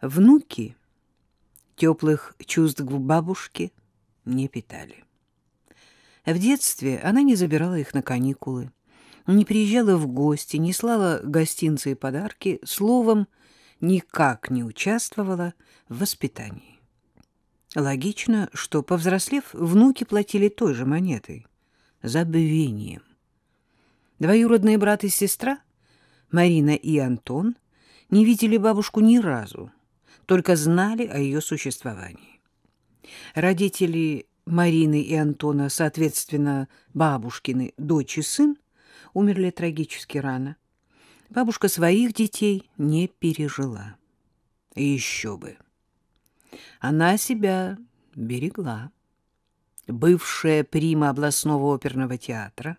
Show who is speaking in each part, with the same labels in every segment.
Speaker 1: Внуки теплых чувств к бабушке не питали. В детстве она не забирала их на каникулы, не приезжала в гости, не слала гостинцы и подарки, словом, никак не участвовала в воспитании. Логично, что, повзрослев, внуки платили той же монетой — забвением. Двоюродные брат и сестра, Марина и Антон, не видели бабушку ни разу — только знали о ее существовании. Родители Марины и Антона, соответственно, бабушкины дочь и сын, умерли трагически рано. Бабушка своих детей не пережила. еще бы. Она себя берегла. Бывшая прима областного оперного театра,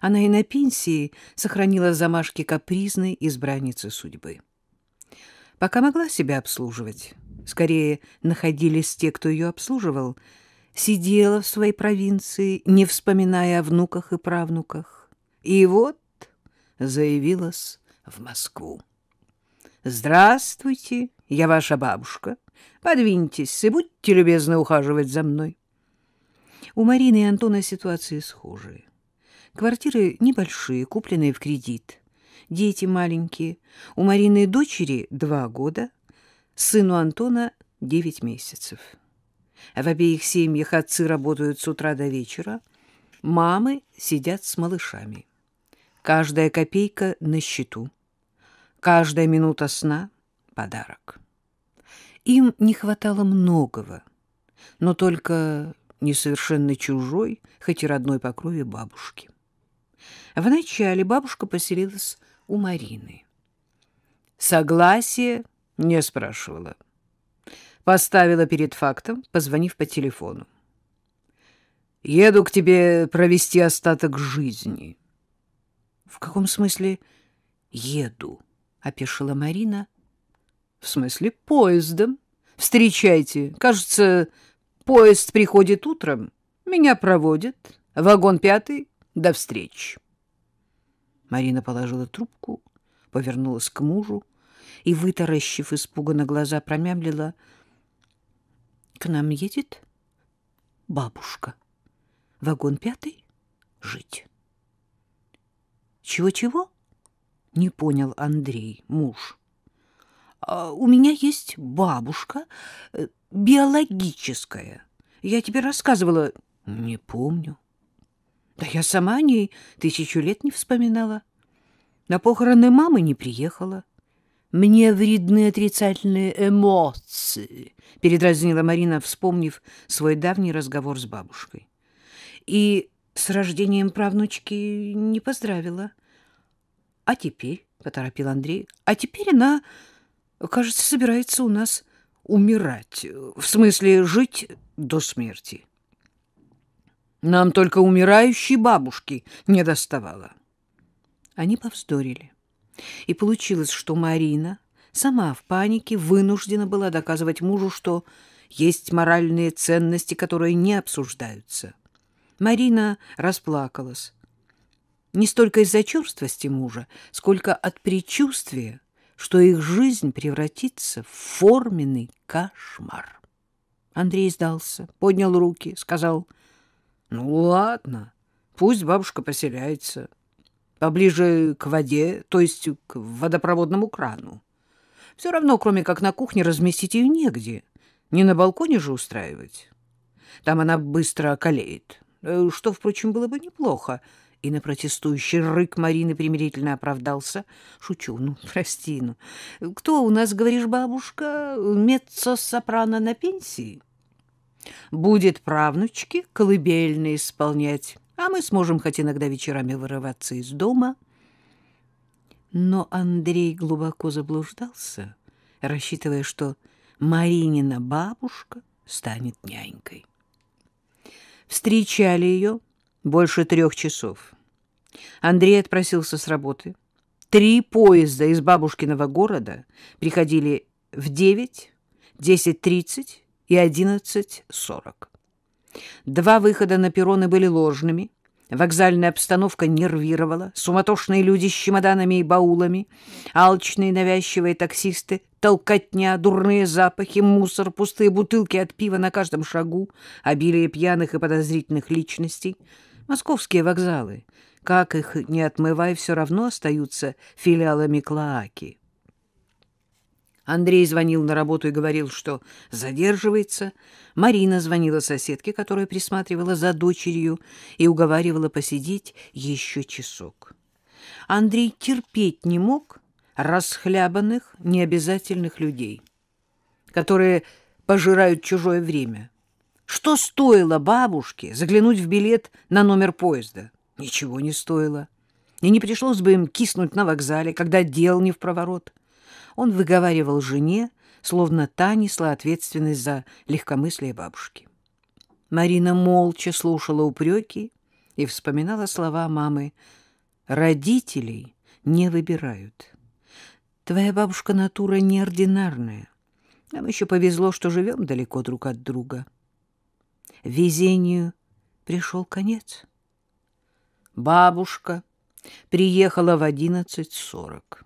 Speaker 1: она и на пенсии сохранила замашки капризной избранницы судьбы пока могла себя обслуживать, скорее находились те, кто ее обслуживал, сидела в своей провинции, не вспоминая о внуках и правнуках. И вот заявилась в Москву. «Здравствуйте, я ваша бабушка. Подвиньтесь и будьте любезны ухаживать за мной». У Марины и Антона ситуации схожие. Квартиры небольшие, купленные в кредит дети маленькие. У Марины дочери два года, сыну Антона девять месяцев. В обеих семьях отцы работают с утра до вечера, мамы сидят с малышами. Каждая копейка на счету, каждая минута сна — подарок. Им не хватало многого, но только несовершенно чужой, хоть и родной по крови бабушки. Вначале бабушка поселилась у Марины. Согласие не спрашивала. Поставила перед фактом, позвонив по телефону. «Еду к тебе провести остаток жизни». «В каком смысле еду?» — опешила Марина. «В смысле поездом. Встречайте. Кажется, поезд приходит утром. Меня проводят. Вагон пятый. До встречи». Марина положила трубку, повернулась к мужу и, вытаращив испуганно глаза, промямлила. — К нам едет бабушка. Вагон пятый. Жить. Чего — Чего-чего? — не понял Андрей, муж. «А у меня есть бабушка э, биологическая. Я тебе рассказывала. — Не помню. — да я сама о ней тысячу лет не вспоминала. На похороны мамы не приехала. Мне вредны отрицательные эмоции, передразнила Марина, вспомнив свой давний разговор с бабушкой. И с рождением правнучки не поздравила. А теперь, поторопил Андрей, а теперь она, кажется, собирается у нас умирать, в смысле жить до смерти. Нам только умирающей бабушки не доставало. Они повздорили. И получилось, что Марина сама в панике вынуждена была доказывать мужу, что есть моральные ценности, которые не обсуждаются. Марина расплакалась. Не столько из-за черствости мужа, сколько от предчувствия, что их жизнь превратится в форменный кошмар. Андрей сдался, поднял руки, сказал — ну ладно, пусть бабушка поселяется поближе к воде, то есть к водопроводному крану. Все равно, кроме как на кухне, разместить ее негде. Не на балконе же устраивать. Там она быстро околеет, э, что, впрочем, было бы неплохо. И на протестующий рык Марины примирительно оправдался. Шучу, ну, прости, ну. Кто у нас, говоришь, бабушка, меццо-сопрано на пенсии? — Будет правнучки колыбельные исполнять, а мы сможем хоть иногда вечерами вырываться из дома. Но Андрей глубоко заблуждался, рассчитывая, что Маринина бабушка станет нянькой. Встречали ее больше трех часов. Андрей отпросился с работы. Три поезда из бабушкиного города приходили в девять, десять тридцать и 11.40. Два выхода на перроны были ложными, вокзальная обстановка нервировала, суматошные люди с чемоданами и баулами, алчные навязчивые таксисты, толкотня, дурные запахи, мусор, пустые бутылки от пива на каждом шагу, обилие пьяных и подозрительных личностей. Московские вокзалы, как их не отмывай, все равно остаются филиалами клоаки. Андрей звонил на работу и говорил, что задерживается. Марина звонила соседке, которая присматривала за дочерью, и уговаривала посидеть еще часок. Андрей терпеть не мог расхлябанных, необязательных людей, которые пожирают чужое время. Что стоило бабушке заглянуть в билет на номер поезда? Ничего не стоило. И не пришлось бы им киснуть на вокзале, когда дел не в проворот. — он выговаривал жене, словно та несла ответственность за легкомыслие бабушки. Марина молча слушала упреки и вспоминала слова мамы «Родителей не выбирают». Твоя бабушка натура неординарная. Нам еще повезло, что живем далеко друг от друга. Везению пришел конец. Бабушка приехала в одиннадцать сорок.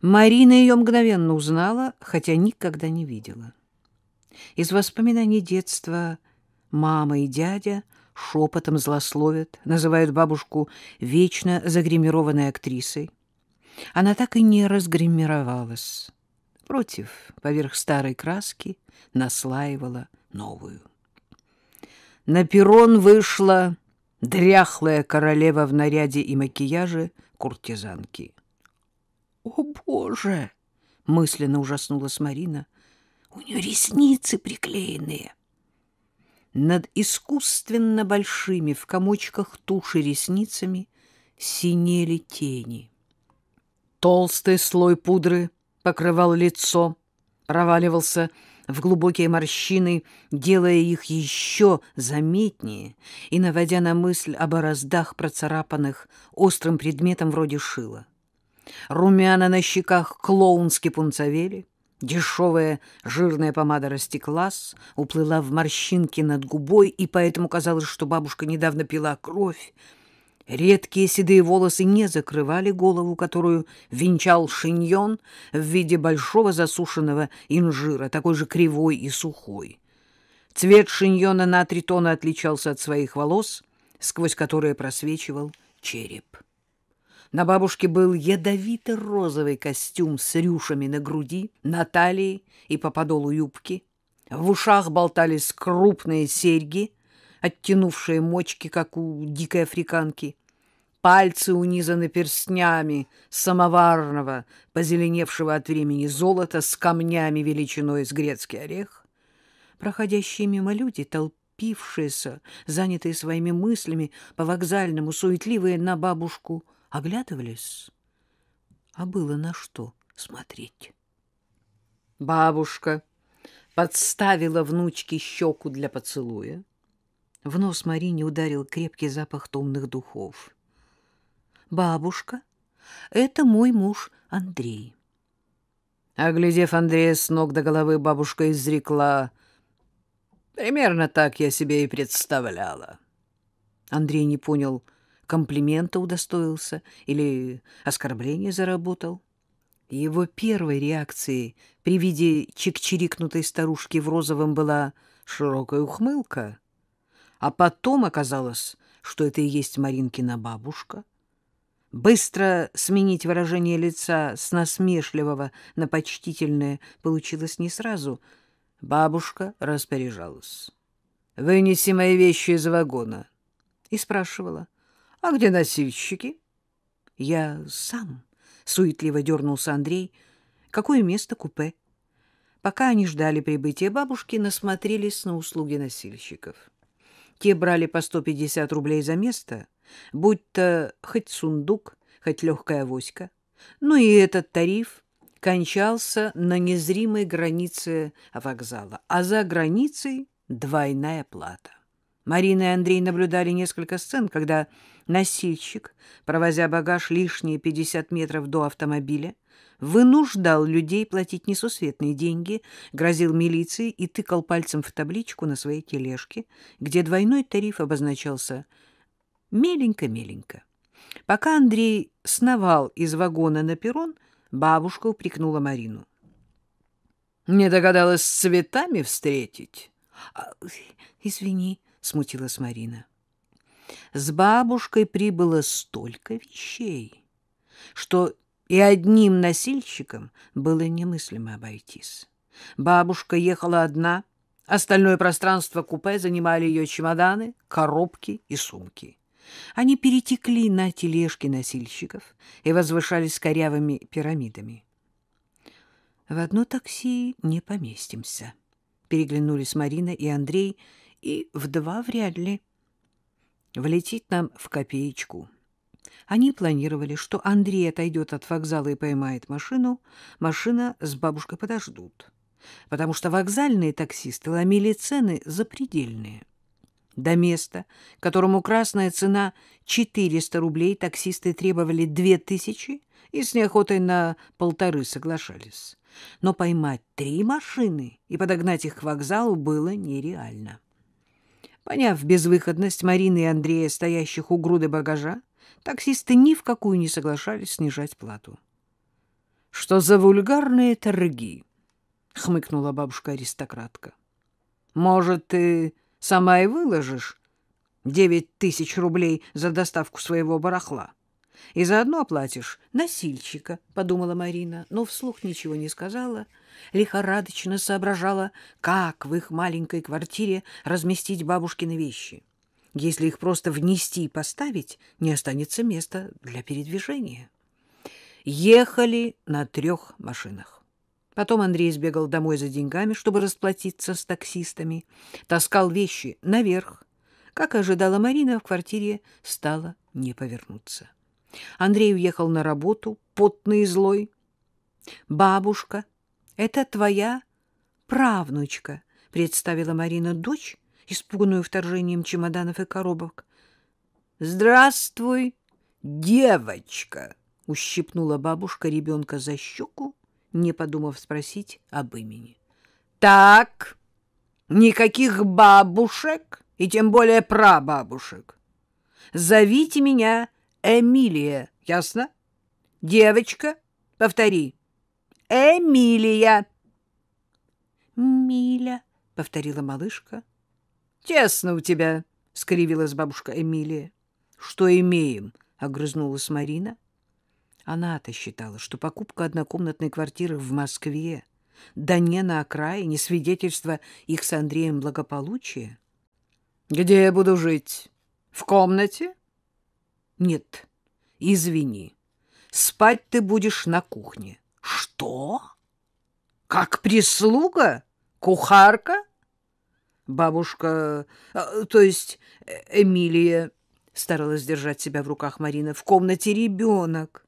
Speaker 1: Марина ее мгновенно узнала, хотя никогда не видела. Из воспоминаний детства мама и дядя шепотом злословят, называют бабушку вечно загримированной актрисой. Она так и не разгримировалась. Против, поверх старой краски, наслаивала новую. На перрон вышла дряхлая королева в наряде и макияже куртизанки — «О, Боже!» — мысленно ужаснулась Марина. «У нее ресницы приклеенные!» Над искусственно большими в комочках туши ресницами синели тени. Толстый слой пудры покрывал лицо, проваливался в глубокие морщины, делая их еще заметнее и наводя на мысль о бороздах, процарапанных острым предметом вроде шила. Румяна на щеках клоунски пунцовели. Дешевая жирная помада растеклась, уплыла в морщинки над губой, и поэтому казалось, что бабушка недавно пила кровь. Редкие седые волосы не закрывали голову, которую венчал шиньон в виде большого засушенного инжира, такой же кривой и сухой. Цвет шиньона на три тона отличался от своих волос, сквозь которые просвечивал череп. На бабушке был ядовито-розовый костюм с рюшами на груди, на талии и по подолу юбки. В ушах болтались крупные серьги, оттянувшие мочки, как у дикой африканки. Пальцы унизаны перстнями самоварного, позеленевшего от времени золота с камнями величиной с грецкий орех. Проходящие мимо люди толпившиеся, торопившиеся, занятые своими мыслями по вокзальному, суетливые на бабушку оглядывались, а было на что смотреть. Бабушка подставила внучке щеку для поцелуя. В нос Марине ударил крепкий запах томных духов. «Бабушка, это мой муж Андрей». Оглядев Андрея с ног до головы, бабушка изрекла. «Примерно так я себе и представляла». Андрей не понял, что комплимента удостоился или оскорбление заработал. Его первой реакцией при виде чик чикчирикнутой старушки в розовом была широкая ухмылка, а потом оказалось, что это и есть Маринкина бабушка. Быстро сменить выражение лица с насмешливого на почтительное получилось не сразу. Бабушка распоряжалась. «Вынеси мои вещи из вагона» и спрашивала — а где носильщики? Я сам, суетливо дернулся Андрей. Какое место купе? Пока они ждали прибытия бабушки, насмотрелись на услуги носильщиков. Те брали по 150 рублей за место, будь то хоть сундук, хоть легкая авоська. Ну и этот тариф кончался на незримой границе вокзала, а за границей двойная плата. Марина и Андрей наблюдали несколько сцен, когда носильщик, провозя багаж лишние 50 метров до автомобиля, вынуждал людей платить несусветные деньги, грозил милиции и тыкал пальцем в табличку на своей тележке, где двойной тариф обозначался меленько-меленько. Пока Андрей сновал из вагона на перрон, бабушка упрекнула Марину. «Не догадалась с цветами встретить?» «А, «Извини», — смутилась Марина. С бабушкой прибыло столько вещей, что и одним носильщиком было немыслимо обойтись. Бабушка ехала одна, остальное пространство купе занимали ее чемоданы, коробки и сумки. Они перетекли на тележки носильщиков и возвышались корявыми пирамидами. «В одно такси не поместимся», — переглянулись Марина и Андрей, — и в два вряд ли. Влетит нам в копеечку. Они планировали, что Андрей отойдет от вокзала и поймает машину. Машина с бабушкой подождут, потому что вокзальные таксисты ломили цены запредельные. До места, которому красная цена 400 рублей, таксисты требовали 2000 и с неохотой на полторы соглашались. Но поймать три машины и подогнать их к вокзалу было нереально. Поняв безвыходность Марины и Андрея, стоящих у груды багажа, таксисты ни в какую не соглашались снижать плату. — Что за вульгарные торги? — хмыкнула бабушка-аристократка. — Может, ты сама и выложишь девять тысяч рублей за доставку своего барахла? И заодно оплатишь носильщика, — подумала Марина, но вслух ничего не сказала — лихорадочно соображала, как в их маленькой квартире разместить бабушкины вещи. Если их просто внести и поставить, не останется места для передвижения. Ехали на трех машинах. Потом Андрей сбегал домой за деньгами, чтобы расплатиться с таксистами. Таскал вещи наверх. Как ожидала Марина, в квартире стало не повернуться. Андрей уехал на работу, потный и злой. Бабушка это твоя правнучка, — представила Марина дочь, испуганную вторжением чемоданов и коробок. — Здравствуй, девочка! — ущипнула бабушка ребенка за щеку, не подумав спросить об имени. — Так, никаких бабушек и тем более прабабушек. Зовите меня Эмилия, ясно? Девочка, повтори. — Эмилия. Миля, повторила малышка. Тесно у тебя, скривилась бабушка Эмилия. Что имеем? огрызнулась Марина. Она-то считала, что покупка однокомнатной квартиры в Москве, да не на окраине, свидетельство их с Андреем благополучия. Где я буду жить? В комнате? Нет. Извини. Спать ты будешь на кухне. Что? Как прислуга? Кухарка? Бабушка, э, то есть э, Эмилия, старалась держать себя в руках Марина, в комнате ребенок,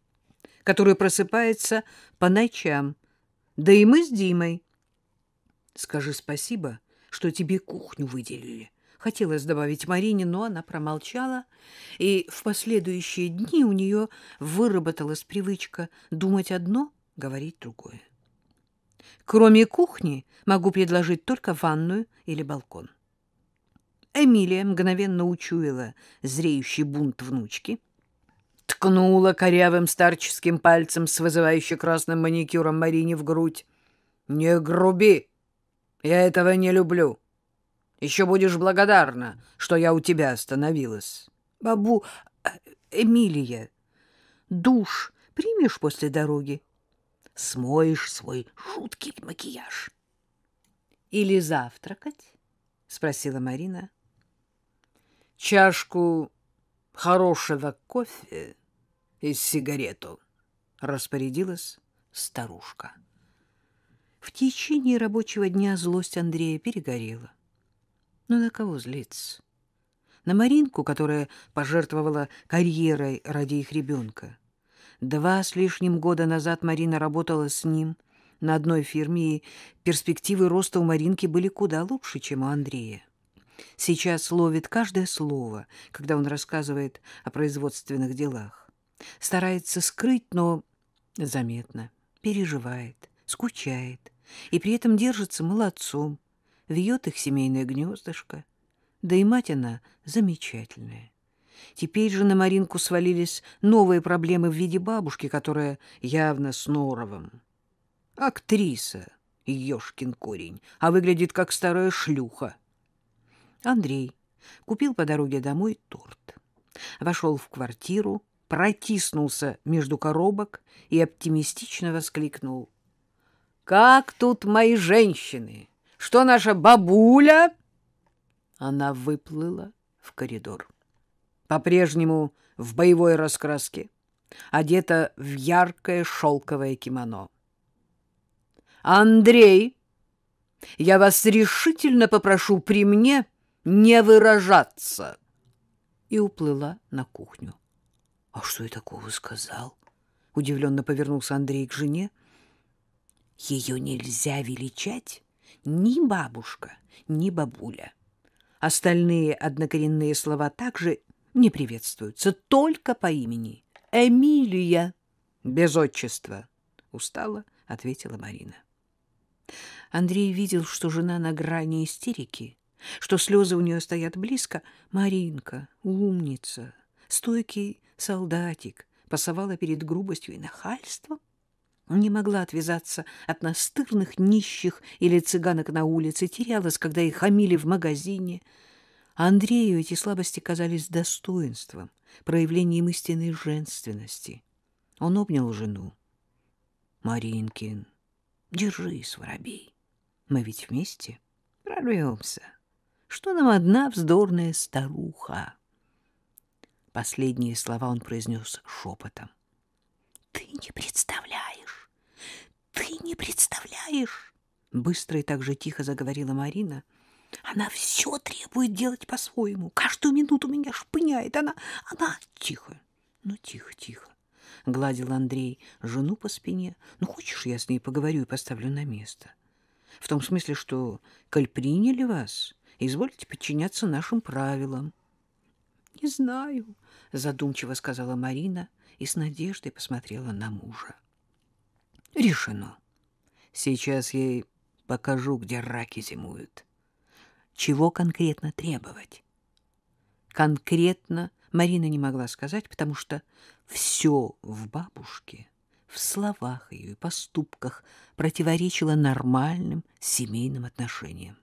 Speaker 1: который просыпается по ночам. Да и мы с Димой. Скажи спасибо, что тебе кухню выделили. Хотелось добавить Марине, но она промолчала, и в последующие дни у нее выработалась привычка думать одно, говорить другое. Кроме кухни могу предложить только ванную или балкон. Эмилия мгновенно учуяла зреющий бунт внучки, ткнула корявым старческим пальцем с вызывающим красным маникюром Марине в грудь. «Не груби! Я этого не люблю. Еще будешь благодарна, что я у тебя остановилась». «Бабу, э, Эмилия, душ примешь после дороги?» смоешь свой жуткий макияж. — Или завтракать? — спросила Марина. — Чашку хорошего кофе и сигарету, — распорядилась старушка. В течение рабочего дня злость Андрея перегорела. Но ну, на кого злиться? На Маринку, которая пожертвовала карьерой ради их ребенка? Два с лишним года назад Марина работала с ним на одной фирме, и перспективы роста у Маринки были куда лучше, чем у Андрея. Сейчас ловит каждое слово, когда он рассказывает о производственных делах. Старается скрыть, но заметно, переживает, скучает и при этом держится молодцом, вьет их семейное гнездышко. Да и мать она замечательная. Теперь же на Маринку свалились новые проблемы в виде бабушки, которая явно с Норовым. Актриса, ёшкин корень, а выглядит как старая шлюха. Андрей купил по дороге домой торт. Вошел в квартиру, протиснулся между коробок и оптимистично воскликнул. «Как тут мои женщины? Что наша бабуля?» Она выплыла в коридор по-прежнему в боевой раскраске, одета в яркое шелковое кимоно. «Андрей, я вас решительно попрошу при мне не выражаться!» И уплыла на кухню. «А что я такого сказал?» — удивленно повернулся Андрей к жене. «Ее нельзя величать ни бабушка, ни бабуля». Остальные однокоренные слова также не приветствуются, только по имени. Эмилия, без отчества. Устала, ответила Марина. Андрей видел, что жена на грани истерики, что слезы у нее стоят близко. Маринка, умница, стойкий солдатик, пасовала перед грубостью и нахальством, не могла отвязаться от настырных нищих или цыганок на улице, терялась, когда их хамили в магазине — Андрею эти слабости казались достоинством, проявлением истинной женственности. Он обнял жену. «Маринкин, держись, воробей. Мы ведь вместе прорвемся. Что нам одна вздорная старуха?» Последние слова он произнес шепотом. «Ты не представляешь! Ты не представляешь!» Быстро и так же тихо заговорила Марина — она все требует делать по-своему. Каждую минуту меня шпыняет. Она... Она... Тихо. Ну, тихо, тихо. Гладил Андрей жену по спине. Ну, хочешь, я с ней поговорю и поставлю на место? В том смысле, что, коль приняли вас, извольте подчиняться нашим правилам. Не знаю, задумчиво сказала Марина и с надеждой посмотрела на мужа. Решено. Сейчас я ей покажу, где раки зимуют чего конкретно требовать. Конкретно Марина не могла сказать, потому что все в бабушке, в словах ее и поступках противоречило нормальным семейным отношениям.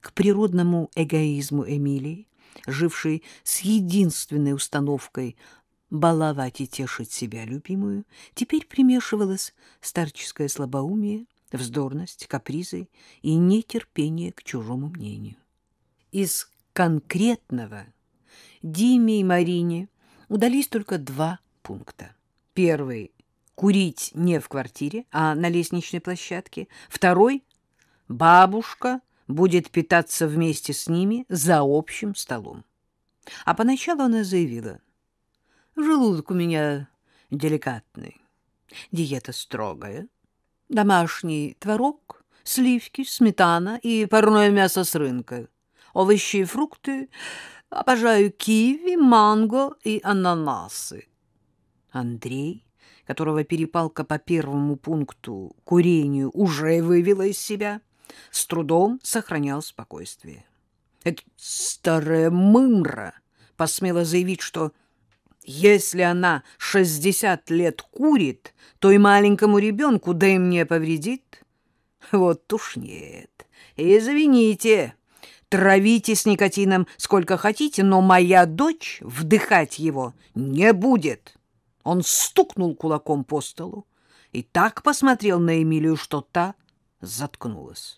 Speaker 1: К природному эгоизму Эмилии, жившей с единственной установкой баловать и тешить себя любимую, теперь примешивалось старческое слабоумие – вздорность, капризы и нетерпение к чужому мнению. Из конкретного Диме и Марине удались только два пункта. Первый — курить не в квартире, а на лестничной площадке. Второй — бабушка будет питаться вместе с ними за общим столом. А поначалу она заявила, «Желудок у меня деликатный, диета строгая» домашний творог, сливки, сметана и парное мясо с рынка, овощи и фрукты. Обожаю киви, манго и ананасы. Андрей, которого перепалка по первому пункту курению уже вывела из себя, с трудом сохранял спокойствие. Эта старая мымра посмела заявить, что если она шестьдесят лет курит, то и маленькому ребенку, да и мне повредит. Вот уж нет. Извините, травитесь никотином сколько хотите, но моя дочь вдыхать его не будет. Он стукнул кулаком по столу и так посмотрел на Эмилию, что та заткнулась.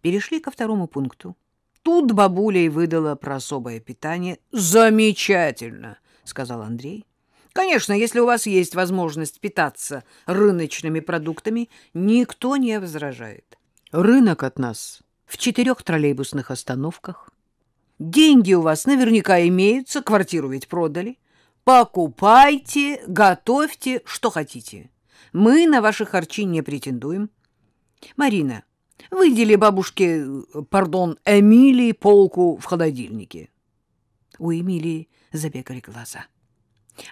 Speaker 1: Перешли ко второму пункту. Тут бабуля и выдала про особое питание. Замечательно! — сказал Андрей. «Конечно, если у вас есть возможность питаться рыночными продуктами, никто не возражает. Рынок от нас в четырех троллейбусных остановках. Деньги у вас наверняка имеются, квартиру ведь продали. Покупайте, готовьте, что хотите. Мы на ваши харчи не претендуем. Марина, выдели бабушке, э, пардон, Эмилии полку в холодильнике». У Эмилии забегали глаза.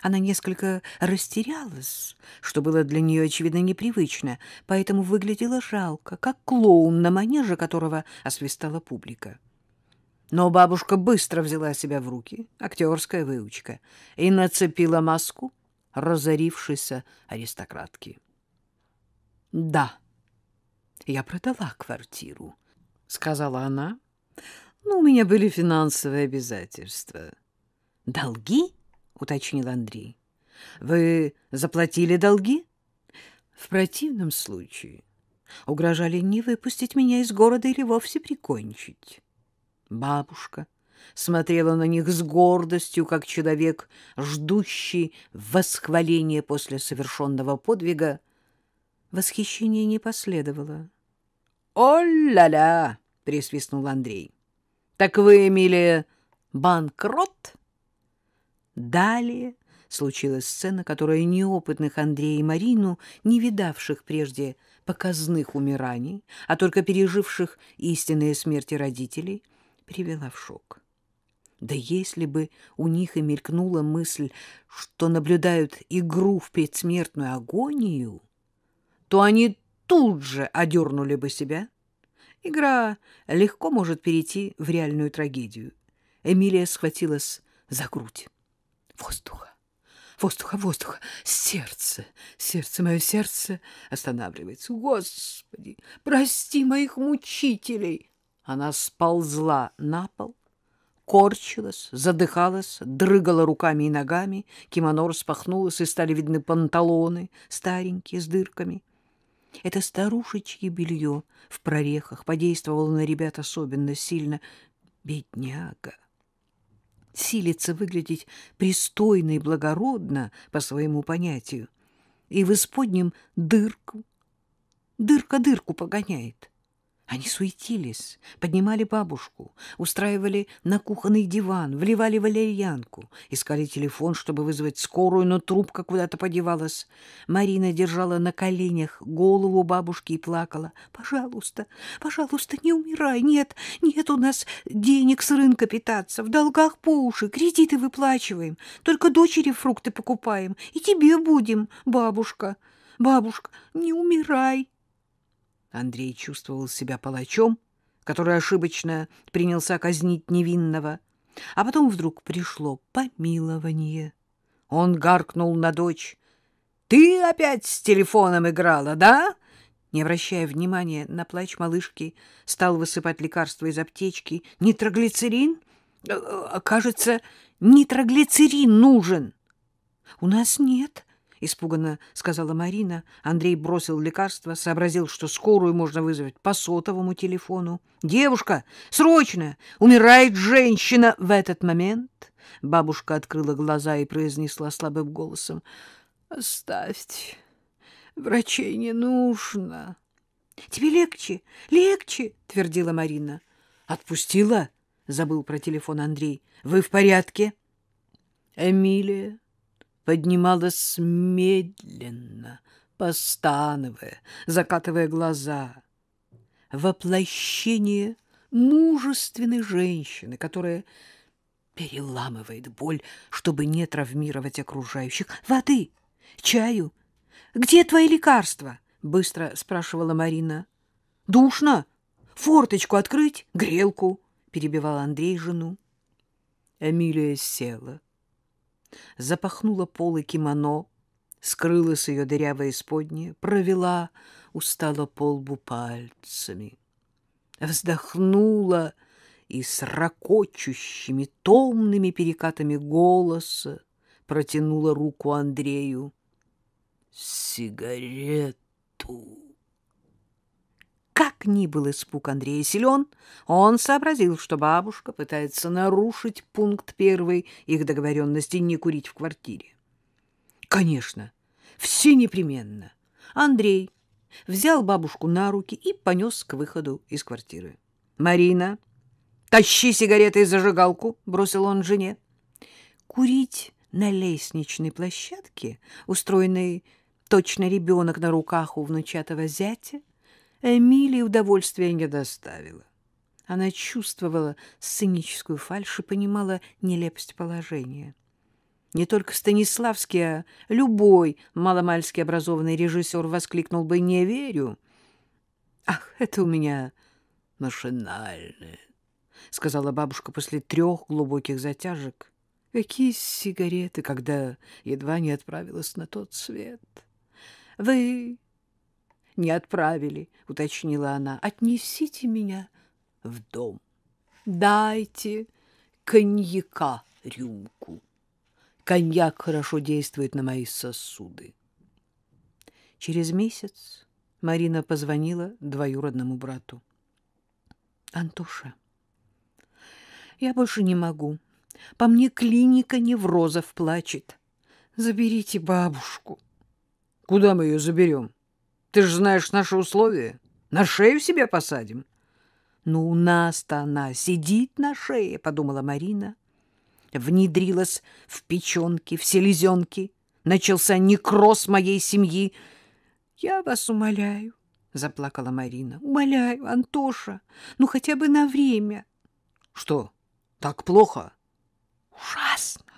Speaker 1: Она несколько растерялась, что было для нее, очевидно, непривычно, поэтому выглядела жалко, как клоун, на манеже которого освистала публика. Но бабушка быстро взяла себя в руки, актерская выучка, и нацепила маску разорившейся аристократки. — Да, я продала квартиру, — сказала она. «Ну, — Но у меня были финансовые обязательства. «Долги?» — уточнил Андрей. «Вы заплатили долги?» «В противном случае угрожали не выпустить меня из города или вовсе прикончить». Бабушка смотрела на них с гордостью, как человек, ждущий восхваления после совершенного подвига. Восхищение не последовало. «О-ля-ля!» — присвистнул Андрей. «Так вы, Эмилия, банкрот?» Далее случилась сцена, которая неопытных Андрея и Марину, не видавших прежде показных умираний, а только переживших истинные смерти родителей, привела в шок. Да если бы у них и мелькнула мысль, что наблюдают игру в предсмертную агонию, то они тут же одернули бы себя. Игра легко может перейти в реальную трагедию. Эмилия схватилась за грудь воздуха, воздуха, воздуха, сердце, сердце, мое сердце останавливается. Господи, прости моих мучителей! Она сползла на пол, корчилась, задыхалась, дрыгала руками и ногами, кимоно распахнулось, и стали видны панталоны, старенькие, с дырками. Это старушечье белье в прорехах подействовало на ребят особенно сильно. Бедняга! силится выглядеть пристойно и благородно по своему понятию, и в исподнем дырку, дырка дырку погоняет. Они суетились, поднимали бабушку, устраивали на кухонный диван, вливали валерьянку, искали телефон, чтобы вызвать скорую, но трубка куда-то подевалась. Марина держала на коленях голову бабушки и плакала. «Пожалуйста, пожалуйста, не умирай! Нет, нет у нас денег с рынка питаться, в долгах по уши, кредиты выплачиваем, только дочери фрукты покупаем, и тебе будем, бабушка! Бабушка, не умирай!» Андрей чувствовал себя палачом, который ошибочно принялся казнить невинного. А потом вдруг пришло помилование. Он гаркнул на дочь. «Ты опять с телефоном играла, да?» Не обращая внимания на плач малышки, стал высыпать лекарства из аптечки. «Нитроглицерин? Э, э, кажется, нитроглицерин нужен!» «У нас нет», — испуганно сказала Марина. Андрей бросил лекарство, сообразил, что скорую можно вызвать по сотовому телефону. «Девушка! Срочно! Умирает женщина!» В этот момент бабушка открыла глаза и произнесла слабым голосом. «Оставьте! Врачей не нужно!» «Тебе легче! Легче!» — твердила Марина. «Отпустила?» — забыл про телефон Андрей. «Вы в порядке?» «Эмилия!» поднималась медленно, постановая, закатывая глаза. Воплощение мужественной женщины, которая переламывает боль, чтобы не травмировать окружающих. «Воды! Чаю! Где твои лекарства?» — быстро спрашивала Марина. «Душно! Форточку открыть, грелку!» — перебивал Андрей жену. Эмилия села запахнула полы кимоно, скрыла с ее дырявое исподнее, провела устало полбу пальцами. Вздохнула и с ракочущими томными перекатами голоса протянула руку Андрею. «Сигарету!» Как ни был испуг Андрея силен, он сообразил, что бабушка пытается нарушить пункт первый их договоренности не курить в квартире. Конечно, все непременно. Андрей взял бабушку на руки и понес к выходу из квартиры. «Марина, тащи сигареты и зажигалку!» — бросил он жене. Курить на лестничной площадке, устроенной точно ребенок на руках у внучатого зятя, Эмилии удовольствия не доставило. Она чувствовала сценическую фальшь и понимала нелепость положения. Не только Станиславский, а любой маломальски образованный режиссер воскликнул бы «не верю». «Ах, это у меня машинальное», — сказала бабушка после трех глубоких затяжек. «Какие сигареты, когда едва не отправилась на тот свет!» «Вы не отправили, — уточнила она. — Отнесите меня в дом. Дайте коньяка рюмку. Коньяк хорошо действует на мои сосуды. Через месяц Марина позвонила двоюродному брату. — Антоша, я больше не могу. По мне клиника неврозов плачет. Заберите бабушку. — Куда мы ее заберем? — ты же знаешь наши условия. На шею себя посадим. Ну, у нас-то она сидит на шее, подумала Марина. Внедрилась в печенки, в селезенки. Начался некроз моей семьи. Я вас умоляю, заплакала Марина. Умоляю, Антоша, ну хотя бы на время. Что, так плохо? Ужасно.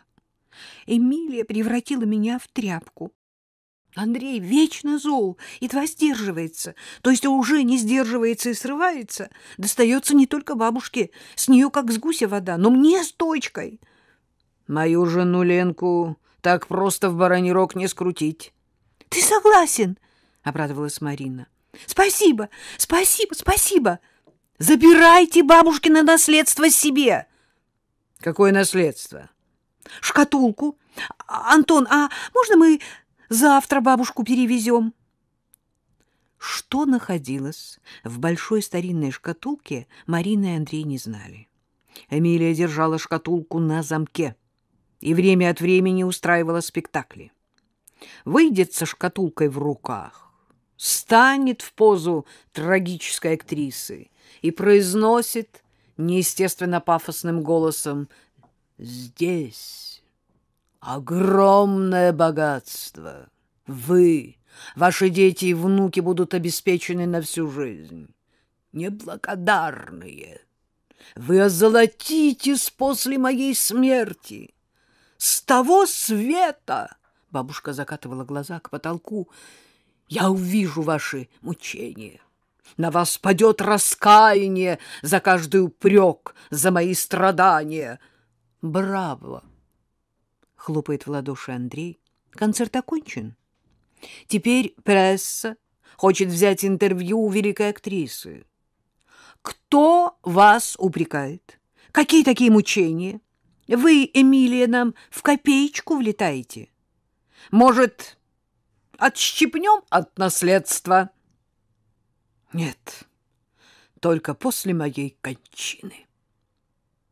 Speaker 1: Эмилия превратила меня в тряпку. Андрей вечно зол, и едва сдерживается, то есть уже не сдерживается и срывается. Достается не только бабушке, с нее как с гуся вода, но мне с точкой. Мою жену Ленку так просто в бараний рог не скрутить. — Ты согласен? — обрадовалась Марина. — Спасибо, спасибо, спасибо. Забирайте бабушкино наследство себе. — Какое наследство? — Шкатулку. А, — Антон, а можно мы Завтра бабушку перевезем. Что находилось в большой старинной шкатулке, Марина и Андрей не знали. Эмилия держала шкатулку на замке и время от времени устраивала спектакли. Выйдет со шкатулкой в руках, станет в позу трагической актрисы и произносит неестественно пафосным голосом «Здесь» огромное богатство. Вы, ваши дети и внуки будут обеспечены на всю жизнь. Неблагодарные. Вы озолотитесь после моей смерти. С того света, — бабушка закатывала глаза к потолку, — я увижу ваши мучения. На вас падет раскаяние за каждый упрек, за мои страдания. Браво! хлопает в ладоши Андрей. Концерт окончен. Теперь пресса хочет взять интервью у великой актрисы. Кто вас упрекает? Какие такие мучения? Вы, Эмилия, нам в копеечку влетаете. Может, отщипнем от наследства? Нет, только после моей кончины.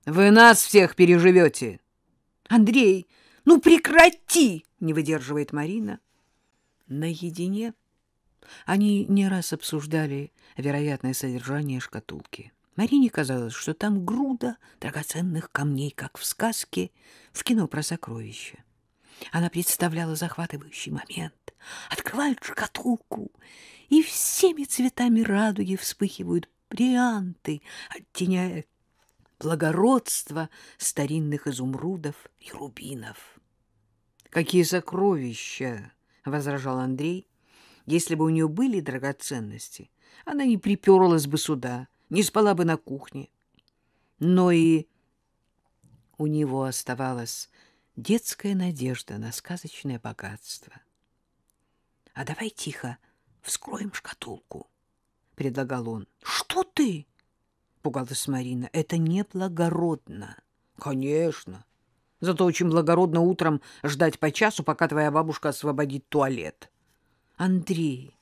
Speaker 1: Вы нас всех переживете. Андрей, «Ну прекрати!» — не выдерживает Марина. Наедине они не раз обсуждали вероятное содержание шкатулки. Марине казалось, что там груда драгоценных камней, как в сказке, в кино про сокровища. Она представляла захватывающий момент. Открывают шкатулку, и всеми цветами радуги вспыхивают бриллианты, оттеняя благородство старинных изумрудов и рубинов. Какие сокровища, возражал Андрей. Если бы у нее были драгоценности, она не приперлась бы сюда, не спала бы на кухне. Но и у него оставалась детская надежда на сказочное богатство. А давай тихо вскроем шкатулку, предлагал он. Что ты? пугалась Марина. Это неблагородно. Конечно, Зато очень благородно утром ждать по часу, пока твоя бабушка освободит туалет. Андрей,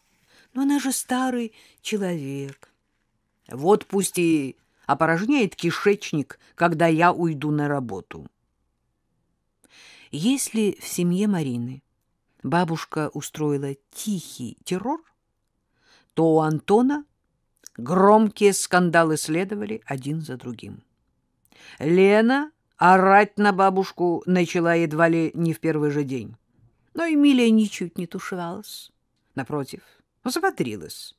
Speaker 1: но ну она же старый человек. Вот пусть и опорожняет кишечник, когда я уйду на работу. Если в семье Марины бабушка устроила тихий террор, то у Антона громкие скандалы следовали один за другим. Лена Орать на бабушку начала едва ли не в первый же день. Но Эмилия ничуть не тушевалась. Напротив, взбодрилась.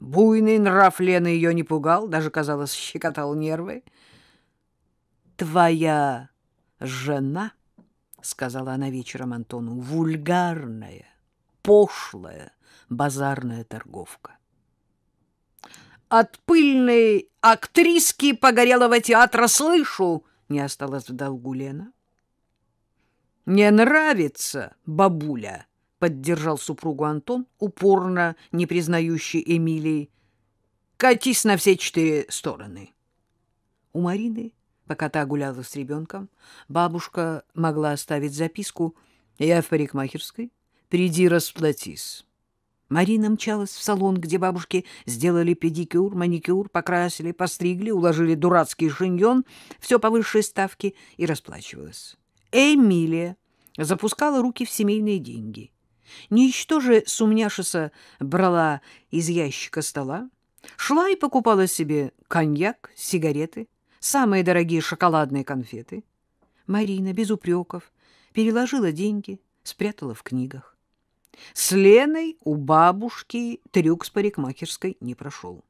Speaker 1: Буйный нрав Лены ее не пугал, даже, казалось, щекотал нервы. «Твоя жена, — сказала она вечером Антону, — вульгарная, пошлая базарная торговка. От пыльной актриски погорелого театра слышу — не осталась в долгу Лена. «Не нравится, бабуля!» — поддержал супругу Антон, упорно не признающий Эмилии. «Катись на все четыре стороны!» У Марины, пока та гуляла с ребенком, бабушка могла оставить записку «Я в парикмахерской, приди расплатись». Марина мчалась в салон, где бабушки сделали педикюр, маникюр, покрасили, постригли, уложили дурацкий шиньон, все по высшей ставке, и расплачивалась. Эмилия запускала руки в семейные деньги. Ничто же сумняшиса брала из ящика стола, шла и покупала себе коньяк, сигареты, самые дорогие шоколадные конфеты. Марина без упреков переложила деньги, спрятала в книгах. С Леной у бабушки трюк с парикмахерской не прошел.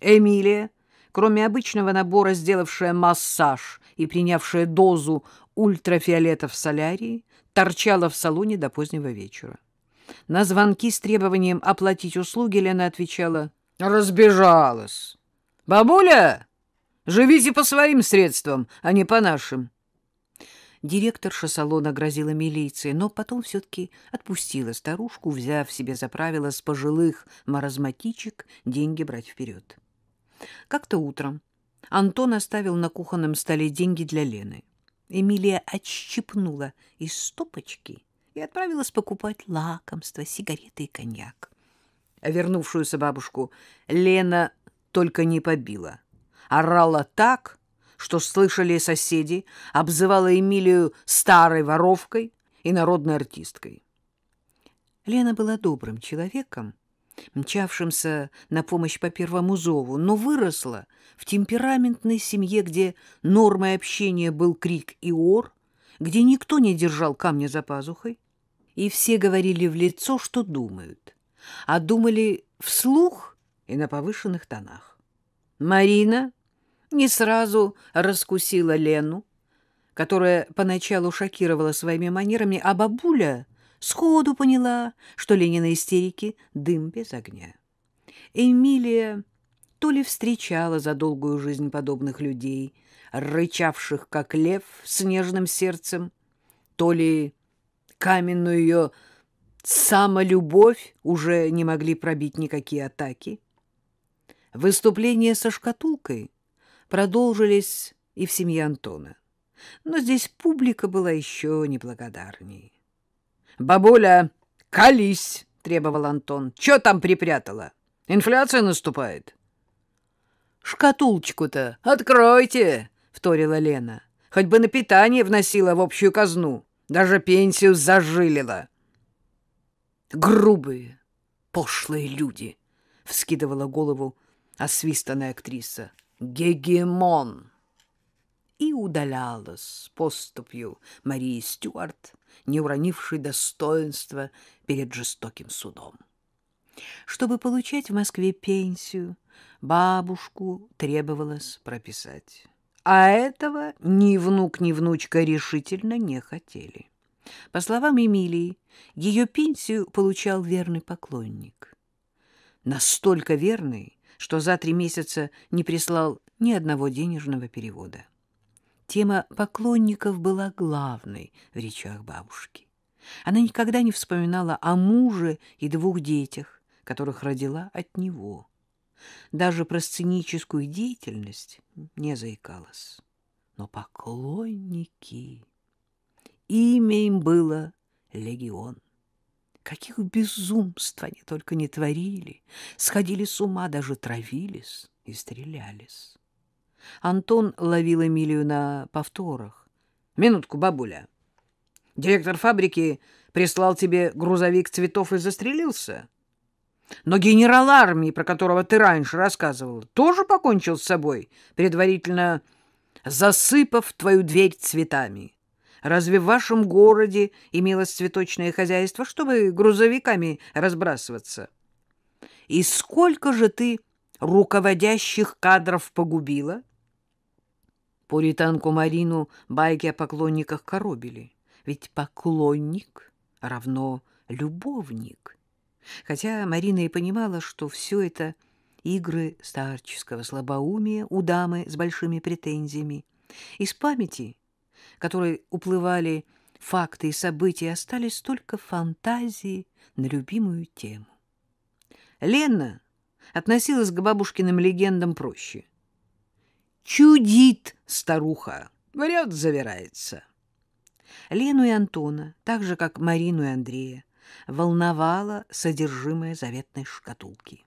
Speaker 1: Эмилия, кроме обычного набора, сделавшая массаж и принявшая дозу ультрафиолета в солярии, торчала в салоне до позднего вечера. На звонки с требованием оплатить услуги Лена отвечала «Разбежалась». «Бабуля, живите по своим средствам, а не по нашим» директорша салона грозила милиции, но потом все-таки отпустила старушку, взяв себе за правило с пожилых маразматичек деньги брать вперед. Как-то утром Антон оставил на кухонном столе деньги для Лены. Эмилия отщипнула из стопочки и отправилась покупать лакомства, сигареты и коньяк. Вернувшуюся бабушку Лена только не побила. Орала так, что слышали соседи, обзывала Эмилию старой воровкой и народной артисткой. Лена была добрым человеком, мчавшимся на помощь по первому зову, но выросла в темпераментной семье, где нормой общения был крик и ор, где никто не держал камня за пазухой, и все говорили в лицо, что думают, а думали вслух и на повышенных тонах. Марина не сразу раскусила Лену, которая поначалу шокировала своими манерами, а бабуля сходу поняла, что Ленина истерики — дым без огня. Эмилия то ли встречала за долгую жизнь подобных людей, рычавших, как лев, с нежным сердцем, то ли каменную ее самолюбовь уже не могли пробить никакие атаки. Выступление со шкатулкой продолжились и в семье Антона. Но здесь публика была еще неблагодарнее. «Бабуля, колись!» — требовал Антон. «Че там припрятала? Инфляция наступает!» «Шкатулочку-то откройте!» — вторила Лена. «Хоть бы на питание вносила в общую казну, даже пенсию зажилила!» «Грубые, пошлые люди!» — вскидывала голову освистанная актриса гегемон. И удалялась поступью Марии Стюарт, не уронившей достоинства перед жестоким судом. Чтобы получать в Москве пенсию, бабушку требовалось прописать. А этого ни внук, ни внучка решительно не хотели. По словам Эмилии, ее пенсию получал верный поклонник. Настолько верный, что за три месяца не прислал ни одного денежного перевода. Тема поклонников была главной в речах бабушки. Она никогда не вспоминала о муже и двух детях, которых родила от него. Даже про сценическую деятельность не заикалась. Но поклонники... Имя им было «Легион». Каких безумств они только не творили, сходили с ума, даже травились и стрелялись. Антон ловил Эмилию на повторах. «Минутку, бабуля. Директор фабрики прислал тебе грузовик цветов и застрелился? Но генерал армии, про которого ты раньше рассказывал, тоже покончил с собой, предварительно засыпав твою дверь цветами. Разве в вашем городе имелось цветочное хозяйство, чтобы грузовиками разбрасываться? И сколько же ты руководящих кадров погубила? Пуританку Марину байки о поклонниках коробили. Ведь поклонник равно любовник. Хотя Марина и понимала, что все это игры старческого слабоумия у дамы с большими претензиями. Из памяти которой уплывали факты и события, остались только фантазии на любимую тему. Лена относилась к бабушкиным легендам проще. «Чудит старуха, врет, завирается». Лену и Антона, так же, как Марину и Андрея, волновало содержимое заветной шкатулки.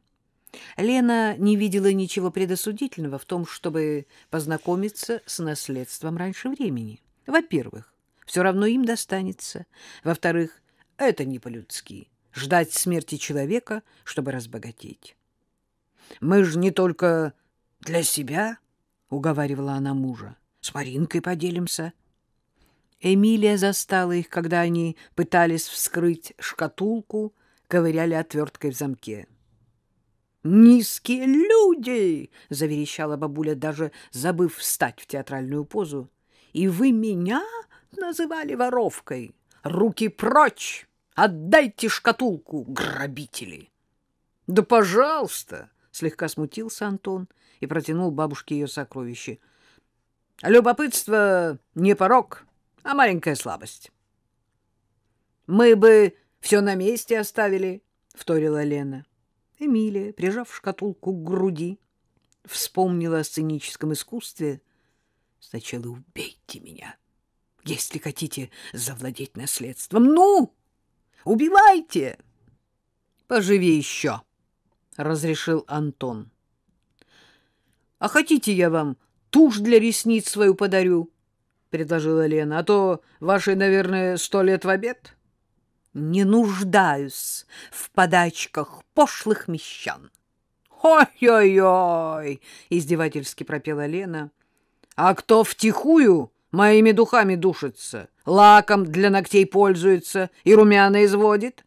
Speaker 1: Лена не видела ничего предосудительного в том, чтобы познакомиться с наследством раньше времени. Во-первых, все равно им достанется. Во-вторых, это не по-людски — ждать смерти человека, чтобы разбогатеть. «Мы же не только для себя», — уговаривала она мужа, — «с Маринкой поделимся». Эмилия застала их, когда они пытались вскрыть шкатулку, ковыряли отверткой в замке. «Низкие люди!» — заверещала бабуля, даже забыв встать в театральную позу. И вы меня называли воровкой? Руки прочь! Отдайте шкатулку, грабители!» «Да пожалуйста!» — слегка смутился Антон и протянул бабушке ее сокровища. «Любопытство не порог, а маленькая слабость». «Мы бы все на месте оставили», — вторила Лена. Эмилия, прижав шкатулку к груди, вспомнила о сценическом искусстве — Сначала убейте меня, если хотите завладеть наследством. Ну, убивайте! Поживи еще, — разрешил Антон. А хотите, я вам тушь для ресниц свою подарю? — предложила Лена. — А то ваши, наверное, сто лет в обед. — Не нуждаюсь в подачках пошлых мещан. — Ой-ой-ой! — издевательски пропела Лена. — а кто втихую моими духами душится, лаком для ногтей пользуется и румяна изводит?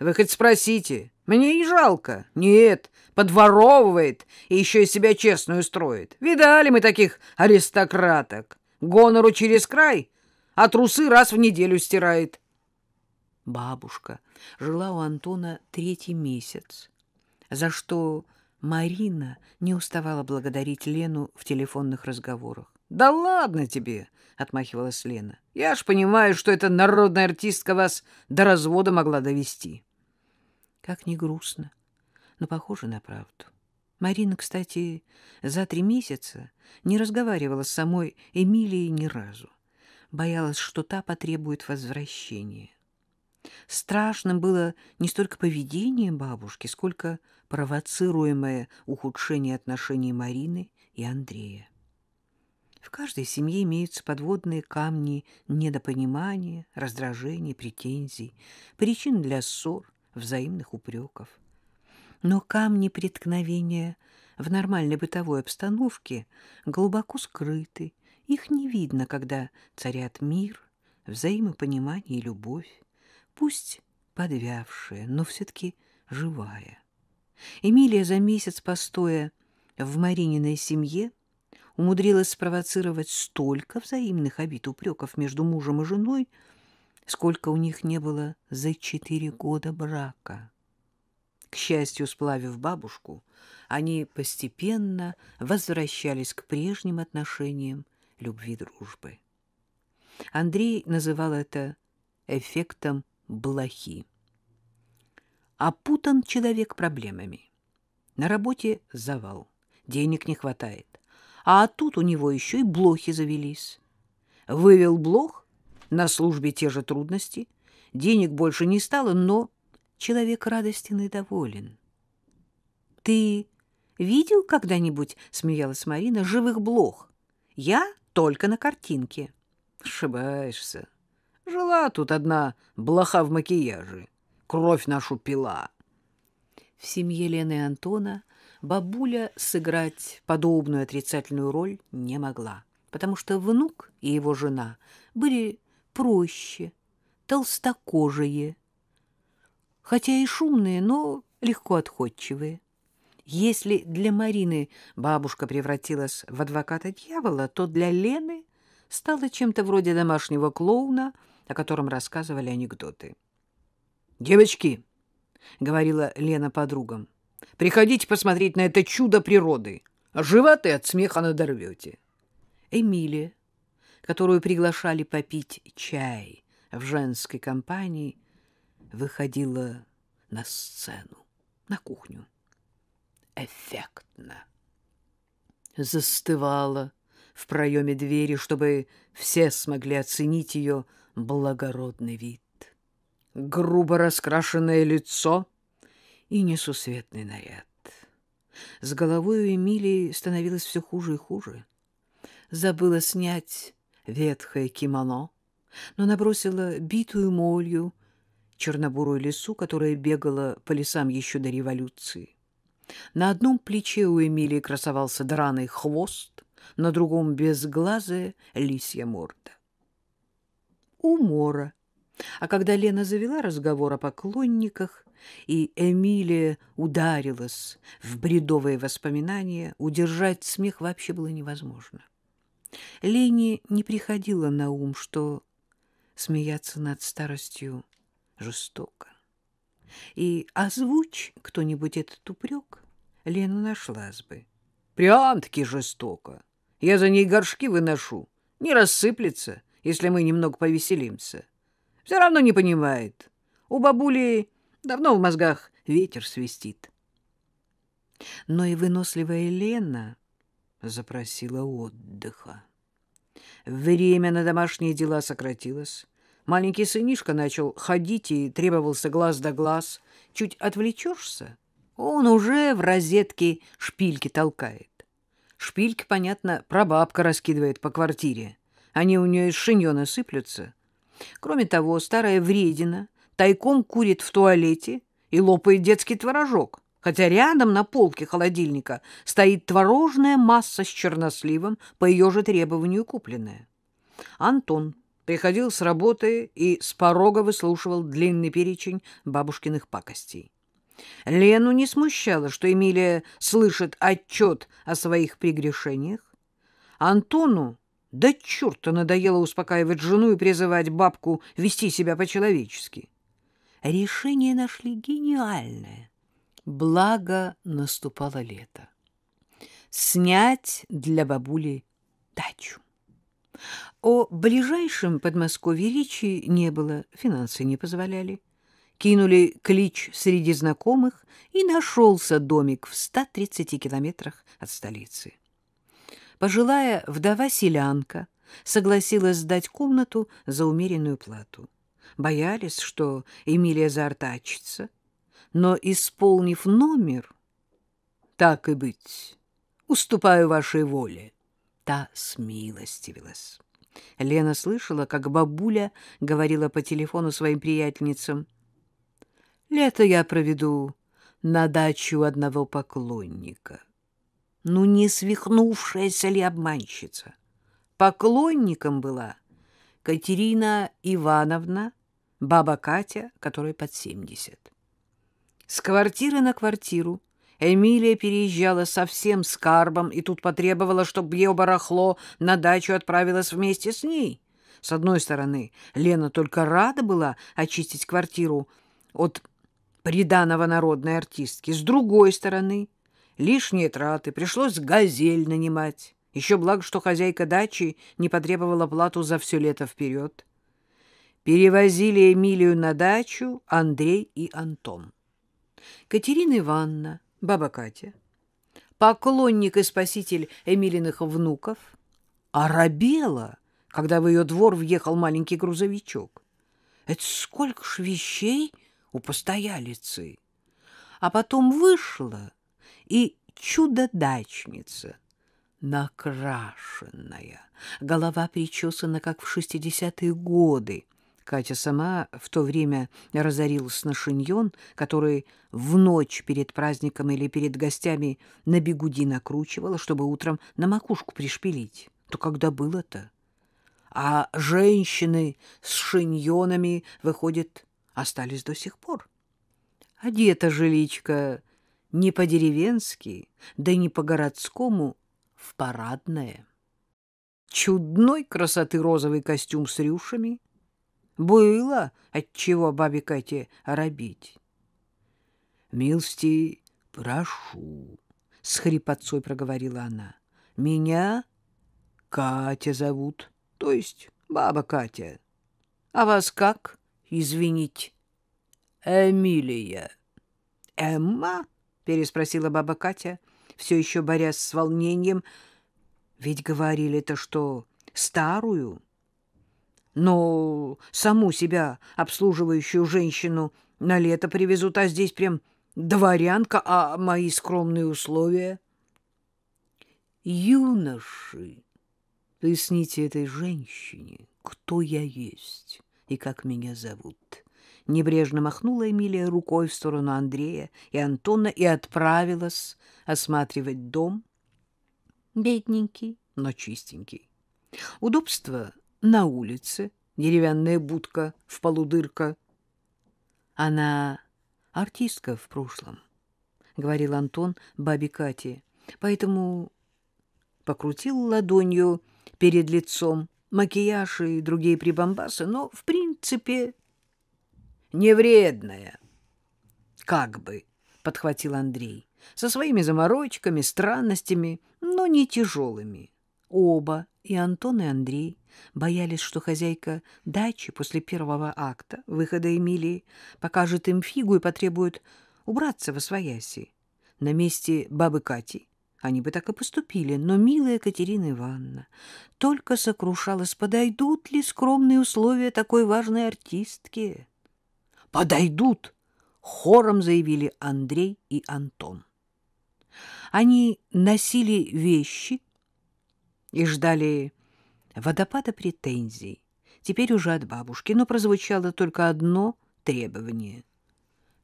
Speaker 1: Вы хоть спросите, мне не жалко. Нет, подворовывает и еще и себя честную строит. Видали мы таких аристократок. Гонору через край, а трусы раз в неделю стирает. Бабушка жила у Антона третий месяц, за что Марина не уставала благодарить Лену в телефонных разговорах. «Да ладно тебе!» — отмахивалась Лена. «Я ж понимаю, что эта народная артистка вас до развода могла довести». Как ни грустно, но похоже на правду. Марина, кстати, за три месяца не разговаривала с самой Эмилией ни разу. Боялась, что та потребует возвращения. Страшным было не столько поведение бабушки, сколько провоцируемое ухудшение отношений Марины и Андрея. В каждой семье имеются подводные камни недопонимания, раздражений, претензий, причин для ссор, взаимных упреков. Но камни преткновения в нормальной бытовой обстановке глубоко скрыты, их не видно, когда царят мир, взаимопонимание и любовь пусть подвявшая, но все-таки живая. Эмилия за месяц постоя в Марининой семье умудрилась спровоцировать столько взаимных обид упреков между мужем и женой, сколько у них не было за четыре года брака. К счастью, сплавив бабушку, они постепенно возвращались к прежним отношениям любви-дружбы. Андрей называл это эффектом блохи. Опутан человек проблемами. На работе завал, денег не хватает. А тут у него еще и блохи завелись. Вывел блох, на службе те же трудности, денег больше не стало, но человек радостен и доволен. «Ты видел когда-нибудь, — смеялась Марина, — живых блох? Я только на картинке». «Ошибаешься. Жила тут одна блоха в макияже. Кровь нашу пила. В семье Лены и Антона бабуля сыграть подобную отрицательную роль не могла, потому что внук и его жена были проще, толстокожие, хотя и шумные, но легко отходчивые. Если для Марины бабушка превратилась в адвоката дьявола, то для Лены стала чем-то вроде домашнего клоуна — о котором рассказывали анекдоты. «Девочки!» — говорила Лена подругам. «Приходите посмотреть на это чудо природы. Животы от смеха надорвете». Эмилия, которую приглашали попить чай в женской компании, выходила на сцену, на кухню. Эффектно. Застывала в проеме двери, чтобы все смогли оценить ее благородный вид, грубо раскрашенное лицо и несусветный наряд. С головой у Эмилии становилось все хуже и хуже. Забыла снять ветхое кимоно, но набросила битую молью чернобурую лису, которая бегала по лесам еще до революции. На одном плече у Эмилии красовался драный хвост, на другом — безглазая лисья морда умора. А когда Лена завела разговор о поклонниках, и Эмилия ударилась в бредовые воспоминания, удержать смех вообще было невозможно. Лене не приходило на ум, что смеяться над старостью жестоко. И озвучь кто-нибудь этот упрек, Лена нашлась бы. Прям-таки жестоко. Я за ней горшки выношу. Не рассыплется, если мы немного повеселимся. Все равно не понимает. У бабули давно в мозгах ветер свистит. Но и выносливая Лена запросила отдыха. Время на домашние дела сократилось. Маленький сынишка начал ходить и требовался глаз да глаз. Чуть отвлечешься, он уже в розетке шпильки толкает. Шпильки, понятно, прабабка раскидывает по квартире. Они у нее из шиньона сыплются. Кроме того, старая вредина тайком курит в туалете и лопает детский творожок, хотя рядом на полке холодильника стоит творожная масса с черносливом, по ее же требованию купленная. Антон приходил с работы и с порога выслушивал длинный перечень бабушкиных пакостей. Лену не смущало, что Эмилия слышит отчет о своих прегрешениях. Антону да черта надоело успокаивать жену и призывать бабку вести себя по-человечески. Решение нашли гениальное. Благо наступало лето. Снять для бабули дачу. О ближайшем Подмосковье речи не было, финансы не позволяли. Кинули клич среди знакомых, и нашелся домик в 130 километрах от столицы пожилая вдова-селянка согласилась сдать комнату за умеренную плату. Боялись, что Эмилия заортачится, но, исполнив номер, «Так и быть, уступаю вашей воле», та смилостивилась. Лена слышала, как бабуля говорила по телефону своим приятельницам. «Лето я проведу на дачу одного поклонника». Ну, не свихнувшаяся ли обманщица? Поклонником была Катерина Ивановна, баба Катя, которой под 70. С квартиры на квартиру Эмилия переезжала со всем скарбом и тут потребовала, чтобы ее барахло на дачу отправилось вместе с ней. С одной стороны, Лена только рада была очистить квартиру от приданого народной артистки. С другой стороны, лишние траты, пришлось газель нанимать. Еще благо, что хозяйка дачи не потребовала плату за все лето вперед. Перевозили Эмилию на дачу Андрей и Антон. Катерина Ивановна, баба Катя, поклонник и спаситель Эмилиных внуков, оробела, когда в ее двор въехал маленький грузовичок. Это сколько ж вещей у постоялицы! А потом вышла и чудо-дачница, накрашенная, голова причесана, как в шестидесятые годы. Катя сама в то время разорилась на шиньон, который в ночь перед праздником или перед гостями на бегуди накручивала, чтобы утром на макушку пришпилить. То когда было-то? А женщины с шиньонами, выходит, остались до сих пор. Одета а жиличка не по-деревенски, да не по-городскому, в парадное. Чудной красоты розовый костюм с рюшами. Было отчего бабе Кате робить. «Милости прошу», — с хрипотцой проговорила она. «Меня Катя зовут, то есть баба Катя. А вас как, извинить?» «Эмилия». «Эмма?» — переспросила баба Катя, все еще борясь с волнением. «Ведь говорили-то, что старую, но саму себя обслуживающую женщину на лето привезут, а здесь прям дворянка, а мои скромные условия...» «Юноши, поясните этой женщине, кто я есть и как меня зовут». Небрежно махнула Эмилия рукой в сторону Андрея и Антона и отправилась осматривать дом. Бедненький, но чистенький. Удобство на улице, деревянная будка в полудырка. Она артистка в прошлом, — говорил Антон бабе Кате, поэтому покрутил ладонью перед лицом макияж и другие прибамбасы, но, в принципе, невредная. Как бы, подхватил Андрей, со своими заморочками, странностями, но не тяжелыми. Оба, и Антон, и Андрей, боялись, что хозяйка дачи после первого акта выхода Эмилии покажет им фигу и потребует убраться во свояси. На месте бабы Кати они бы так и поступили, но милая Катерина Ивановна только сокрушалась, подойдут ли скромные условия такой важной артистки подойдут!» — хором заявили Андрей и Антон. Они носили вещи и ждали водопада претензий, теперь уже от бабушки, но прозвучало только одно требование.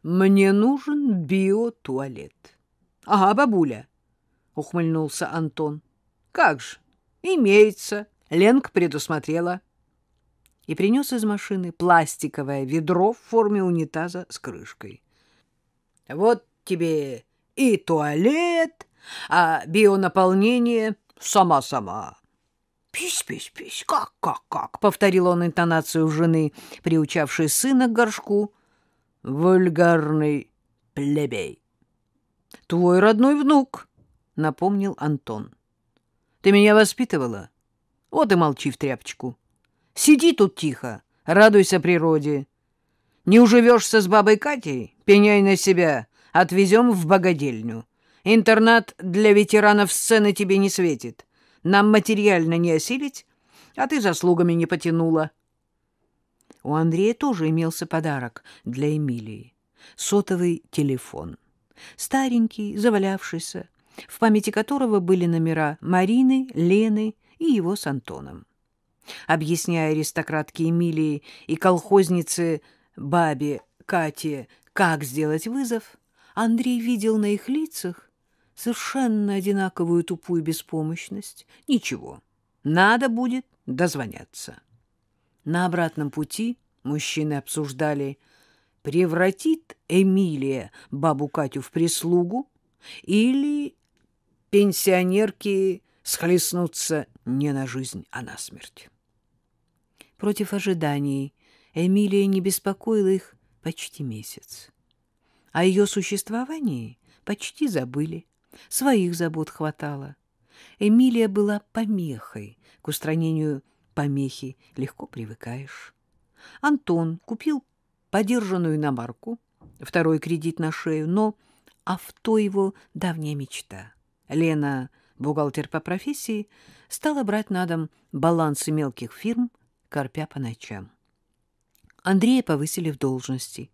Speaker 1: «Мне нужен биотуалет». «Ага, бабуля», — ухмыльнулся Антон. «Как же, имеется, Ленка предусмотрела» и принес из машины пластиковое ведро в форме унитаза с крышкой. «Вот тебе и туалет, а бионаполнение сама-сама». «Пись, пись, пись, как, как, как!» — повторил он интонацию жены, приучавшей сына к горшку. «Вульгарный плебей!» «Твой родной внук!» — напомнил Антон. «Ты меня воспитывала? Вот и молчи в тряпочку. Сиди тут тихо, радуйся природе. Не уживешься с бабой Катей, пеняй на себя, отвезем в богадельню. Интернат для ветеранов сцены тебе не светит. Нам материально не осилить, а ты заслугами не потянула. У Андрея тоже имелся подарок для Эмилии. Сотовый телефон. Старенький, завалявшийся, в памяти которого были номера Марины, Лены и его с Антоном объясняя аристократке Эмилии и колхознице бабе Кате, как сделать вызов, Андрей видел на их лицах совершенно одинаковую тупую беспомощность. Ничего, надо будет дозвоняться. На обратном пути мужчины обсуждали, превратит Эмилия бабу Катю в прислугу или пенсионерки Схлестнуться не на жизнь, а на смерть. Против ожиданий Эмилия не беспокоила их почти месяц. О ее существовании почти забыли, своих забот хватало. Эмилия была помехой, к устранению помехи легко привыкаешь. Антон купил подержанную иномарку, второй кредит на шею, но авто его давняя мечта. Лена бухгалтер по профессии, стала брать на дом балансы мелких фирм, корпя по ночам. Андрея повысили в должности.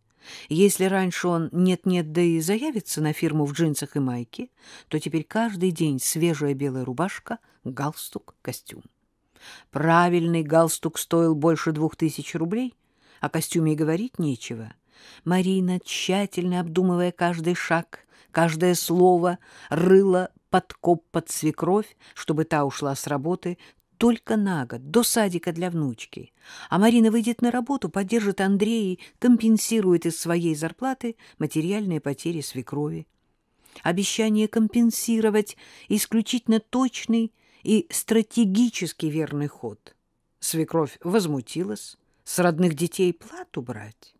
Speaker 1: Если раньше он нет-нет, да и заявится на фирму в джинсах и майке, то теперь каждый день свежая белая рубашка, галстук, костюм. Правильный галстук стоил больше двух тысяч рублей, о костюме и говорить нечего. Марина, тщательно обдумывая каждый шаг, каждое слово, рыла подкоп под свекровь, чтобы та ушла с работы только на год, до садика для внучки. А Марина выйдет на работу, поддержит Андрея и компенсирует из своей зарплаты материальные потери свекрови. Обещание компенсировать – исключительно точный и стратегически верный ход. Свекровь возмутилась, с родных детей плату брать.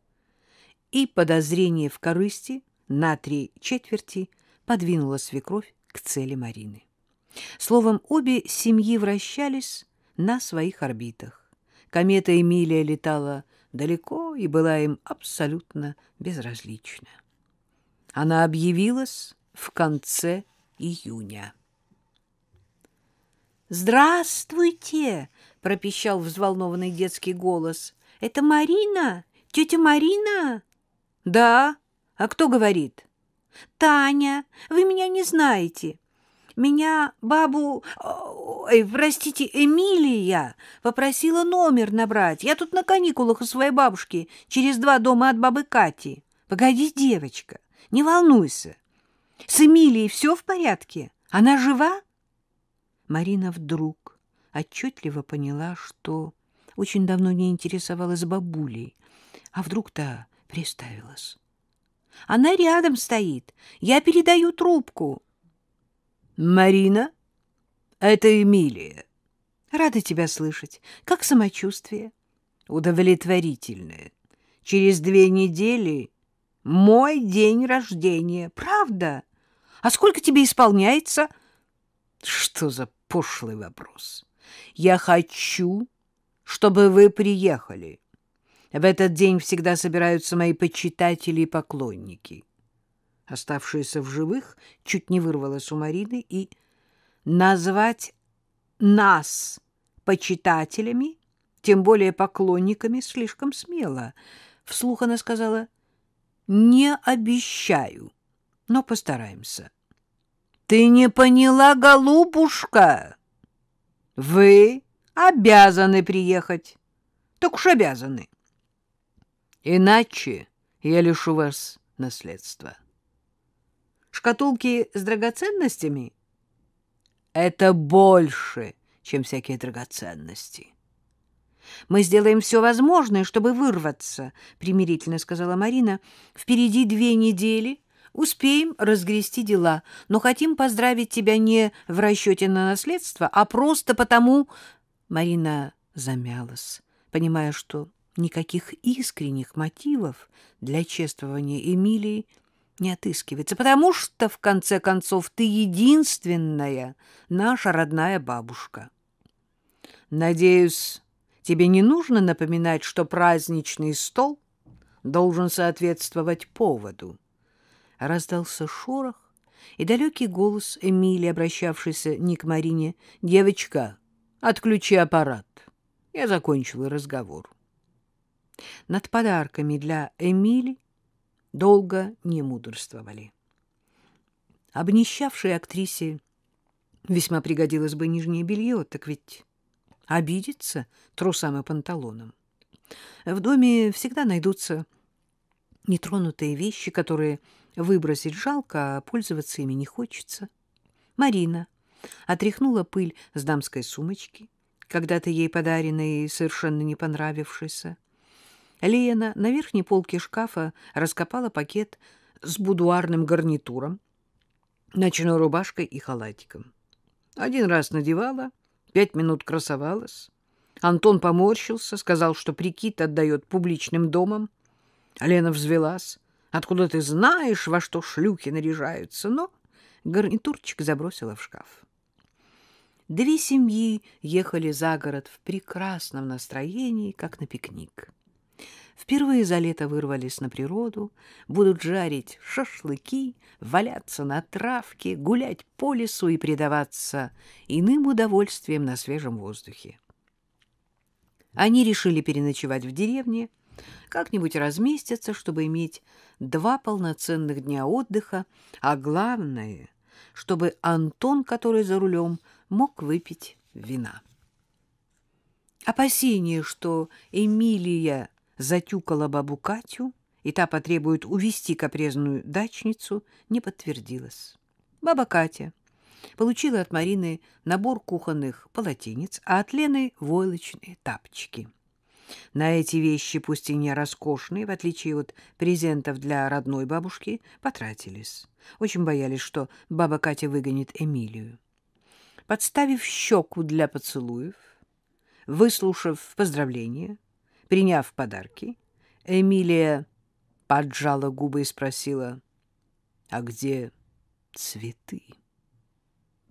Speaker 1: И подозрение в корысти на три четверти подвинуло свекровь к цели Марины. Словом, обе семьи вращались на своих орбитах. Комета Эмилия летала далеко и была им абсолютно безразлична. Она объявилась в конце июня. «Здравствуйте!» — пропищал взволнованный детский голос. «Это Марина? Тетя Марина?» «Да. А кто говорит?» «Таня, вы меня не знаете. Меня бабу... А, ой, простите, Эмилия попросила номер набрать. Я тут на каникулах у своей бабушки, через два дома от бабы Кати. Погоди, девочка, не волнуйся. С Эмилией все в порядке? Она жива?» Марина вдруг отчетливо поняла, что очень давно не интересовалась бабулей, а вдруг то приставилась. Она рядом стоит. Я передаю трубку. Марина, это Эмилия. Рада тебя слышать. Как самочувствие? Удовлетворительное. Через две недели мой день рождения. Правда? А сколько тебе исполняется? Что за пошлый вопрос? Я хочу, чтобы вы приехали. В этот день всегда собираются мои почитатели и поклонники. Оставшиеся в живых чуть не вырвалась у Марины и назвать нас почитателями, тем более поклонниками, слишком смело. Вслух она сказала, «Не обещаю, но постараемся». «Ты не поняла, голубушка? Вы обязаны приехать, так уж обязаны». Иначе я лишу вас наследства. Шкатулки с драгоценностями — это больше, чем всякие драгоценности. «Мы сделаем все возможное, чтобы вырваться», — примирительно сказала Марина. «Впереди две недели. Успеем разгрести дела, но хотим поздравить тебя не в расчете на наследство, а просто потому...» Марина замялась, понимая, что никаких искренних мотивов для чествования Эмилии не отыскивается, потому что, в конце концов, ты единственная наша родная бабушка. Надеюсь, тебе не нужно напоминать, что праздничный стол должен соответствовать поводу. Раздался шорох, и далекий голос Эмилии, обращавшийся не к Марине, «Девочка, отключи аппарат». Я закончила разговор над подарками для Эмили долго не мудрствовали. Обнищавшей актрисе весьма пригодилось бы нижнее белье, так ведь обидится трусам и панталоном. В доме всегда найдутся нетронутые вещи, которые выбросить жалко, а пользоваться ими не хочется. Марина отряхнула пыль с дамской сумочки, когда-то ей подаренной и совершенно не понравившейся. Лена на верхней полке шкафа раскопала пакет с будуарным гарнитуром, ночной рубашкой и халатиком. Один раз надевала, пять минут красовалась. Антон поморщился, сказал, что прикид отдает публичным домам. Лена взвелась. «Откуда ты знаешь, во что шлюхи наряжаются?» Но гарнитурчик забросила в шкаф. Две семьи ехали за город в прекрасном настроении, как на пикник. Впервые за лето вырвались на природу, будут жарить шашлыки, валяться на травке, гулять по лесу и предаваться иным удовольствиям на свежем воздухе. Они решили переночевать в деревне, как-нибудь разместиться, чтобы иметь два полноценных дня отдыха, а главное, чтобы Антон, который за рулем, мог выпить вина. Опасение, что Эмилия затюкала бабу Катю, и та потребует увести капрезную дачницу, не подтвердилось. Баба Катя получила от Марины набор кухонных полотенец, а от Лены — войлочные тапочки. На эти вещи, пусть и не роскошные, в отличие от презентов для родной бабушки, потратились. Очень боялись, что баба Катя выгонит Эмилию. Подставив щеку для поцелуев, выслушав поздравления, Приняв подарки, Эмилия поджала губы и спросила, «А где цветы?»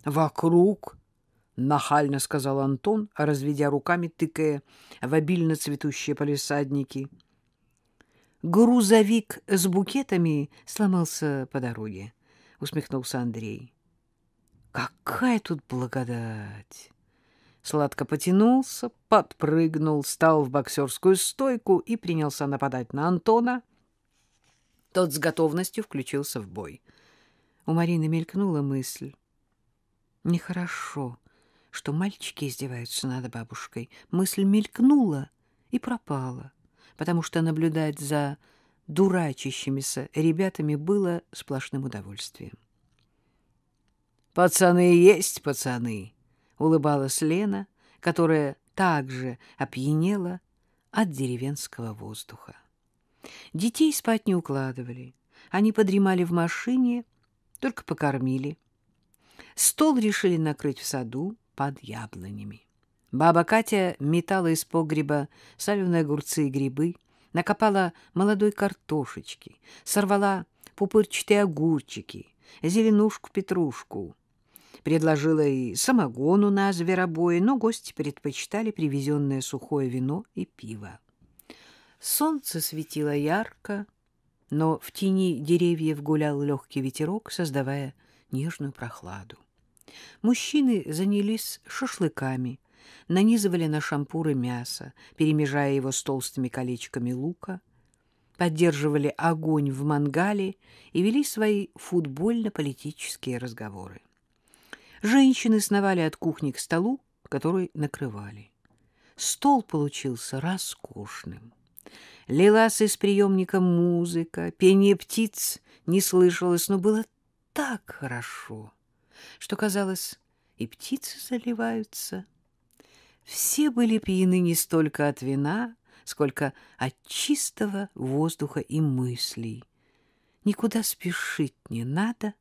Speaker 1: «Вокруг», — нахально сказал Антон, разведя руками, тыкая в обильно цветущие полисадники. «Грузовик с букетами сломался по дороге», — усмехнулся Андрей. «Какая тут благодать!» сладко потянулся, подпрыгнул, стал в боксерскую стойку и принялся нападать на Антона. Тот с готовностью включился в бой. У Марины мелькнула мысль. Нехорошо, что мальчики издеваются над бабушкой. Мысль мелькнула и пропала, потому что наблюдать за дурачащимися ребятами было сплошным удовольствием. «Пацаны есть пацаны!» улыбалась Лена, которая также опьянела от деревенского воздуха. Детей спать не укладывали. Они подремали в машине, только покормили. Стол решили накрыть в саду под яблонями. Баба Катя метала из погреба соленые огурцы и грибы, накопала молодой картошечки, сорвала пупырчатые огурчики, зеленушку-петрушку — Предложила и самогону на зверобое, но гости предпочитали привезенное сухое вино и пиво. Солнце светило ярко, но в тени деревьев гулял легкий ветерок, создавая нежную прохладу. Мужчины занялись шашлыками, нанизывали на шампуры мясо, перемежая его с толстыми колечками лука, поддерживали огонь в мангале и вели свои футбольно-политические разговоры. Женщины сновали от кухни к столу, который накрывали. Стол получился роскошным. Лилась из приемника музыка, пение птиц не слышалось, но было так хорошо, что, казалось, и птицы заливаются. Все были пьяны не столько от вина, сколько от чистого воздуха и мыслей. Никуда спешить не надо,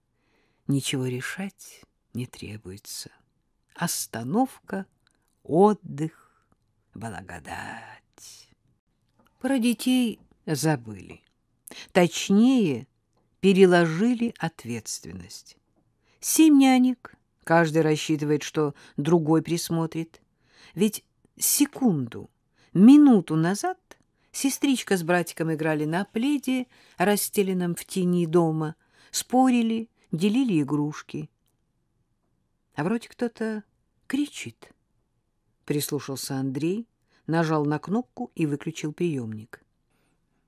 Speaker 1: ничего решать не требуется. Остановка, отдых, благодать. Про детей забыли. Точнее, переложили ответственность. Семь нянек. Каждый рассчитывает, что другой присмотрит. Ведь секунду, минуту назад сестричка с братиком играли на пледе, расстеленном в тени дома, спорили, делили игрушки. А вроде кто-то кричит. Прислушался Андрей, нажал на кнопку и выключил приемник.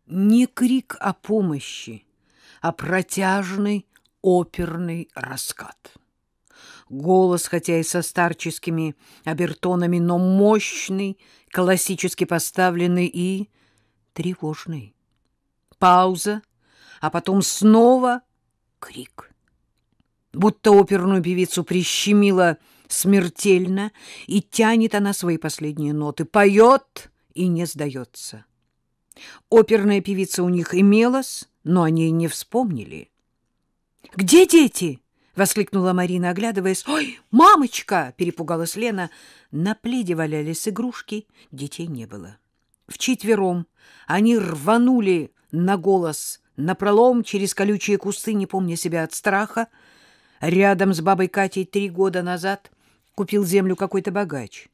Speaker 1: Не крик о помощи, а протяжный оперный раскат. Голос, хотя и со старческими обертонами, но мощный, классически поставленный и тревожный. Пауза, а потом снова крик будто оперную певицу прищемила смертельно, и тянет она свои последние ноты, поет и не сдается. Оперная певица у них имелась, но они не вспомнили. «Где дети?» — воскликнула Марина, оглядываясь. «Ой, мамочка!» — перепугалась Лена. На пледе валялись игрушки, детей не было. Вчетвером они рванули на голос напролом через колючие кусты, не помня себя от страха, — Рядом с бабой Катей три года назад купил землю какой-то богач.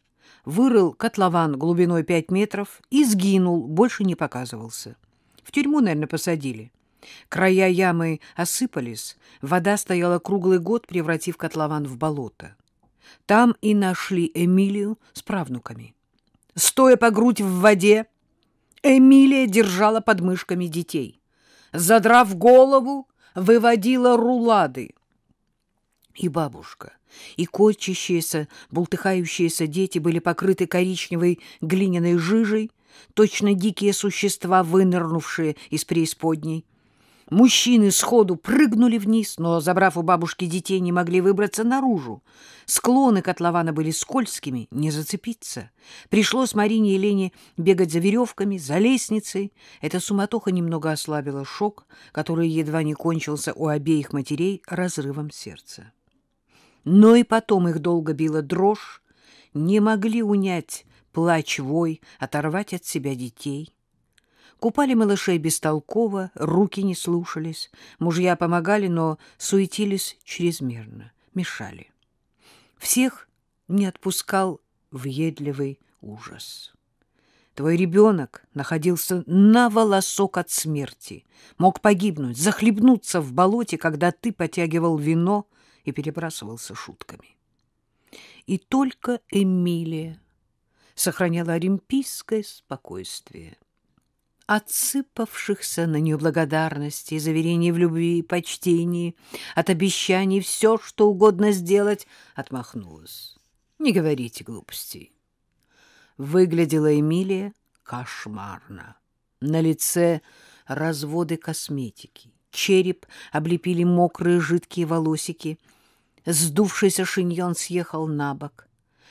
Speaker 1: Вырыл котлован глубиной пять метров и сгинул, больше не показывался. В тюрьму, наверное, посадили. Края ямы осыпались, вода стояла круглый год, превратив котлован в болото. Там и нашли Эмилию с правнуками. Стоя по грудь в воде, Эмилия держала под мышками детей. Задрав голову, выводила рулады — и бабушка, и корчащиеся, бултыхающиеся дети были покрыты коричневой глиняной жижей, точно дикие существа, вынырнувшие из преисподней. Мужчины сходу прыгнули вниз, но, забрав у бабушки детей, не могли выбраться наружу. Склоны котлована были скользкими, не зацепиться. Пришлось Марине и Лене бегать за веревками, за лестницей. Эта суматоха немного ослабила шок, который едва не кончился у обеих матерей разрывом сердца. Но и потом их долго била дрожь, не могли унять плач вой, оторвать от себя детей. Купали малышей бестолково, руки не слушались, мужья помогали, но суетились чрезмерно, мешали. Всех не отпускал въедливый ужас. Твой ребенок находился на волосок от смерти, мог погибнуть, захлебнуться в болоте, когда ты потягивал вино и перебрасывался шутками. И только Эмилия сохраняла олимпийское спокойствие. Отсыпавшихся на нее благодарности, заверений в любви, и почтении, от обещаний все, что угодно сделать, отмахнулась. Не говорите глупостей. Выглядела Эмилия кошмарно. На лице разводы косметики, череп облепили мокрые жидкие волосики. Сдувшийся шиньон съехал на бок.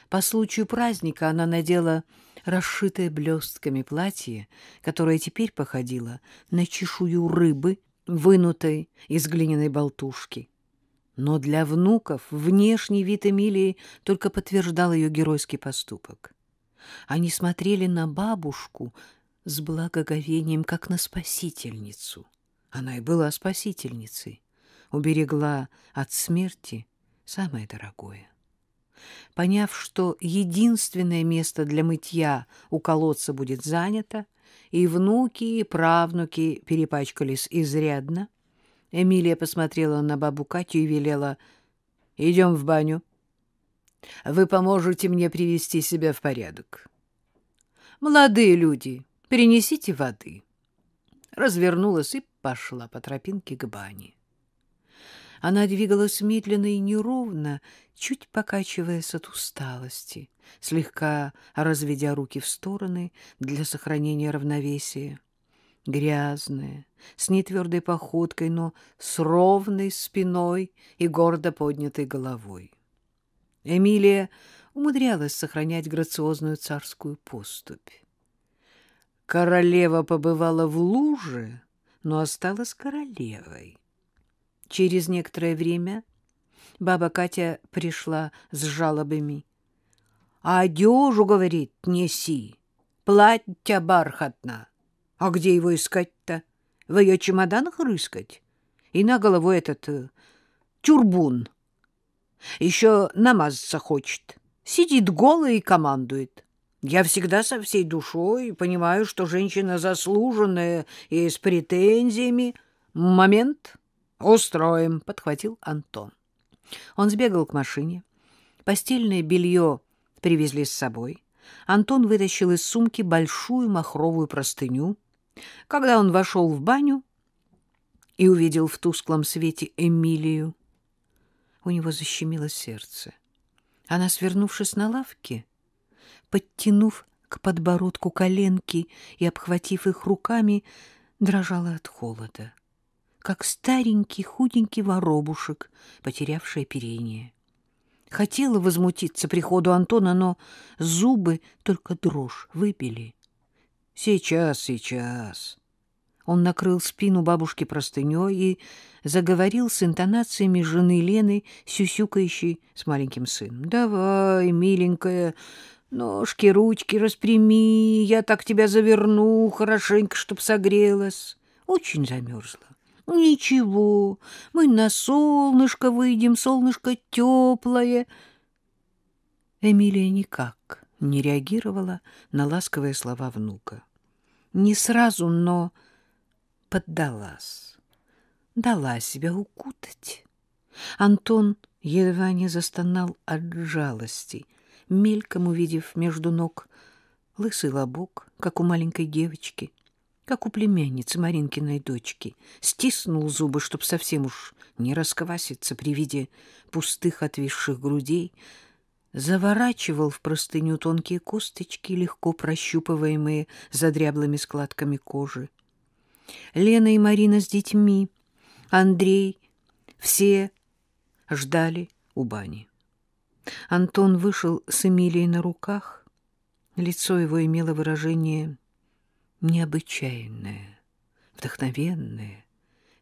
Speaker 1: По случаю праздника она надела расшитое блестками платье, которое теперь походило на чешую рыбы, вынутой из глиняной болтушки. Но для внуков внешний вид Эмилии только подтверждал ее геройский поступок. Они смотрели на бабушку с благоговением, как на спасительницу — она и была спасительницей, уберегла от смерти самое дорогое. Поняв, что единственное место для мытья у колодца будет занято, и внуки, и правнуки перепачкались изрядно, Эмилия посмотрела на бабу Катю и велела «Идем в баню. Вы поможете мне привести себя в порядок». «Молодые люди, перенесите воды». Развернулась и пошла по тропинке к бане. Она двигалась медленно и неровно, чуть покачиваясь от усталости, слегка разведя руки в стороны для сохранения равновесия. Грязная, с нетвердой походкой, но с ровной спиной и гордо поднятой головой. Эмилия умудрялась сохранять грациозную царскую поступь. Королева побывала в луже, но осталась королевой. Через некоторое время баба Катя пришла с жалобами. — А одежу, — говорит, — неси, Платье бархатно. А где его искать-то? В ее чемоданах рыскать? И на голову этот э, чурбун. Еще намазаться хочет. Сидит голый и командует. Я всегда со всей душой понимаю, что женщина заслуженная и с претензиями. Момент. Устроим, — подхватил Антон. Он сбегал к машине. Постельное белье привезли с собой. Антон вытащил из сумки большую махровую простыню. Когда он вошел в баню и увидел в тусклом свете Эмилию, у него защемило сердце. Она, свернувшись на лавке, — подтянув к подбородку коленки и обхватив их руками, дрожала от холода, как старенький худенький воробушек, потерявший оперение. Хотела возмутиться приходу Антона, но зубы только дрожь выбили. «Сейчас, сейчас!» Он накрыл спину бабушки простыней и заговорил с интонациями жены Лены, сюсюкающей с маленьким сыном. «Давай, миленькая, Ножки, ручки распрями, я так тебя заверну хорошенько, чтоб согрелась. Очень замерзла. Ну, ничего, мы на солнышко выйдем, солнышко теплое. Эмилия никак не реагировала на ласковые слова внука. Не сразу, но поддалась. Дала себя укутать. Антон едва не застонал от жалости — мельком увидев между ног лысый лобок, как у маленькой девочки, как у племянницы Маринкиной дочки, стиснул зубы, чтоб совсем уж не расковаситься при виде пустых отвисших грудей, заворачивал в простыню тонкие косточки, легко прощупываемые задряблыми складками кожи. Лена и Марина с детьми, Андрей, все ждали у бани. Антон вышел с Эмилией на руках. Лицо его имело выражение необычайное, вдохновенное,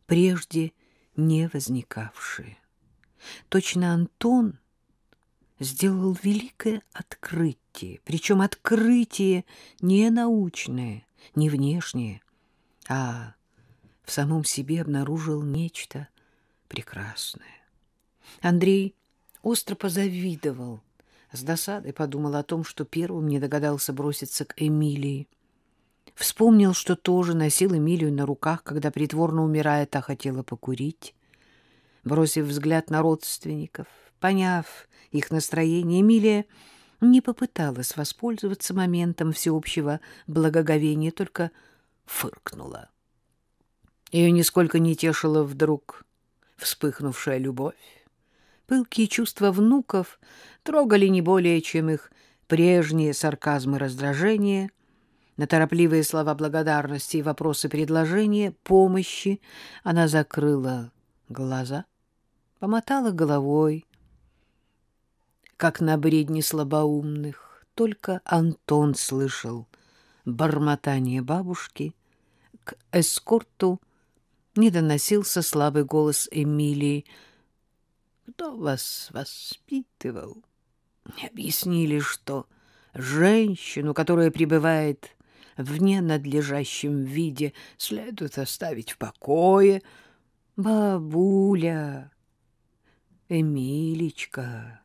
Speaker 1: прежде не возникавшее. Точно Антон сделал великое открытие, причем открытие не научное, не внешнее, а в самом себе обнаружил нечто прекрасное. Андрей остро позавидовал. С досадой подумал о том, что первым не догадался броситься к Эмилии. Вспомнил, что тоже носил Эмилию на руках, когда, притворно умирая, та хотела покурить. Бросив взгляд на родственников, поняв их настроение, Эмилия не попыталась воспользоваться моментом всеобщего благоговения, только фыркнула. Ее нисколько не тешила вдруг вспыхнувшая любовь. Пылкие чувства внуков трогали не более, чем их прежние сарказмы раздражения, на торопливые слова благодарности и вопросы предложения, помощи она закрыла глаза, помотала головой, как на бредне слабоумных. Только Антон слышал бормотание бабушки. К эскорту не доносился слабый голос Эмилии — кто вас воспитывал? Мне объяснили, что женщину, которая пребывает в ненадлежащем виде, следует оставить в покое. Бабуля, Эмилечка,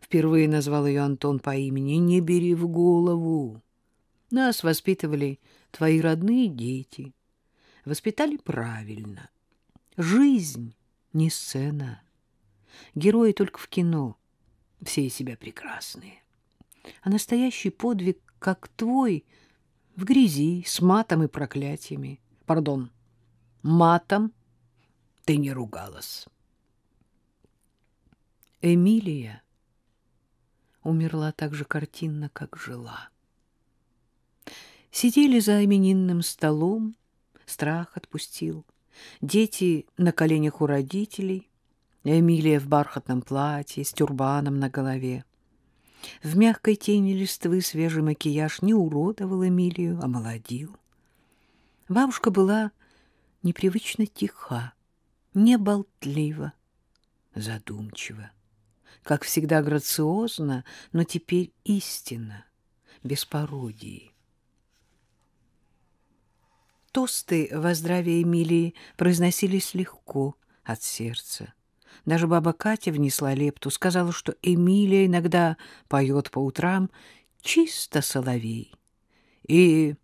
Speaker 1: впервые назвал ее Антон по имени, не бери в голову. Нас воспитывали твои родные дети. Воспитали правильно. Жизнь не сцена. Герои только в кино. Все из себя прекрасные. А настоящий подвиг, как твой, в грязи, с матом и проклятиями. Пардон, матом ты не ругалась. Эмилия умерла так же картинно, как жила. Сидели за именинным столом, страх отпустил. Дети на коленях у родителей. Эмилия в бархатном платье, с тюрбаном на голове. В мягкой тени листвы свежий макияж не уродовал Эмилию, а молодил. Бабушка была непривычно тиха, неболтлива, задумчива. Как всегда грациозно, но теперь истинно, без пародии. Тосты во здравии Эмилии произносились легко, от сердца. Даже баба Катя внесла лепту, сказала, что Эмилия иногда поет по утрам чисто соловей. И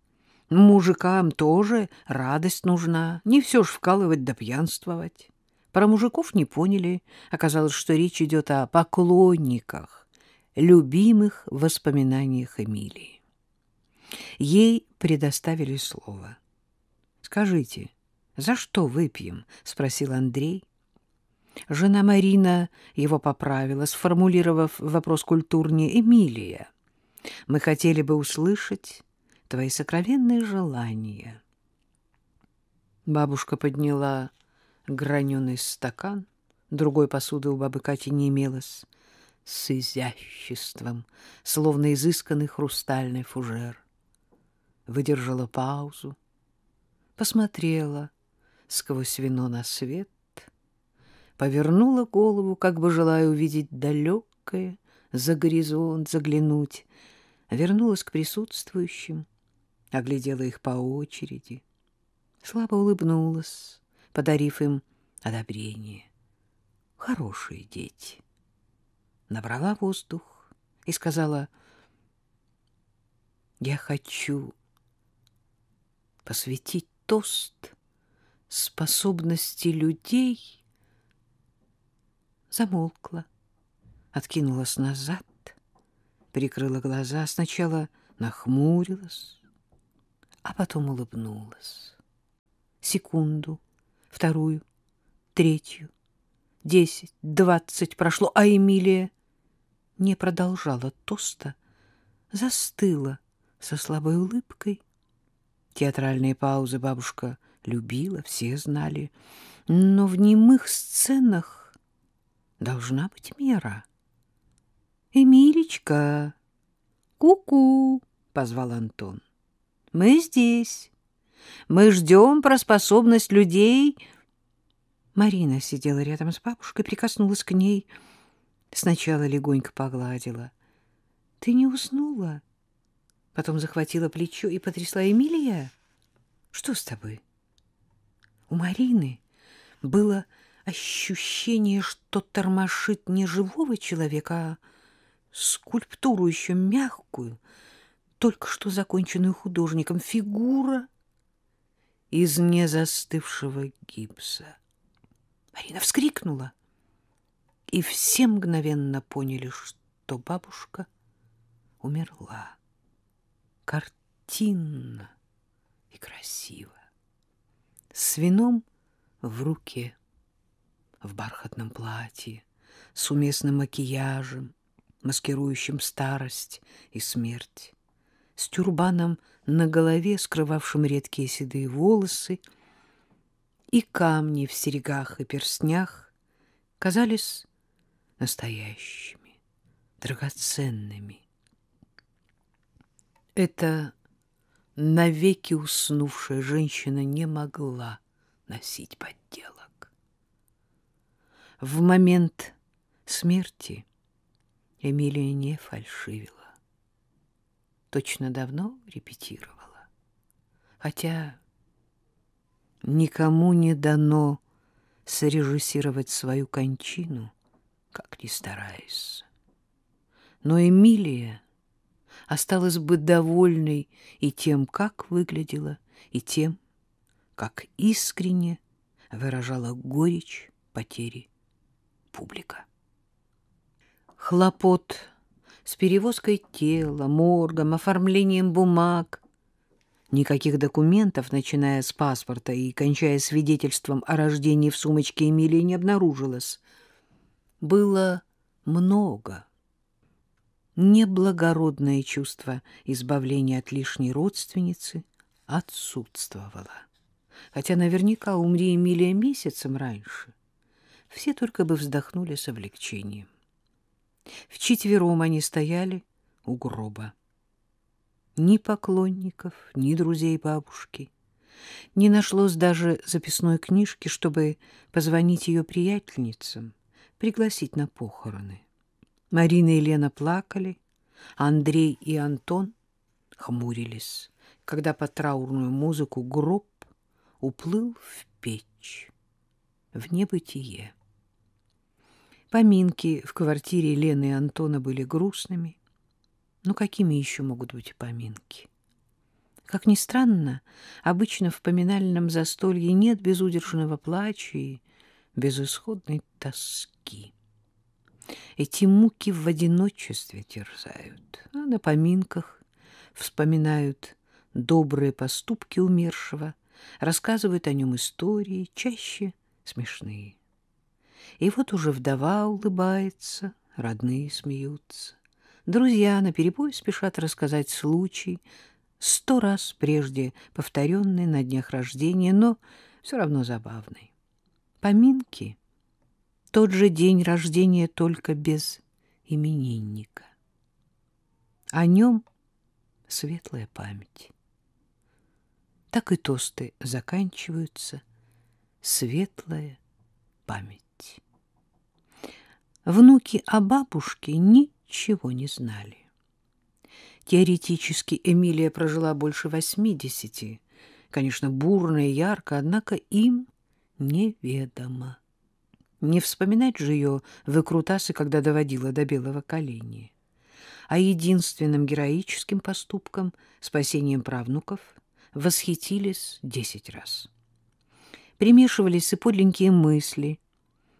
Speaker 1: мужикам тоже радость нужна, не все ж вкалывать да пьянствовать. Про мужиков не поняли, оказалось, что речь идет о поклонниках, любимых воспоминаниях Эмилии. Ей предоставили слово. «Скажите, за что выпьем?» — спросил Андрей Жена Марина его поправила, сформулировав вопрос культурнее «Эмилия, мы хотели бы услышать твои сокровенные желания». Бабушка подняла граненый стакан, другой посуды у бабы Кати не имелось, с изяществом, словно изысканный хрустальный фужер. Выдержала паузу, посмотрела сквозь вино на свет, повернула голову, как бы желая увидеть далекое, за горизонт заглянуть, вернулась к присутствующим, оглядела их по очереди, слабо улыбнулась, подарив им одобрение. Хорошие дети. Набрала воздух и сказала, «Я хочу посвятить тост способности людей — замолкла, откинулась назад, прикрыла глаза, сначала нахмурилась, а потом улыбнулась. Секунду, вторую, третью, десять, двадцать прошло, а Эмилия не продолжала тоста, застыла со слабой улыбкой. Театральные паузы бабушка любила, все знали, но в немых сценах должна быть мера. «Эмилечка, ку-ку!» — позвал Антон. «Мы здесь. Мы ждем про способность людей...» Марина сидела рядом с бабушкой, прикоснулась к ней, сначала легонько погладила. «Ты не уснула?» Потом захватила плечо и потрясла Эмилия. «Что с тобой?» У Марины было ощущение, что тормошит не живого человека, а скульптуру еще мягкую, только что законченную художником, фигура из незастывшего гипса. Марина вскрикнула, и все мгновенно поняли, что бабушка умерла. Картинно и красиво, с вином в руке в бархатном платье, с уместным макияжем, маскирующим старость и смерть, с тюрбаном на голове, скрывавшим редкие седые волосы, и камни в серьгах и перстнях казались настоящими, драгоценными. Эта навеки уснувшая женщина не могла носить подделок в момент смерти Эмилия не фальшивила. Точно давно репетировала. Хотя никому не дано срежиссировать свою кончину, как ни стараясь. Но Эмилия осталась бы довольной и тем, как выглядела, и тем, как искренне выражала горечь потери публика. Хлопот с перевозкой тела, моргом, оформлением бумаг. Никаких документов, начиная с паспорта и кончая свидетельством о рождении в сумочке Эмилии, не обнаружилось. Было много. Неблагородное чувство избавления от лишней родственницы отсутствовало. Хотя наверняка умри Эмилия месяцем раньше, все только бы вздохнули с облегчением. Вчетвером они стояли у гроба. Ни поклонников, ни друзей бабушки. Не нашлось даже записной книжки, чтобы позвонить ее приятельницам, пригласить на похороны. Марина и Лена плакали, Андрей и Антон хмурились, когда по траурную музыку гроб уплыл в печь, в небытие. Поминки в квартире Лены и Антона были грустными. Но какими еще могут быть поминки? Как ни странно, обычно в поминальном застолье нет безудержного плача и безысходной тоски. Эти муки в одиночестве терзают, а на поминках вспоминают добрые поступки умершего, рассказывают о нем истории, чаще смешные. И вот уже вдова улыбается, родные смеются. Друзья наперебой спешат рассказать случай, сто раз прежде повторенный на днях рождения, но все равно забавный. Поминки — тот же день рождения, только без именинника. О нем светлая память. Так и тосты заканчиваются. Светлая память. Внуки о бабушке ничего не знали. Теоретически Эмилия прожила больше восьмидесяти, конечно, бурно и ярко, однако им неведомо. Не вспоминать же ее выкрутасы, когда доводила до белого колени. А единственным героическим поступком, спасением правнуков, восхитились десять раз. Примешивались и подлинные мысли —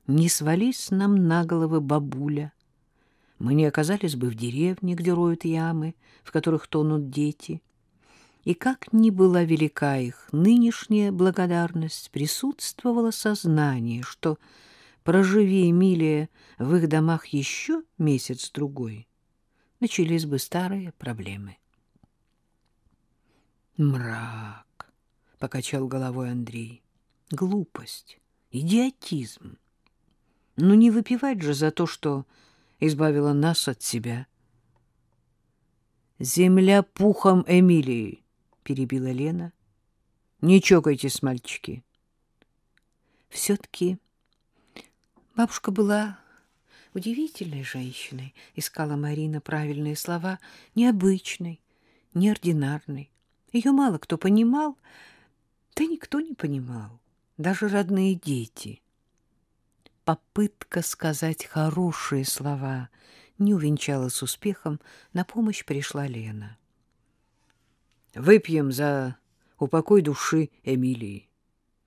Speaker 1: не свались нам на головы бабуля. Мы не оказались бы в деревне, где роют ямы, в которых тонут дети. И как ни была велика их нынешняя благодарность, присутствовало сознание, что проживи Эмилия в их домах еще месяц-другой, начались бы старые проблемы. «Мрак», — покачал головой Андрей, — «глупость, идиотизм. Ну не выпивать же за то, что избавила нас от себя. «Земля пухом Эмилии!» — перебила Лена. «Не чокайтесь, мальчики!» Все-таки бабушка была удивительной женщиной, искала Марина правильные слова, необычной, неординарной. Ее мало кто понимал, да никто не понимал, даже родные дети — Попытка сказать хорошие слова не увенчалась успехом, на помощь пришла Лена. «Выпьем за упокой души Эмилии.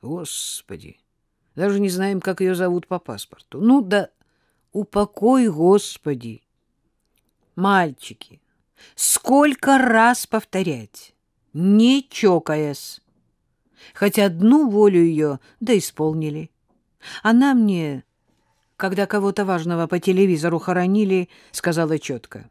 Speaker 1: Господи, даже не знаем, как ее зовут по паспорту. Ну да упокой, Господи! Мальчики, сколько раз повторять, не чокаясь. Хоть одну волю ее да исполнили. Она мне когда кого-то важного по телевизору хоронили, сказала четко.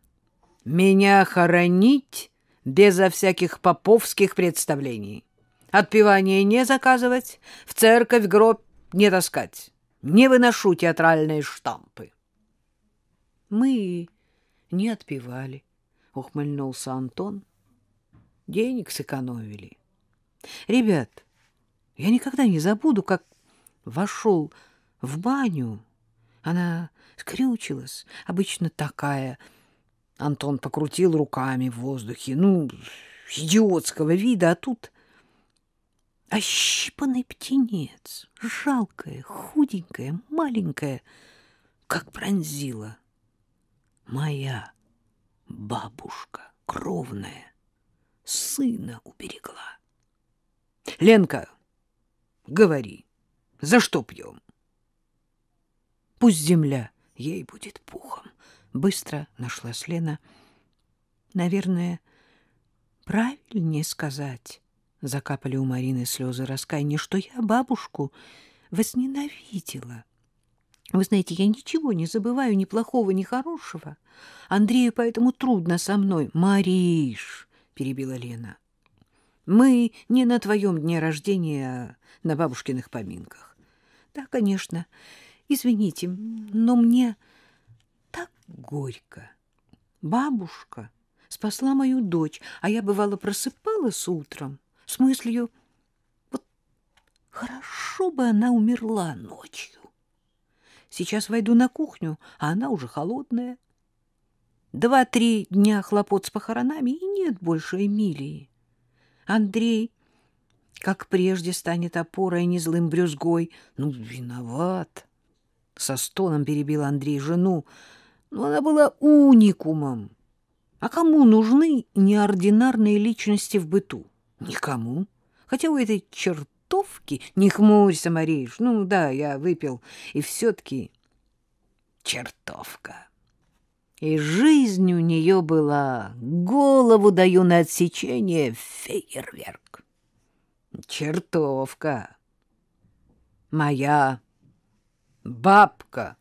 Speaker 1: «Меня хоронить безо всяких поповских представлений. Отпевание не заказывать, в церковь гроб не таскать. Не выношу театральные штампы». «Мы не отпевали», — ухмыльнулся Антон. «Денег сэкономили». «Ребят, я никогда не забуду, как вошел в баню» Она скрючилась, обычно такая. Антон покрутил руками в воздухе. Ну, идиотского вида, а тут... Ощипанный птенец, жалкая худенькая маленькая как пронзила. Моя бабушка кровная сына уберегла. — Ленка, говори, за что пьем? — Пусть земля ей будет пухом. Быстро нашла Лена. Наверное, правильнее сказать, закапали у Марины слезы раскаяния, что я бабушку возненавидела. Вы знаете, я ничего не забываю, ни плохого, ни хорошего. Андрею поэтому трудно со мной. Мариш, перебила Лена. Мы не на твоем дне рождения, а на бабушкиных поминках. Да, конечно. Извините, но мне так горько. Бабушка спасла мою дочь, а я, бывало, просыпалась утром с мыслью, вот хорошо бы она умерла ночью. Сейчас войду на кухню, а она уже холодная. Два-три дня хлопот с похоронами, и нет больше Эмилии. Андрей, как прежде, станет опорой, а не злым брюзгой. Ну, виноват. Со стоном перебил Андрей жену. Но она была уникумом. А кому нужны неординарные личности в быту? Никому. Хотя у этой чертовки... Не хмурься, Мариш. Ну да, я выпил. И все-таки... Чертовка. И жизнь у нее была. Голову даю на отсечение фейерверк. Чертовка. Моя Бабка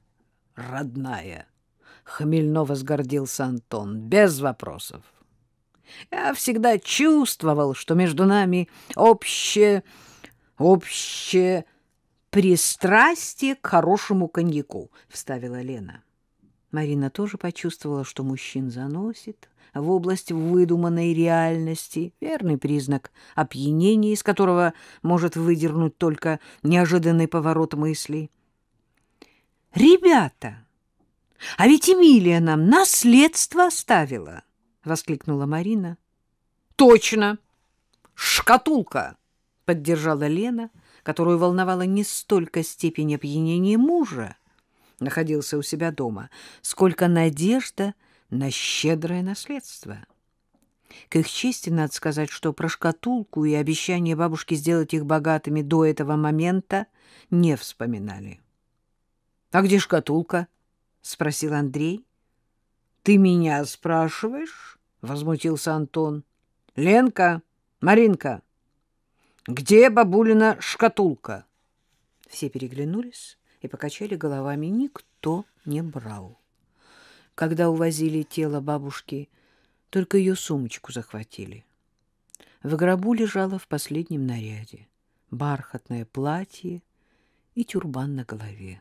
Speaker 1: родная, хмельно возгордился Антон, без вопросов. Я всегда чувствовал, что между нами общее, общее пристрастие к хорошему коньяку, вставила Лена. Марина тоже почувствовала, что мужчин заносит в область выдуманной реальности, верный признак опьянения, из которого может выдернуть только неожиданный поворот мыслей. «Ребята, а ведь Эмилия нам наследство оставила!» — воскликнула Марина. «Точно! Шкатулка!» — поддержала Лена, которую волновала не столько степень опьянения мужа, находился у себя дома, сколько надежда на щедрое наследство. К их чести надо сказать, что про шкатулку и обещание бабушки сделать их богатыми до этого момента не вспоминали. — А где шкатулка? — спросил Андрей. — Ты меня спрашиваешь? — возмутился Антон. — Ленка, Маринка, где бабулина шкатулка? Все переглянулись и покачали головами. Никто не брал. Когда увозили тело бабушки, только ее сумочку захватили. В гробу лежала в последнем наряде бархатное платье и тюрбан на голове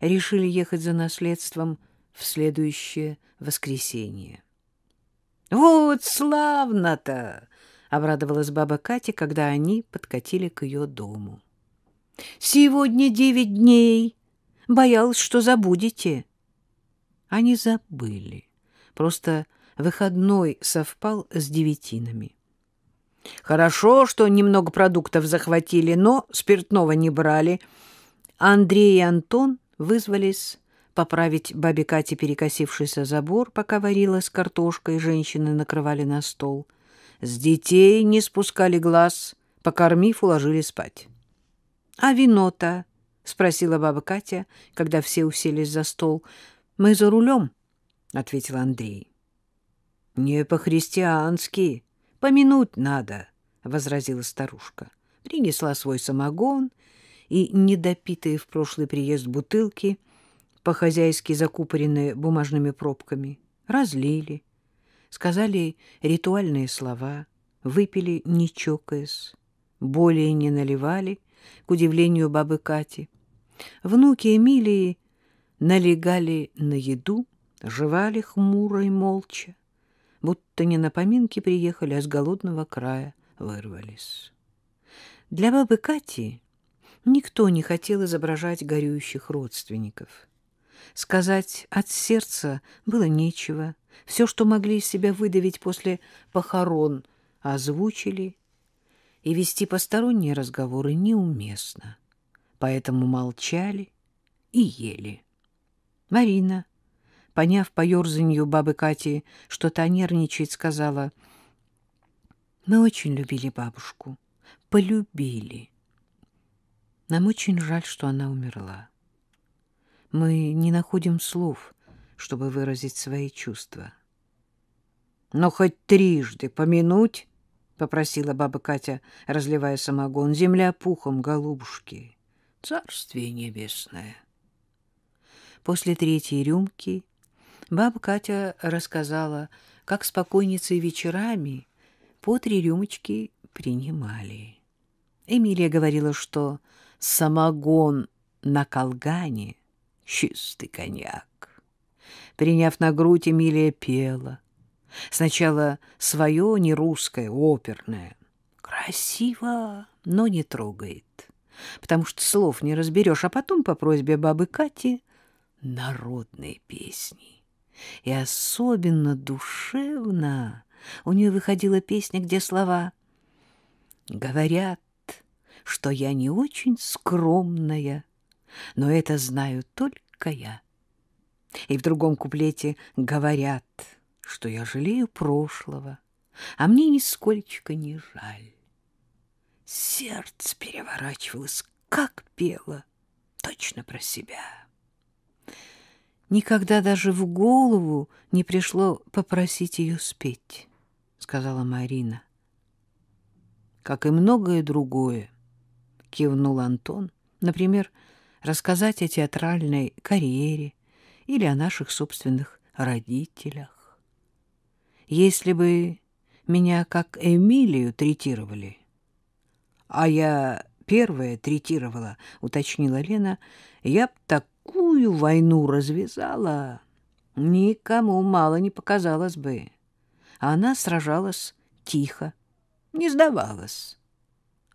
Speaker 1: решили ехать за наследством в следующее воскресенье. «Вот славно-то!» — обрадовалась баба Катя, когда они подкатили к ее дому. «Сегодня девять дней. Боялась, что забудете». Они забыли. Просто выходной совпал с девятинами. Хорошо, что немного продуктов захватили, но спиртного не брали. Андрей и Антон вызвались поправить бабе Кате перекосившийся забор, пока варила с картошкой, женщины накрывали на стол. С детей не спускали глаз, покормив, уложили спать. — А вино-то? — спросила баба Катя, когда все уселись за стол. — Мы за рулем, — ответил Андрей. — Не по-христиански, помянуть надо, — возразила старушка. Принесла свой самогон и недопитые в прошлый приезд бутылки, по-хозяйски закупоренные бумажными пробками, разлили, сказали ритуальные слова, выпили, не чокаясь, более не наливали, к удивлению бабы Кати. Внуки Эмилии налегали на еду, жевали хмуро и молча, будто не на поминки приехали, а с голодного края вырвались. Для бабы Кати Никто не хотел изображать горюющих родственников. Сказать от сердца было нечего. Все, что могли из себя выдавить после похорон, озвучили. И вести посторонние разговоры неуместно. Поэтому молчали и ели. Марина, поняв по ерзанью бабы Кати, что та нервничает, сказала, «Мы очень любили бабушку, полюбили». Нам очень жаль, что она умерла. Мы не находим слов, чтобы выразить свои чувства. Но хоть трижды помянуть, попросила баба Катя, разливая самогон, земля пухом, голубушки, царствие небесное. После третьей рюмки баба Катя рассказала, как с покойницей вечерами по три рюмочки принимали. Эмилия говорила, что самогон на колгане — чистый коньяк. Приняв на грудь, Эмилия пела. Сначала свое нерусское, оперное. Красиво, но не трогает, потому что слов не разберешь, а потом по просьбе бабы Кати народные песни. И особенно душевно у нее выходила песня, где слова «Говорят, что я не очень скромная, но это знаю только я. И в другом куплете говорят, что я жалею прошлого, а мне нисколько не жаль. Сердце переворачивалось, как пело, точно про себя. Никогда даже в голову не пришло попросить ее спеть, сказала Марина. Как и многое другое, — кивнул Антон. «Например, рассказать о театральной карьере или о наших собственных родителях. Если бы меня как Эмилию третировали, а я первая третировала, — уточнила Лена, — я б такую войну развязала, никому мало не показалось бы. Она сражалась тихо, не сдавалась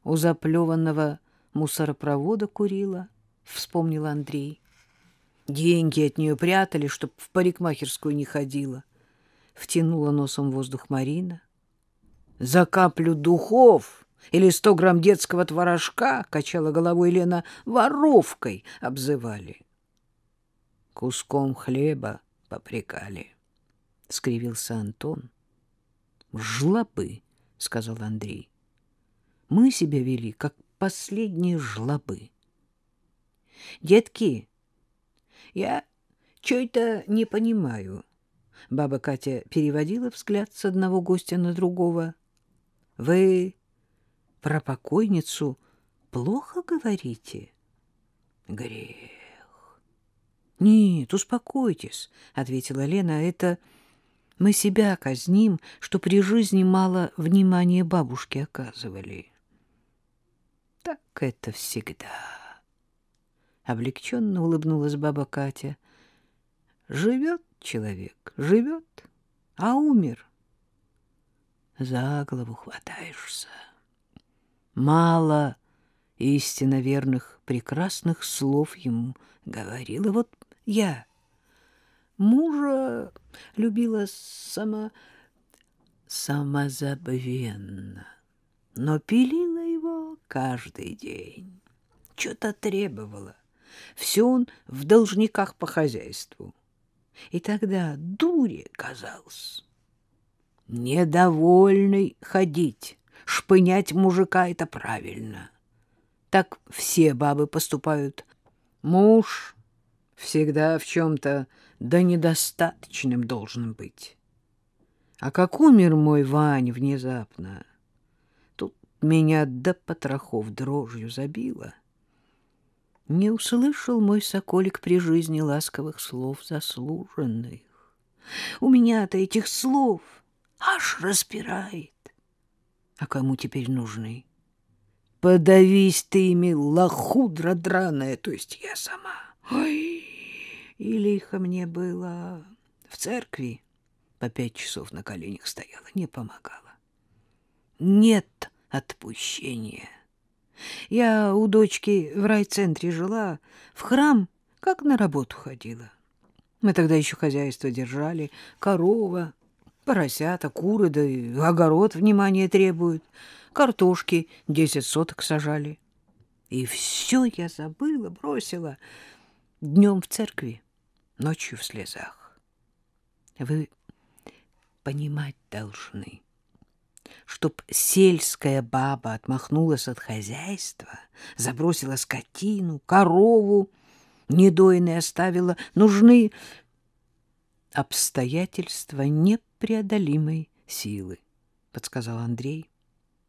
Speaker 1: у заплеванного мусоропровода курила, вспомнил Андрей. Деньги от нее прятали, чтоб в парикмахерскую не ходила. Втянула носом воздух Марина. За каплю духов или сто грамм детского творожка, качала головой Лена, воровкой обзывали. Куском хлеба попрекали, — скривился Антон. — Жлобы, — сказал Андрей мы себя вели, как последние жлобы. «Детки, я чё-то не понимаю». Баба Катя переводила взгляд с одного гостя на другого. «Вы про покойницу плохо говорите?» «Грех». «Нет, успокойтесь», — ответила Лена, — «это...» Мы себя казним, что при жизни мало внимания бабушке оказывали так это всегда. Облегченно улыбнулась баба Катя. Живет человек, живет, а умер. За голову хватаешься. Мало истинно верных, прекрасных слов ему говорила. Вот я мужа любила сама самозабвенно, но пилила каждый день. Что-то требовало. Все он в должниках по хозяйству. И тогда дуре казалось. Недовольный ходить, шпынять мужика — это правильно. Так все бабы поступают. Муж всегда в чем-то да недостаточным должен быть. А как умер мой Вань внезапно — меня до потрохов дрожью забило. Не услышал мой соколик при жизни ласковых слов заслуженных. У меня-то этих слов аж распирает. А кому теперь нужны? Подавись ты ими, лохудра драная, то есть я сама. Ой, и лихо мне было. В церкви по пять часов на коленях стояла, не помогала. Нет отпущение. Я у дочки в райцентре жила, в храм как на работу ходила. Мы тогда еще хозяйство держали, корова, поросята, куры, да и огород внимания требует, картошки десять соток сажали. И все я забыла, бросила. Днем в церкви, ночью в слезах. Вы понимать должны чтоб сельская баба отмахнулась от хозяйства, забросила скотину, корову, недойной оставила, нужны обстоятельства непреодолимой силы, — подсказал Андрей.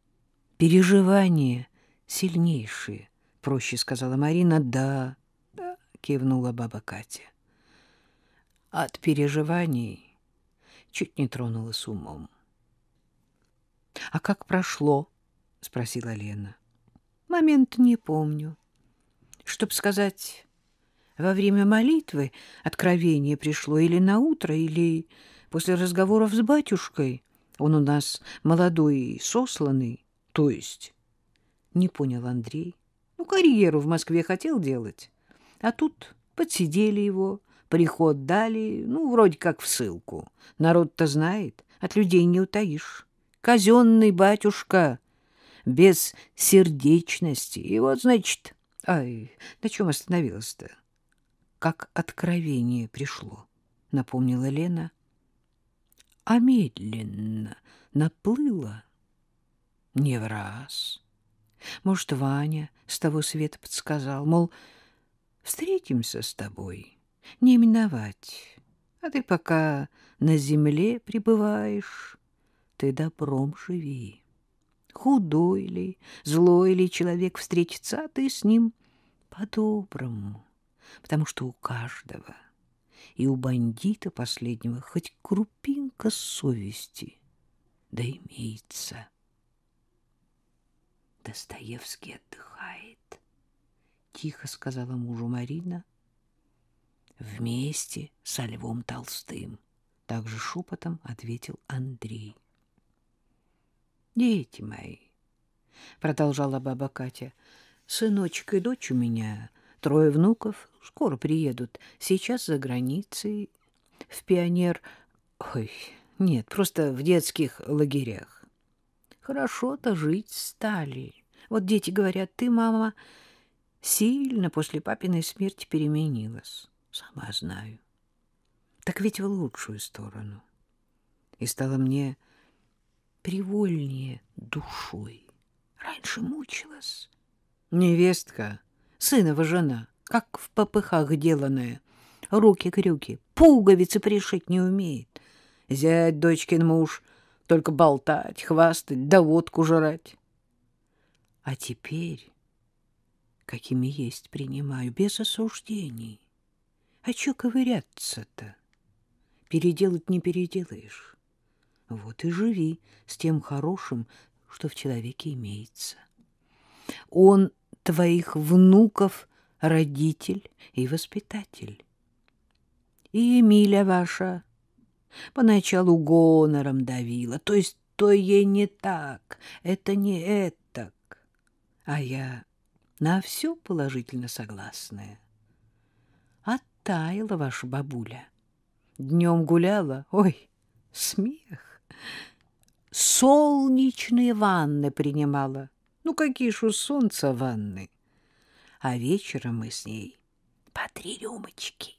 Speaker 1: — Переживания сильнейшие, — проще сказала Марина. — Да, да, — кивнула баба Катя. От переживаний чуть не тронула с умом. — А как прошло? — спросила Лена. — Момент не помню. Чтоб сказать, во время молитвы откровение пришло или на утро, или после разговоров с батюшкой. Он у нас молодой и сосланный, то есть... Не понял Андрей. Ну, карьеру в Москве хотел делать, а тут подсидели его, приход дали, ну, вроде как в ссылку. Народ-то знает, от людей не утаишь казенный батюшка, без сердечности. И вот, значит, ай, на чем остановилась-то? Как откровение пришло, напомнила Лена. А медленно наплыла. Не в раз. Может, Ваня с того света подсказал, мол, встретимся с тобой, не именовать, а ты пока на земле пребываешь, ты добром живи. Худой ли, злой ли человек встретится, а ты с ним по-доброму, потому что у каждого и у бандита последнего хоть крупинка совести да имеется. Достоевский отдыхает, — тихо сказала мужу Марина, — вместе со Львом Толстым. Также шепотом ответил Андрей. Дети мои, продолжала баба Катя, сыночек и дочь у меня, трое внуков, скоро приедут, сейчас за границей, в пионер... Ой, нет, просто в детских лагерях. Хорошо-то жить стали. Вот дети говорят, ты, мама, сильно после папиной смерти переменилась. Сама знаю. Так ведь в лучшую сторону. И стало мне привольнее душой. Раньше мучилась. Невестка, сынова жена, как в попыхах деланная. Руки-крюки, пуговицы пришить не умеет. Зять дочкин муж, только болтать, хвастать, да водку жрать. А теперь, какими есть, принимаю, без осуждений. А чё ковыряться-то? Переделать не переделаешь. Вот и живи с тем хорошим, что в человеке имеется. Он твоих внуков родитель и воспитатель. И Эмиля ваша поначалу гонором давила, то есть то ей не так, это не этак. А я на все положительно согласная. Оттаяла ваша бабуля. Днем гуляла, ой, смех солнечные ванны принимала. Ну, какие ж у солнца ванны. А вечером мы с ней по три рюмочки.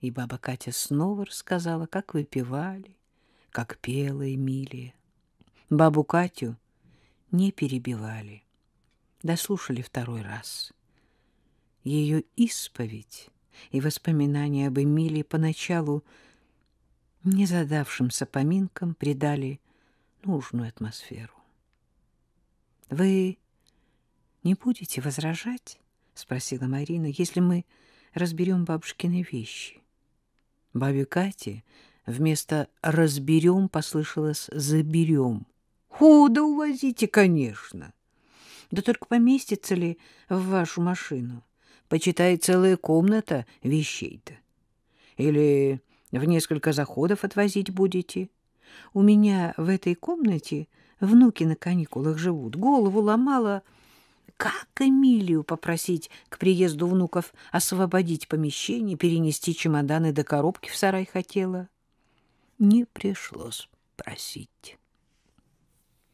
Speaker 1: И баба Катя снова рассказала, как выпивали, как пела Эмилия. Бабу Катю не перебивали, дослушали второй раз. Ее исповедь и воспоминания об Эмилии поначалу незадавшимся поминкам придали нужную атмосферу. «Вы не будете возражать?» — спросила Марина. «Если мы разберем бабушкины вещи?» Бабе Кате вместо «разберем» послышалось «заберем». «Худо увозите, конечно!» «Да только поместится ли в вашу машину? Почитай целая комната вещей-то. Или в несколько заходов отвозить будете. У меня в этой комнате внуки на каникулах живут. Голову ломала. Как Эмилию попросить к приезду внуков освободить помещение, перенести чемоданы до коробки в сарай хотела? Не пришлось просить.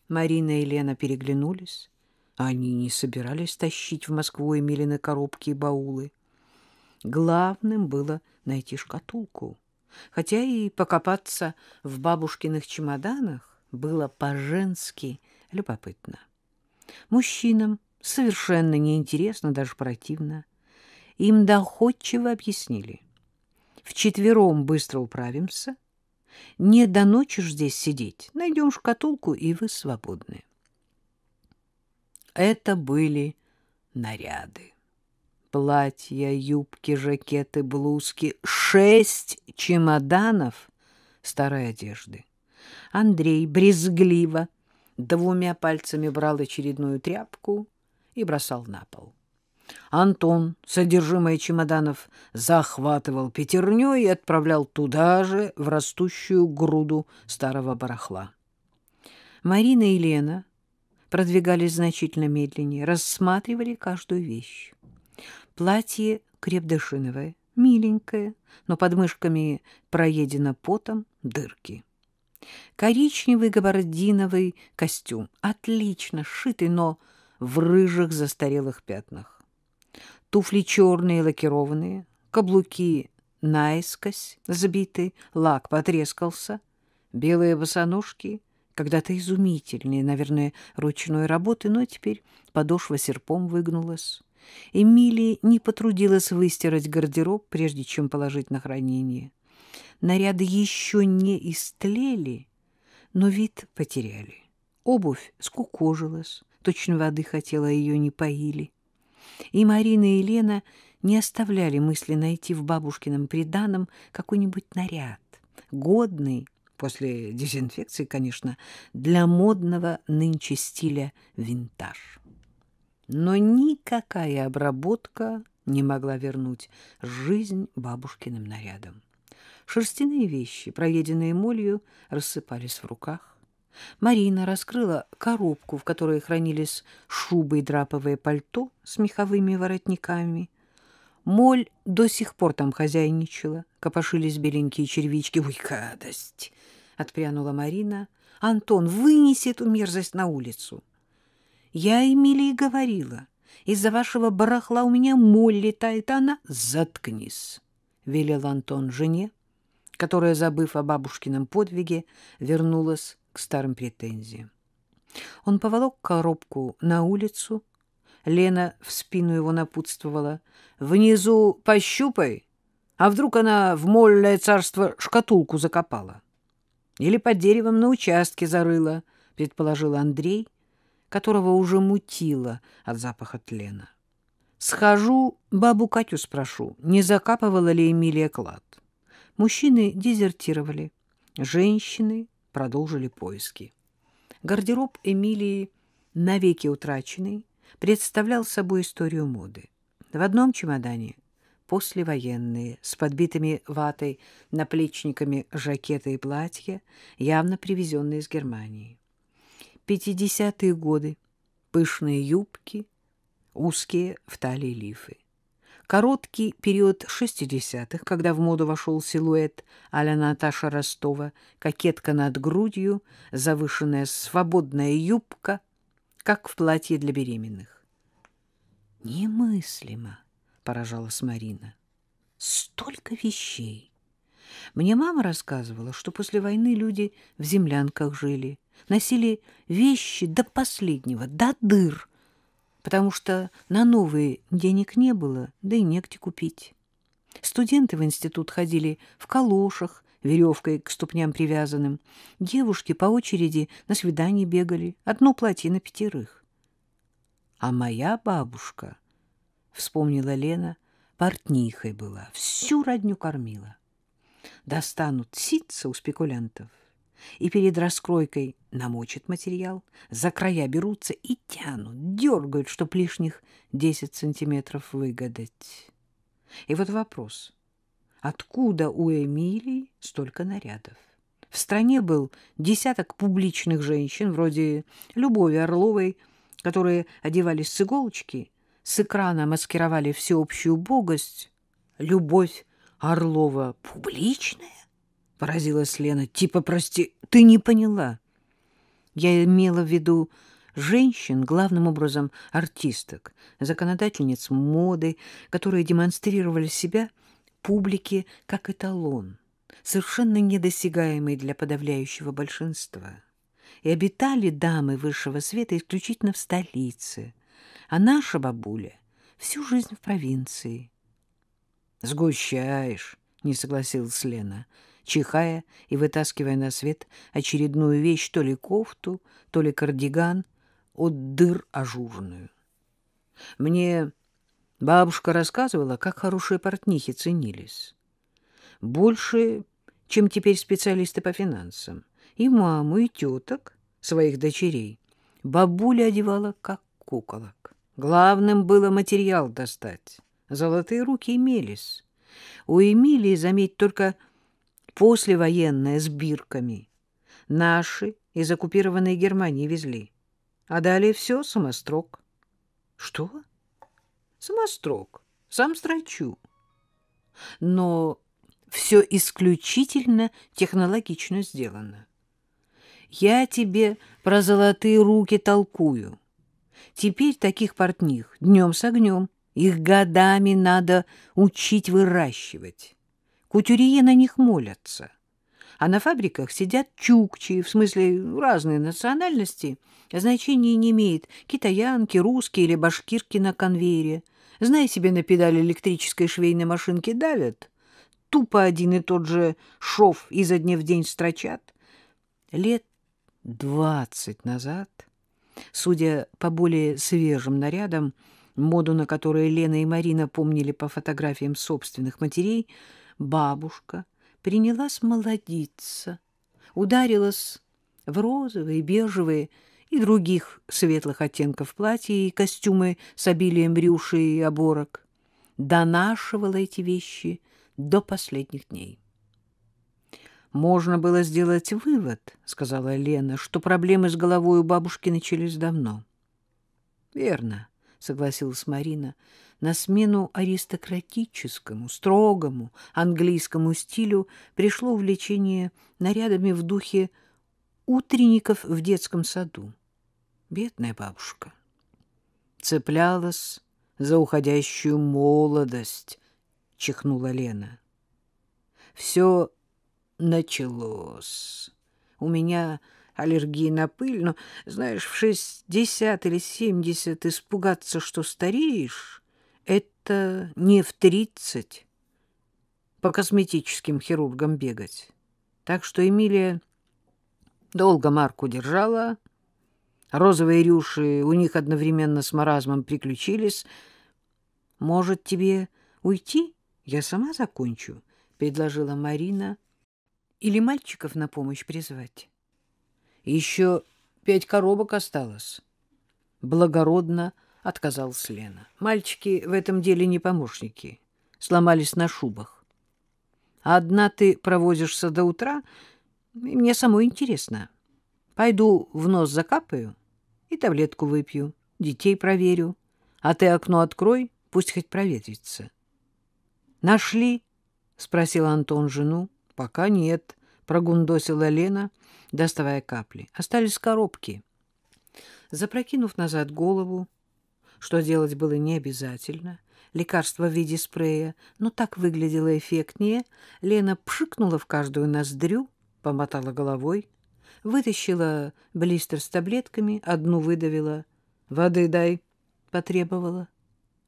Speaker 1: Марина и Лена переглянулись. Они не собирались тащить в Москву Эмилины коробки и баулы. Главным было найти шкатулку — хотя и покопаться в бабушкиных чемоданах было по-женски любопытно. Мужчинам совершенно неинтересно, даже противно. Им доходчиво объяснили. Вчетвером быстро управимся. Не до ночи ж здесь сидеть. Найдем шкатулку, и вы свободны. Это были наряды платья, юбки, жакеты, блузки, шесть чемоданов старой одежды. Андрей брезгливо двумя пальцами брал очередную тряпку и бросал на пол. Антон содержимое чемоданов захватывал пятерню и отправлял туда же, в растущую груду старого барахла. Марина и Лена продвигались значительно медленнее, рассматривали каждую вещь. Платье крепдышиновое, миленькое, но подмышками проедено потом дырки. Коричневый габардиновый костюм, отлично сшитый, но в рыжих застарелых пятнах. Туфли черные, лакированные, каблуки наискось забиты, лак потрескался, белые босоножки, когда-то изумительные, наверное, ручной работы, но теперь подошва серпом выгнулась. Эмилия не потрудилась выстирать гардероб, прежде чем положить на хранение. Наряды еще не истлели, но вид потеряли. Обувь скукожилась, точно воды хотела, а ее не поили. И Марина и Лена не оставляли мысли найти в бабушкином приданом какой-нибудь наряд, годный, после дезинфекции, конечно, для модного нынче стиля винтаж. Но никакая обработка не могла вернуть жизнь бабушкиным нарядам. Шерстяные вещи, проеденные молью, рассыпались в руках. Марина раскрыла коробку, в которой хранились шубы и драповое пальто с меховыми воротниками. Моль до сих пор там хозяйничала, копошились беленькие червячки. «Ой, гадость!» — отпрянула Марина. «Антон, вынеси эту мерзость на улицу!» Я Эмилии говорила. Из-за вашего барахла у меня моль летает, а она... Заткнись, — велел Антон жене, которая, забыв о бабушкином подвиге, вернулась к старым претензиям. Он поволок коробку на улицу. Лена в спину его напутствовала. «Внизу пощупай, а вдруг она в мольное царство шкатулку закопала? Или под деревом на участке зарыла», — предположил Андрей, которого уже мутило от запаха тлена. Схожу, бабу Катю спрошу, не закапывала ли Эмилия клад. Мужчины дезертировали, женщины продолжили поиски. Гардероб Эмилии, навеки утраченный, представлял собой историю моды. В одном чемодане послевоенные, с подбитыми ватой наплечниками жакеты и платья, явно привезенные из Германии пятидесятые годы. Пышные юбки, узкие в талии лифы. Короткий период шестидесятых, когда в моду вошел силуэт аля Наташа Ростова, кокетка над грудью, завышенная свободная юбка, как в платье для беременных. «Немыслимо!» — поражалась Марина. «Столько вещей!» Мне мама рассказывала, что после войны люди в землянках жили, носили вещи до последнего, до дыр, потому что на новые денег не было, да и негде купить. Студенты в институт ходили в калошах, веревкой к ступням привязанным. Девушки по очереди на свидание бегали, одно платье на пятерых. А моя бабушка, вспомнила Лена, портнихой была, всю родню кормила достанут ситца у спекулянтов и перед раскройкой намочат материал, за края берутся и тянут, дергают, чтоб лишних 10 сантиметров выгадать. И вот вопрос, откуда у Эмилии столько нарядов? В стране был десяток публичных женщин, вроде Любови Орловой, которые одевались с иголочки, с экрана маскировали всеобщую богость, любовь Орлова публичная? — поразилась Лена. — Типа, прости, ты не поняла. Я имела в виду женщин, главным образом артисток, законодательниц моды, которые демонстрировали себя публике как эталон, совершенно недосягаемый для подавляющего большинства. И обитали дамы высшего света исключительно в столице, а наша бабуля всю жизнь в провинции — сгущаешь, — не согласилась Лена, чихая и вытаскивая на свет очередную вещь, то ли кофту, то ли кардиган, от дыр ажурную. Мне бабушка рассказывала, как хорошие портнихи ценились. Больше, чем теперь специалисты по финансам. И маму, и теток, своих дочерей, бабуля одевала как куколок. Главным было материал достать. Золотые руки имелись. У Эмилии, заметь, только послевоенная с бирками. Наши из оккупированной Германии везли. А далее все самострок. Что? Самострок. Сам строчу. Но все исключительно технологично сделано. Я тебе про золотые руки толкую. Теперь таких портних днем с огнем их годами надо учить выращивать. Кутюрье на них молятся. А на фабриках сидят чукчи, в смысле разные национальности. Значения не имеет китаянки, русские или башкирки на конвейере. Зная себе, на педали электрической швейной машинки давят. Тупо один и тот же шов изо дня в день строчат. Лет двадцать назад, судя по более свежим нарядам, моду на которые Лена и Марина помнили по фотографиям собственных матерей, бабушка принялась молодиться, ударилась в розовые, бежевые и других светлых оттенков платья и костюмы с обилием рюши и оборок, донашивала эти вещи до последних дней. «Можно было сделать вывод, — сказала Лена, — что проблемы с головой у бабушки начались давно». «Верно», согласилась Марина. На смену аристократическому, строгому английскому стилю пришло увлечение нарядами в духе утренников в детском саду. Бедная бабушка цеплялась за уходящую молодость, чихнула Лена. Все началось. У меня аллергии на пыль, но, знаешь, в 60 или 70 испугаться, что стареешь, это не в 30 по косметическим хирургам бегать. Так что Эмилия долго Марку держала. Розовые рюши у них одновременно с маразмом приключились. «Может, тебе уйти? Я сама закончу», — предложила Марина. «Или мальчиков на помощь призвать?» Еще пять коробок осталось. Благородно отказалась Лена. Мальчики в этом деле не помощники. Сломались на шубах. А одна ты проводишься до утра, и мне самой интересно. Пойду в нос закапаю и таблетку выпью, детей проверю. А ты окно открой, пусть хоть проветрится. «Нашли?» — спросил Антон жену. «Пока нет», прогундосила Лена, доставая капли. Остались коробки. Запрокинув назад голову, что делать было не обязательно, лекарство в виде спрея, но так выглядело эффектнее, Лена пшикнула в каждую ноздрю, помотала головой, вытащила блистер с таблетками, одну выдавила. «Воды дай!» — потребовала.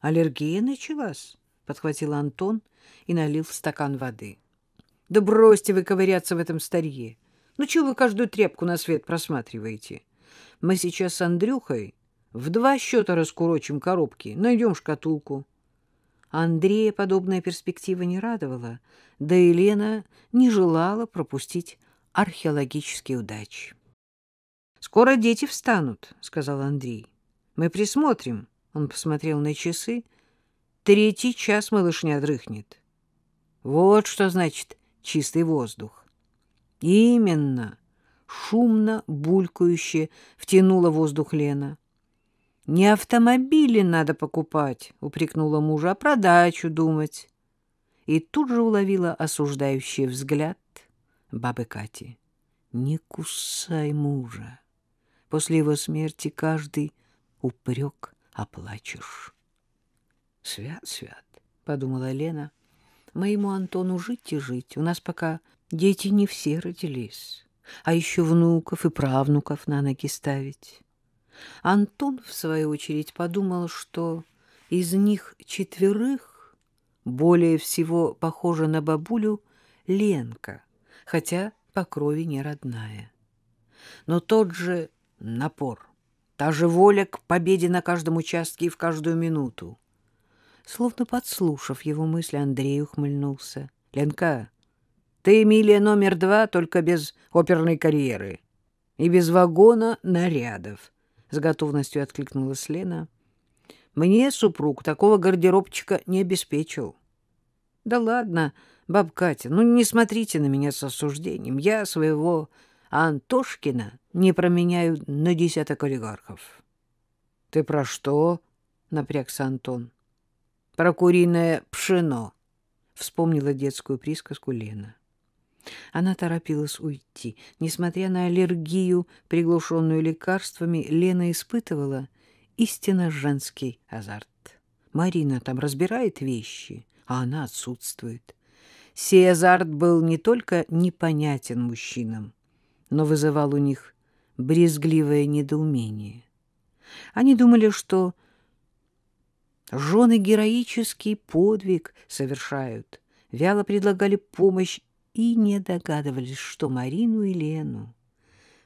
Speaker 1: «Аллергия началась!» — подхватил Антон и налил в стакан воды. Да бросьте вы ковыряться в этом старье. Ну чего вы каждую тряпку на свет просматриваете? Мы сейчас с Андрюхой в два счета раскурочим коробки, найдем шкатулку. Андрея подобная перспектива не радовала, да и Лена не желала пропустить археологические удачи. «Скоро дети встанут», — сказал Андрей. «Мы присмотрим», — он посмотрел на часы. «Третий час малышня дрыхнет». «Вот что значит чистый воздух. Именно шумно, булькающе втянула воздух Лена. «Не автомобили надо покупать», — упрекнула мужа, — «а про дачу думать». И тут же уловила осуждающий взгляд бабы Кати. «Не кусай мужа. После его смерти каждый упрек оплачешь». «Свят, свят», — подумала Лена, — Моему Антону жить и жить. У нас пока дети не все родились, а еще внуков и правнуков на ноги ставить. Антон, в свою очередь, подумал, что из них четверых более всего похожа на бабулю Ленка, хотя по крови не родная. Но тот же напор, та же воля к победе на каждом участке и в каждую минуту. Словно подслушав его мысли, Андрей ухмыльнулся. — Ленка, ты Эмилия номер два, только без оперной карьеры и без вагона нарядов, — с готовностью откликнулась Лена. — Мне супруг такого гардеробчика не обеспечил. — Да ладно, баб Катя, ну не смотрите на меня с осуждением. Я своего Антошкина не променяю на десяток олигархов. — Ты про что? — напрягся Антон. — про куриное пшено, — вспомнила детскую присказку Лена. Она торопилась уйти. Несмотря на аллергию, приглушенную лекарствами, Лена испытывала истинно женский азарт. Марина там разбирает вещи, а она отсутствует. Сей азарт был не только непонятен мужчинам, но вызывал у них брезгливое недоумение. Они думали, что Жены героический подвиг совершают, вяло предлагали помощь и не догадывались, что Марину и Лену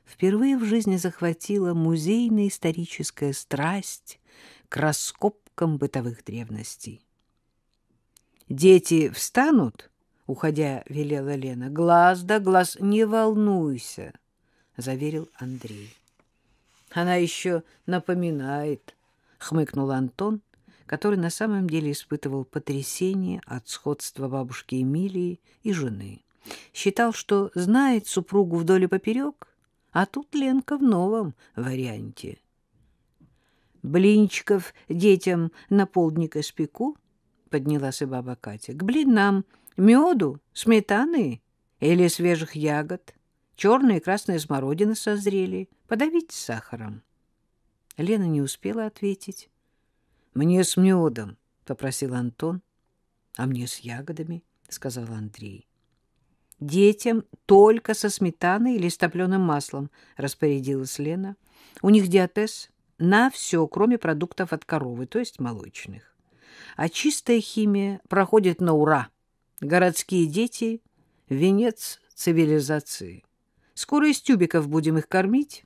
Speaker 1: впервые в жизни захватила музейно-историческая страсть к раскопкам бытовых древностей. «Дети встанут?» — уходя, велела Лена. «Глаз да глаз, не волнуйся!» — заверил Андрей. «Она еще напоминает», — хмыкнул Антон который на самом деле испытывал потрясение от сходства бабушки Эмилии и жены. Считал, что знает супругу вдоль и поперек, а тут Ленка в новом варианте. «Блинчиков детям на полдника спеку?» — поднялась и баба Катя. «К блинам меду, сметаны или свежих ягод. Черные и красные смородины созрели. Подавить сахаром». Лена не успела ответить. Мне с медом, — попросил Антон. — А мне с ягодами, — сказал Андрей. — Детям только со сметаной или с топленым маслом, — распорядилась Лена. — У них диатез на все, кроме продуктов от коровы, то есть молочных. А чистая химия проходит на ура. Городские дети — венец цивилизации. Скоро из тюбиков будем их кормить.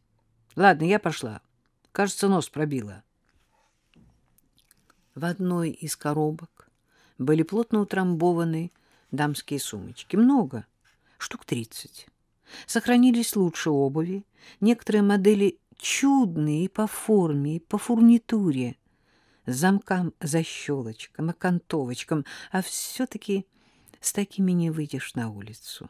Speaker 1: Ладно, я пошла. Кажется, нос пробила. В одной из коробок были плотно утрамбованы дамские сумочки. Много, штук тридцать. Сохранились лучше обуви, некоторые модели чудные по форме, и по фурнитуре, замкам, защелочкам, окантовочкам, а все-таки с такими не выйдешь на улицу.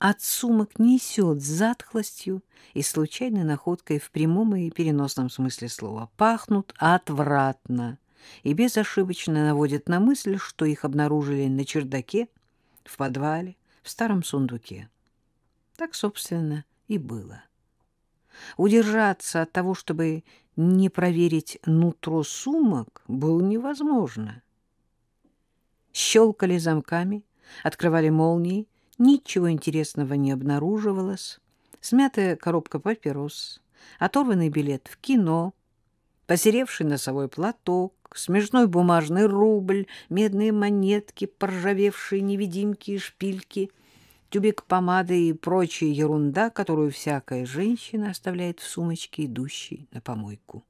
Speaker 1: От сумок несет затхлостью и случайной находкой в прямом и переносном смысле слова. Пахнут отвратно и безошибочно наводит на мысль, что их обнаружили на чердаке, в подвале, в старом сундуке. Так, собственно, и было. Удержаться от того, чтобы не проверить нутро сумок, было невозможно. Щелкали замками, открывали молнии, ничего интересного не обнаруживалось. Смятая коробка папирос, оторванный билет в кино, посеревший носовой платок, смешной бумажный рубль, медные монетки, поржавевшие невидимки и шпильки, тюбик помады и прочая ерунда, которую всякая женщина оставляет в сумочке, идущей на помойку.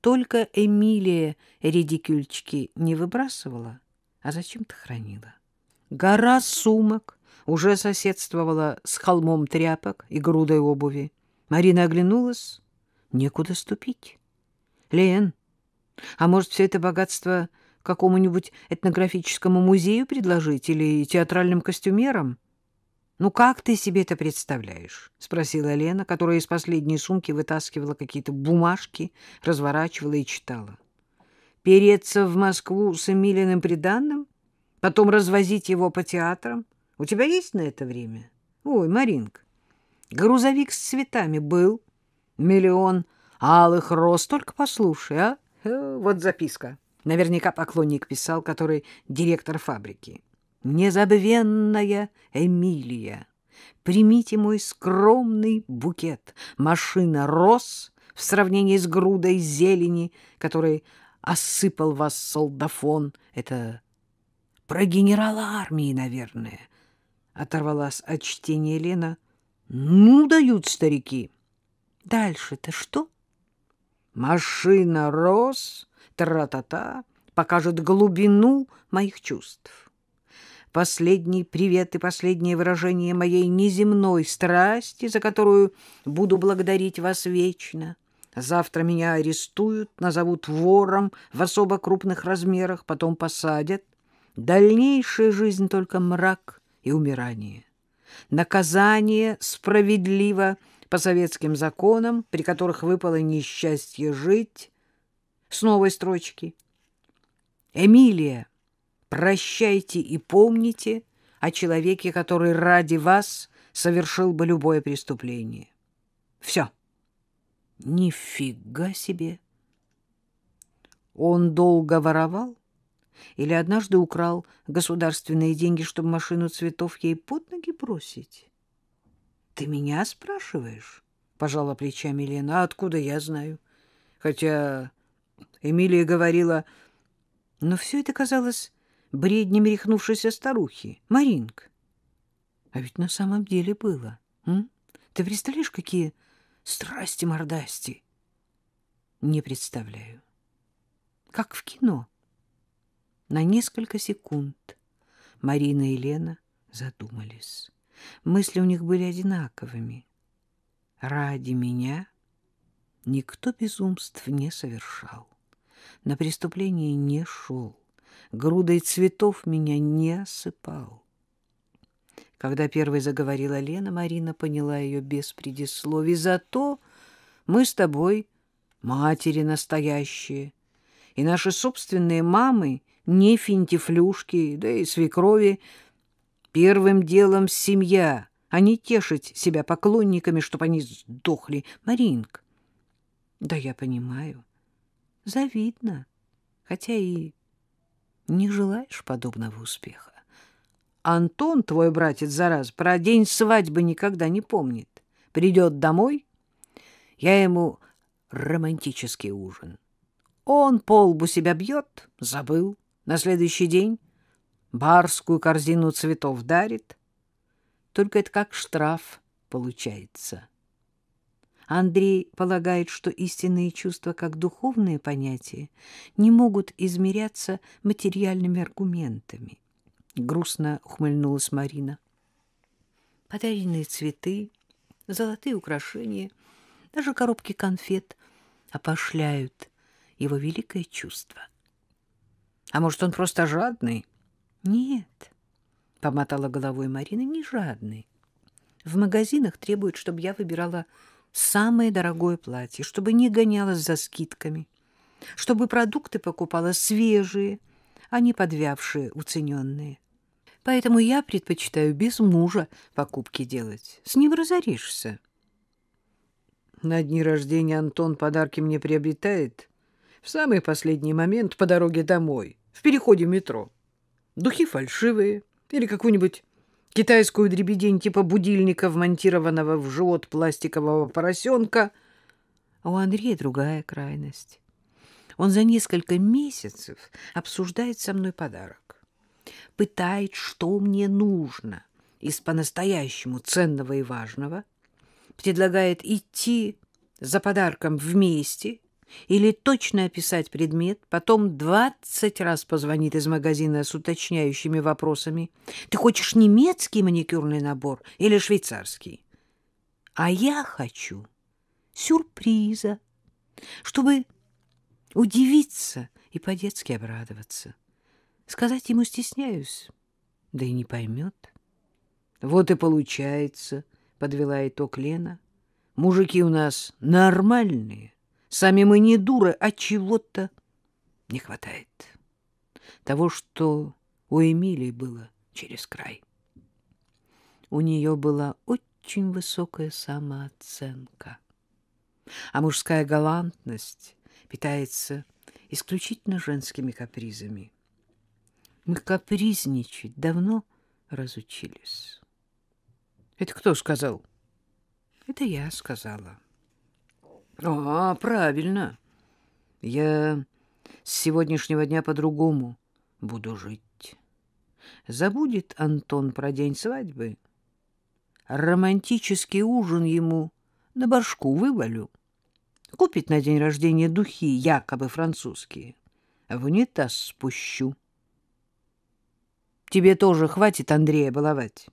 Speaker 1: Только Эмилия редикюльчики не выбрасывала, а зачем-то хранила. Гора сумок уже соседствовала с холмом тряпок и грудой обуви. Марина оглянулась. Некуда ступить. — Лен, а может, все это богатство какому-нибудь этнографическому музею предложить или театральным костюмерам? «Ну как ты себе это представляешь?» — спросила Лена, которая из последней сумки вытаскивала какие-то бумажки, разворачивала и читала. «Переться в Москву с Эмилиным приданным? Потом развозить его по театрам? У тебя есть на это время? Ой, Маринка, грузовик с цветами был, миллион алых роз, только послушай, а? Э, вот записка. Наверняка поклонник писал, который директор фабрики. «Незабвенная Эмилия, примите мой скромный букет. Машина рос, в сравнении с грудой зелени, которой осыпал вас солдафон. Это про генерала армии, наверное». Оторвалась от чтения Лена. «Ну, дают старики». «Дальше-то что?» Машина роз, тра-та-та, покажет глубину моих чувств. Последний привет и последнее выражение моей неземной страсти, за которую буду благодарить вас вечно. Завтра меня арестуют, назовут вором в особо крупных размерах, потом посадят. Дальнейшая жизнь только мрак и умирание. Наказание справедливо — по советским законам, при которых выпало несчастье жить, с новой строчки. «Эмилия, прощайте и помните о человеке, который ради вас совершил бы любое преступление. Все». «Нифига себе!» Он долго воровал или однажды украл государственные деньги, чтобы машину цветов ей под ноги бросить? Ты меня спрашиваешь? Пожала плечами Лена. Откуда я знаю? Хотя Эмилия говорила... Но все это казалось бреднем рехнувшейся старухи. Маринк. А ведь на самом деле было. М? Ты представляешь, какие страсти-мордасти? Не представляю. Как в кино. На несколько секунд Марина и Лена задумались. Мысли у них были одинаковыми. Ради меня никто безумств не совершал, на преступление не шел, грудой цветов меня не осыпал. Когда первой заговорила Лена, Марина поняла ее без предисловий. Зато мы с тобой матери настоящие, и наши собственные мамы не финтифлюшки, да и свекрови, Первым делом семья, а не тешить себя поклонниками, чтобы они сдохли. Маринк. да я понимаю. Завидно. Хотя и не желаешь подобного успеха. Антон, твой братец, зараз, про день свадьбы никогда не помнит. Придет домой, я ему романтический ужин. Он полбу себя бьет, забыл. На следующий день барскую корзину цветов дарит. Только это как штраф получается. Андрей полагает, что истинные чувства, как духовные понятия, не могут измеряться материальными аргументами. Грустно ухмыльнулась Марина. Подаренные цветы, золотые украшения, даже коробки конфет опошляют его великое чувство. А может, он просто жадный? Нет, помотала головой Марина, не жадный. В магазинах требуют, чтобы я выбирала самое дорогое платье, чтобы не гонялась за скидками, чтобы продукты покупала свежие, а не подвявшие, уцененные. Поэтому я предпочитаю без мужа покупки делать. С ним разоришься. На дни рождения Антон подарки мне приобретает в самый последний момент по дороге домой, в переходе метро духи фальшивые или какую-нибудь китайскую дребедень типа будильника, вмонтированного в живот пластикового поросенка. А у Андрея другая крайность. Он за несколько месяцев обсуждает со мной подарок. Пытает, что мне нужно из по-настоящему ценного и важного. Предлагает идти за подарком вместе или точно описать предмет, потом двадцать раз позвонит из магазина с уточняющими вопросами. Ты хочешь немецкий маникюрный набор или швейцарский? А я хочу сюрприза, чтобы удивиться и по-детски обрадоваться. Сказать ему стесняюсь, да и не поймет. Вот и получается, — подвела итог Лена. Мужики у нас нормальные. Сами мы не дуры, а чего-то не хватает. Того, что у Эмилии было через край. У нее была очень высокая самооценка. А мужская галантность питается исключительно женскими капризами. Мы капризничать давно разучились. — Это кто сказал? — Это я сказала. — а, правильно. Я с сегодняшнего дня по-другому буду жить. Забудет Антон про день свадьбы. Романтический ужин ему на башку вывалю. Купит на день рождения духи, якобы французские. В унитаз спущу. Тебе тоже хватит Андрея баловать.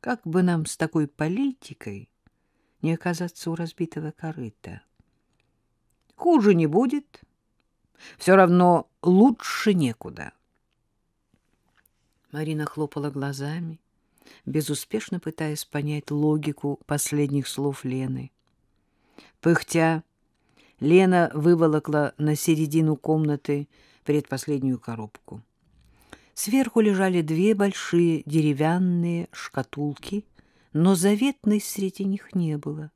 Speaker 1: Как бы нам с такой политикой не оказаться у разбитого корыта. Хуже не будет. Все равно лучше некуда. Марина хлопала глазами, безуспешно пытаясь понять логику последних слов Лены. Пыхтя, Лена выволокла на середину комнаты предпоследнюю коробку. Сверху лежали две большие деревянные шкатулки но заветной среди них не было.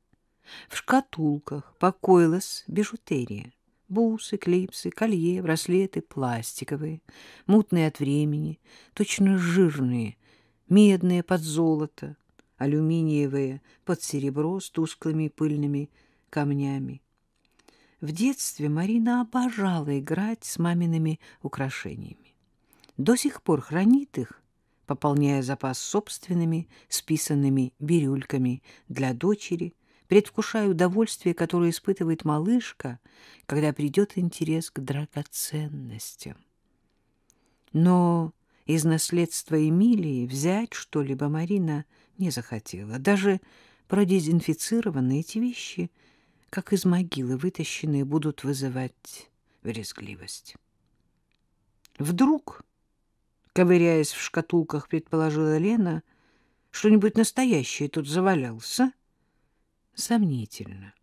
Speaker 1: В шкатулках покоилась бижутерия. Бусы, клипсы, колье, браслеты пластиковые, мутные от времени, точно жирные, медные под золото, алюминиевые под серебро с тусклыми пыльными камнями. В детстве Марина обожала играть с мамиными украшениями. До сих пор хранит их пополняя запас собственными списанными бирюльками для дочери, предвкушая удовольствие, которое испытывает малышка, когда придет интерес к драгоценностям. Но из наследства Эмилии взять что-либо Марина не захотела. Даже продезинфицированные эти вещи, как из могилы вытащенные, будут вызывать брезгливость. Вдруг... — ковыряясь в шкатулках, предположила Лена. — Что-нибудь настоящее тут завалялся? — Сомнительно.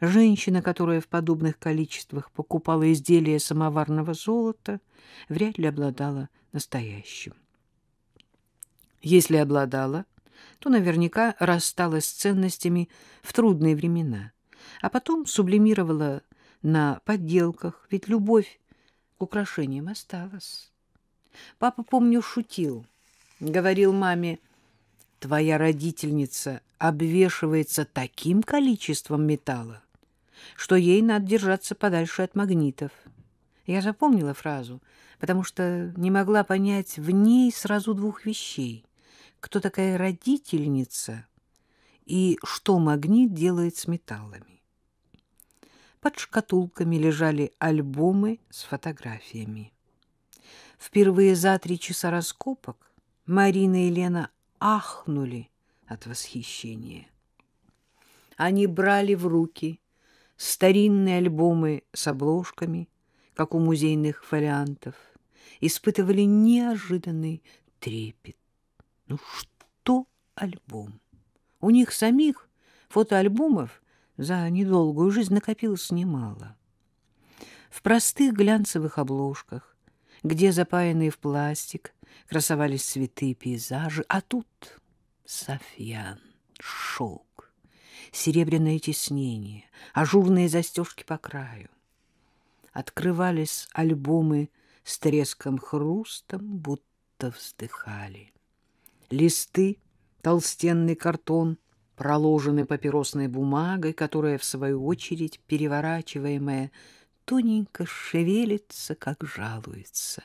Speaker 1: Женщина, которая в подобных количествах покупала изделия самоварного золота, вряд ли обладала настоящим. Если обладала, то наверняка рассталась с ценностями в трудные времена, а потом сублимировала на подделках, ведь любовь к украшениям осталась. Папа, помню, шутил. Говорил маме, твоя родительница обвешивается таким количеством металла, что ей надо держаться подальше от магнитов. Я запомнила фразу, потому что не могла понять в ней сразу двух вещей. Кто такая родительница и что магнит делает с металлами. Под шкатулками лежали альбомы с фотографиями. Впервые за три часа раскопок Марина и Лена ахнули от восхищения. Они брали в руки старинные альбомы с обложками, как у музейных фолиантов, испытывали неожиданный трепет. Ну что альбом? У них самих фотоальбомов за недолгую жизнь накопилось немало. В простых глянцевых обложках где запаянные в пластик красовались цветы и пейзажи, а тут софьян, шелк, серебряное тиснение, ажурные застежки по краю. Открывались альбомы с треском-хрустом, будто вздыхали. Листы, толстенный картон — проложены папиросной бумагой, которая, в свою очередь, переворачиваемая тоненько шевелится, как жалуется.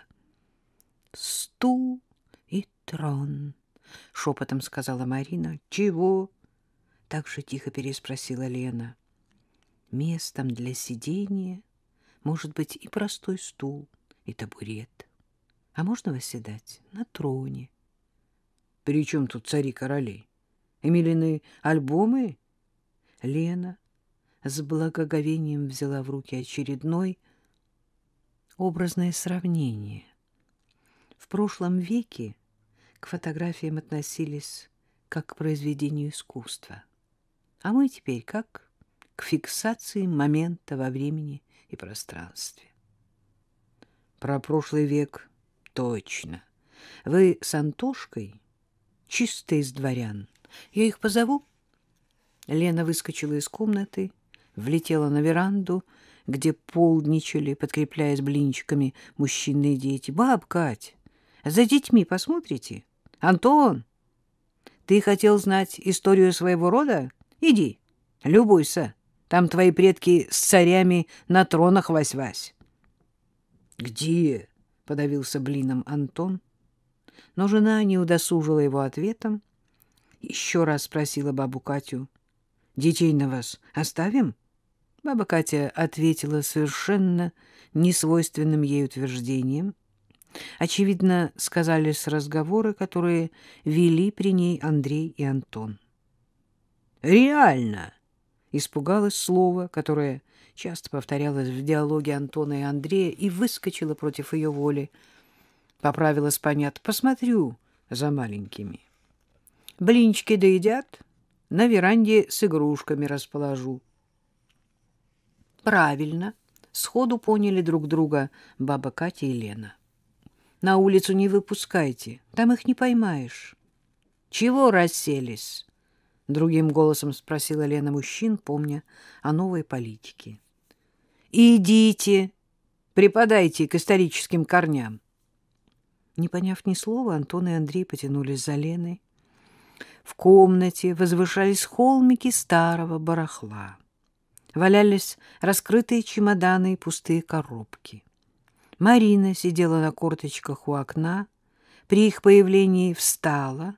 Speaker 1: «Стул и трон», — шепотом сказала Марина. «Чего?» — так же тихо переспросила Лена. «Местом для сидения может быть и простой стул, и табурет. А можно восседать на троне». «При чем тут цари-королей? Эмилины альбомы?» Лена с благоговением взяла в руки очередной образное сравнение. В прошлом веке к фотографиям относились как к произведению искусства, а мы теперь как к фиксации момента во времени и пространстве. Про прошлый век точно. Вы с Антошкой чистые из дворян. Я их позову. Лена выскочила из комнаты влетела на веранду, где полдничали, подкрепляясь блинчиками мужчины и дети. «Баб, Кать, за детьми посмотрите? Антон, ты хотел знать историю своего рода? Иди, любуйся. Там твои предки с царями на тронах вась-вась». «Где?» — подавился блином Антон. Но жена не удосужила его ответом. Еще раз спросила бабу Катю. «Детей на вас оставим?» Баба Катя ответила совершенно несвойственным ей утверждением. Очевидно, сказались разговоры, которые вели при ней Андрей и Антон. «Реально!» — испугалось слово, которое часто повторялось в диалоге Антона и Андрея и выскочило против ее воли. Поправилась понят. «Посмотрю за маленькими. Блинчики доедят, на веранде с игрушками расположу» правильно сходу поняли друг друга баба Катя и Лена. На улицу не выпускайте, там их не поймаешь. Чего расселись? Другим голосом спросила Лена мужчин, помня о новой политике. Идите, припадайте к историческим корням. Не поняв ни слова, Антон и Андрей потянулись за Леной. В комнате возвышались холмики старого барахла валялись раскрытые чемоданы и пустые коробки. Марина сидела на корточках у окна, при их появлении встала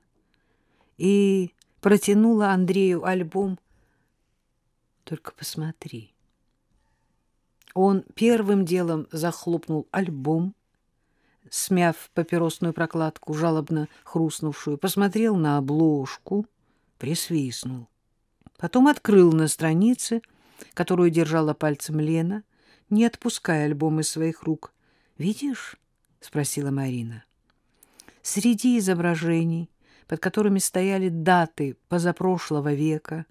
Speaker 1: и протянула Андрею альбом «Только посмотри». Он первым делом захлопнул альбом, смяв папиросную прокладку, жалобно хрустнувшую, посмотрел на обложку, присвистнул. Потом открыл на странице — которую держала пальцем Лена, не отпуская альбом из своих рук. «Видишь?» — спросила Марина. Среди изображений, под которыми стояли даты позапрошлого века,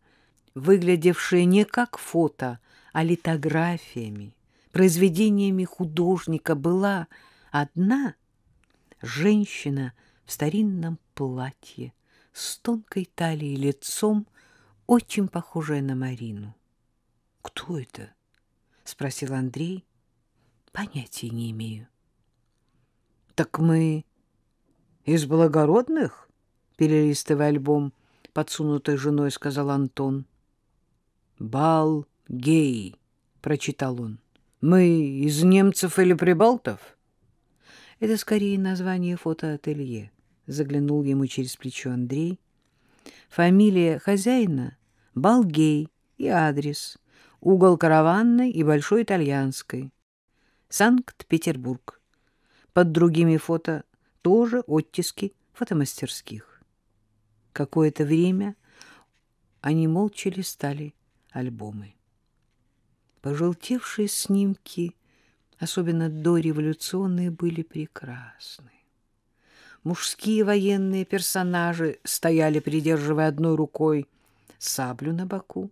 Speaker 1: выглядевшие не как фото, а литографиями, произведениями художника, была одна женщина в старинном платье с тонкой талией лицом, очень похожая на Марину. Кто это? спросил Андрей. Понятия не имею. Так мы из благородных? перелистывая альбом, подсунутой женой, сказал Антон. Балгей, прочитал он. Мы из немцев или прибалтов? Это скорее название фотоателье, заглянул ему через плечо Андрей. Фамилия хозяина — Балгей и адрес угол Караванной и Большой Итальянской. Санкт-Петербург. Под другими фото тоже оттиски фотомастерских. Какое-то время они молча листали альбомы. Пожелтевшие снимки, особенно дореволюционные, были прекрасны. Мужские военные персонажи стояли, придерживая одной рукой саблю на боку,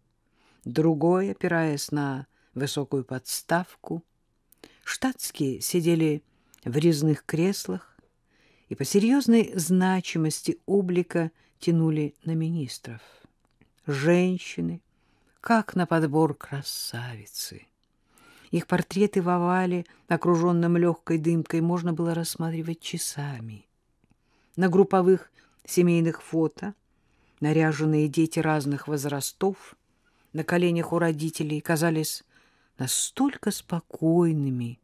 Speaker 1: другой опираясь на высокую подставку. Штатские сидели в резных креслах и по серьезной значимости облика тянули на министров. Женщины, как на подбор красавицы. Их портреты в овале, окруженном легкой дымкой, можно было рассматривать часами. На групповых семейных фото наряженные дети разных возрастов на коленях у родителей казались настолько спокойными,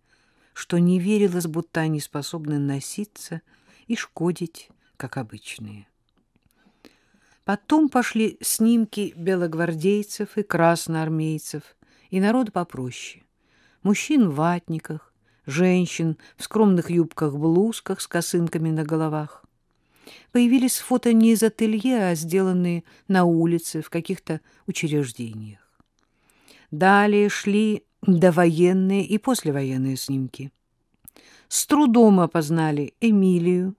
Speaker 1: что не верилось, будто они способны носиться и шкодить, как обычные. Потом пошли снимки белогвардейцев и красноармейцев, и народ попроще. Мужчин в ватниках, женщин в скромных юбках-блузках с косынками на головах. Появились фото не из ателье, а сделанные на улице, в каких-то учреждениях. Далее шли довоенные и послевоенные снимки. С трудом опознали Эмилию,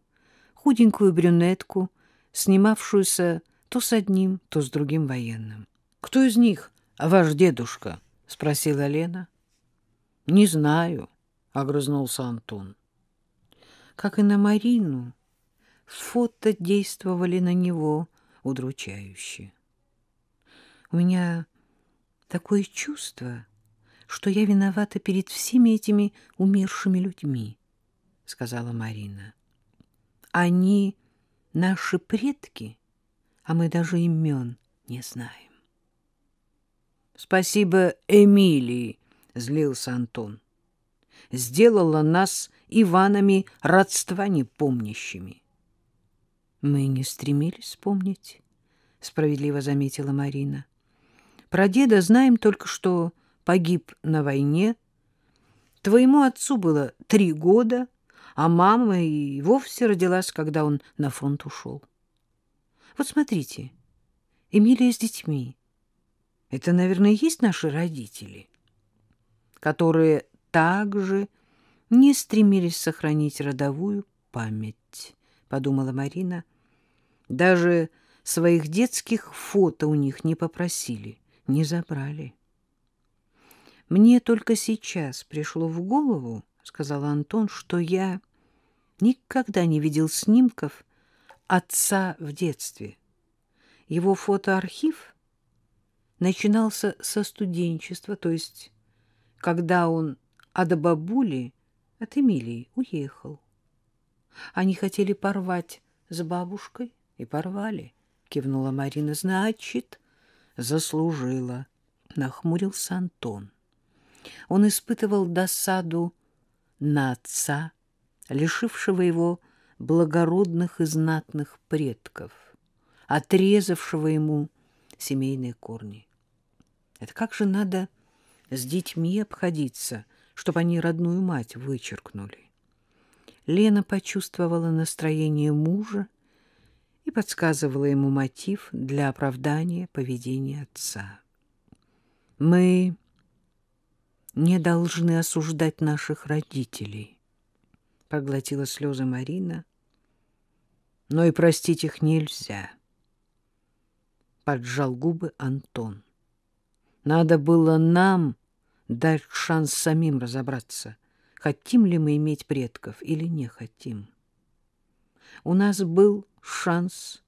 Speaker 1: худенькую брюнетку, снимавшуюся то с одним, то с другим военным. — Кто из них ваш дедушка? — спросила Лена. — Не знаю, — огрызнулся Антон. Как и на Марину, фото действовали на него удручающе. У меня такое чувство, что я виновата перед всеми этими умершими людьми, сказала Марина. Они наши предки, а мы даже имен не знаем. Спасибо Эмилии, злился Антон. Сделала нас Иванами родства непомнящими. Мы не стремились вспомнить, справедливо заметила Марина. Про деда знаем только, что погиб на войне. Твоему отцу было три года, а мама и вовсе родилась, когда он на фронт ушел. Вот смотрите, Эмилия с детьми. Это, наверное, есть наши родители, которые также не стремились сохранить родовую память. — подумала Марина. Даже своих детских фото у них не попросили, не забрали. «Мне только сейчас пришло в голову, — сказал Антон, — что я никогда не видел снимков отца в детстве. Его фотоархив начинался со студенчества, то есть когда он от бабули, от Эмилии, уехал. Они хотели порвать с бабушкой и порвали, кивнула Марина. Значит, заслужила, нахмурился Антон. Он испытывал досаду на отца, лишившего его благородных и знатных предков, отрезавшего ему семейные корни. Это как же надо с детьми обходиться, чтобы они родную мать вычеркнули? Лена почувствовала настроение мужа и подсказывала ему мотив для оправдания поведения отца. «Мы не должны осуждать наших родителей», — проглотила слезы Марина, — «но и простить их нельзя» поджал губы Антон. Надо было нам дать шанс самим разобраться хотим ли мы иметь предков или не хотим. У нас был шанс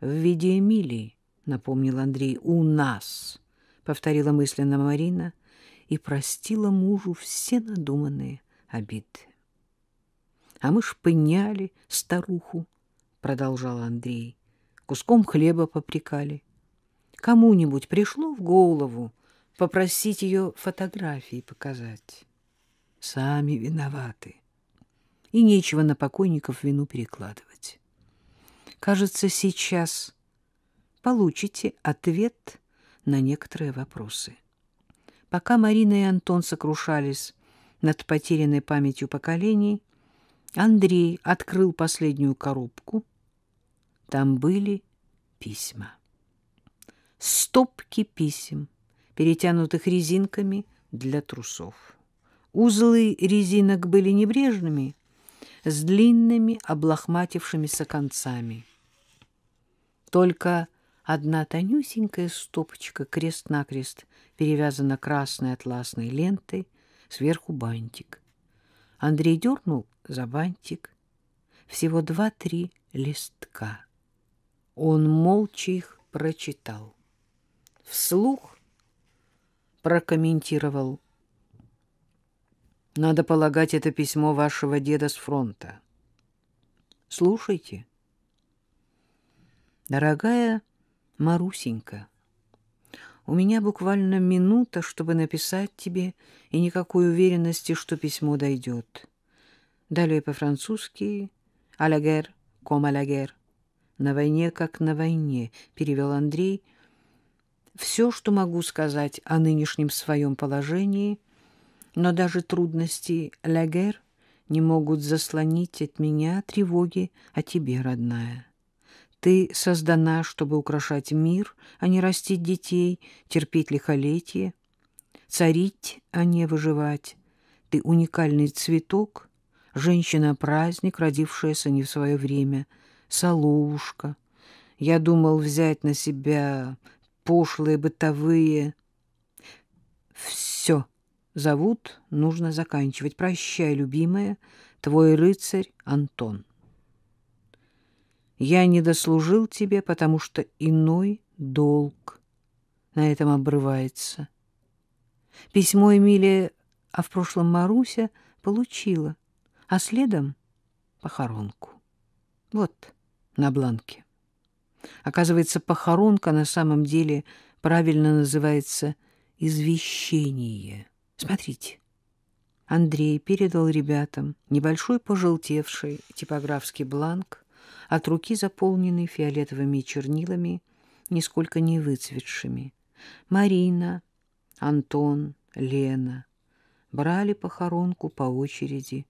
Speaker 1: в виде Эмилии, напомнил Андрей. У нас, повторила мысленно Марина и простила мужу все надуманные обиды. А мы ж шпыняли старуху, продолжал Андрей. Куском хлеба попрекали. Кому-нибудь пришло в голову попросить ее фотографии показать сами виноваты. И нечего на покойников вину перекладывать. Кажется, сейчас получите ответ на некоторые вопросы. Пока Марина и Антон сокрушались над потерянной памятью поколений, Андрей открыл последнюю коробку. Там были письма. Стопки писем, перетянутых резинками для трусов. Узлы резинок были небрежными, с длинными облохматившимися концами. Только одна тонюсенькая стопочка крест-накрест перевязана красной атласной лентой, сверху бантик. Андрей дернул за бантик. Всего два-три листка. Он молча их прочитал. Вслух прокомментировал надо полагать, это письмо вашего деда с фронта. Слушайте. Дорогая Марусенька, у меня буквально минута, чтобы написать тебе, и никакой уверенности, что письмо дойдет. Далее по-французски «Алягер, ком алягер». «На войне, как на войне», — перевел Андрей. «Все, что могу сказать о нынешнем своем положении — но даже трудности Легер не могут заслонить от меня тревоги о тебе, родная. Ты создана, чтобы украшать мир, а не растить детей, терпеть лихолетие, царить, а не выживать. Ты уникальный цветок, женщина-праздник, родившаяся не в свое время, солушка. Я думал взять на себя пошлые бытовые... Все Зовут, нужно заканчивать. Прощай, любимая, твой рыцарь Антон. Я не дослужил тебе, потому что иной долг на этом обрывается. Письмо Эмилия, а в прошлом Маруся, получила, а следом похоронку. Вот, на бланке. Оказывается, похоронка на самом деле правильно называется «извещение». Смотрите. Андрей передал ребятам небольшой пожелтевший типографский бланк, от руки заполненный фиолетовыми чернилами, нисколько не выцветшими. Марина, Антон, Лена брали похоронку по очереди,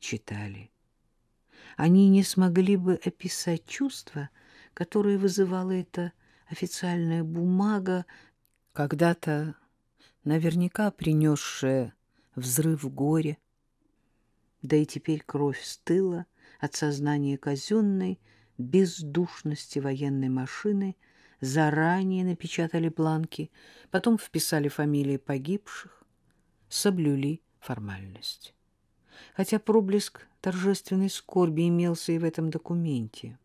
Speaker 1: читали. Они не смогли бы описать чувства, которые вызывала эта официальная бумага когда-то наверняка принесшее взрыв горе. Да и теперь кровь стыла от сознания казенной бездушности военной машины, заранее напечатали бланки, потом вписали фамилии погибших, соблюли формальность. Хотя проблеск торжественной скорби имелся и в этом документе.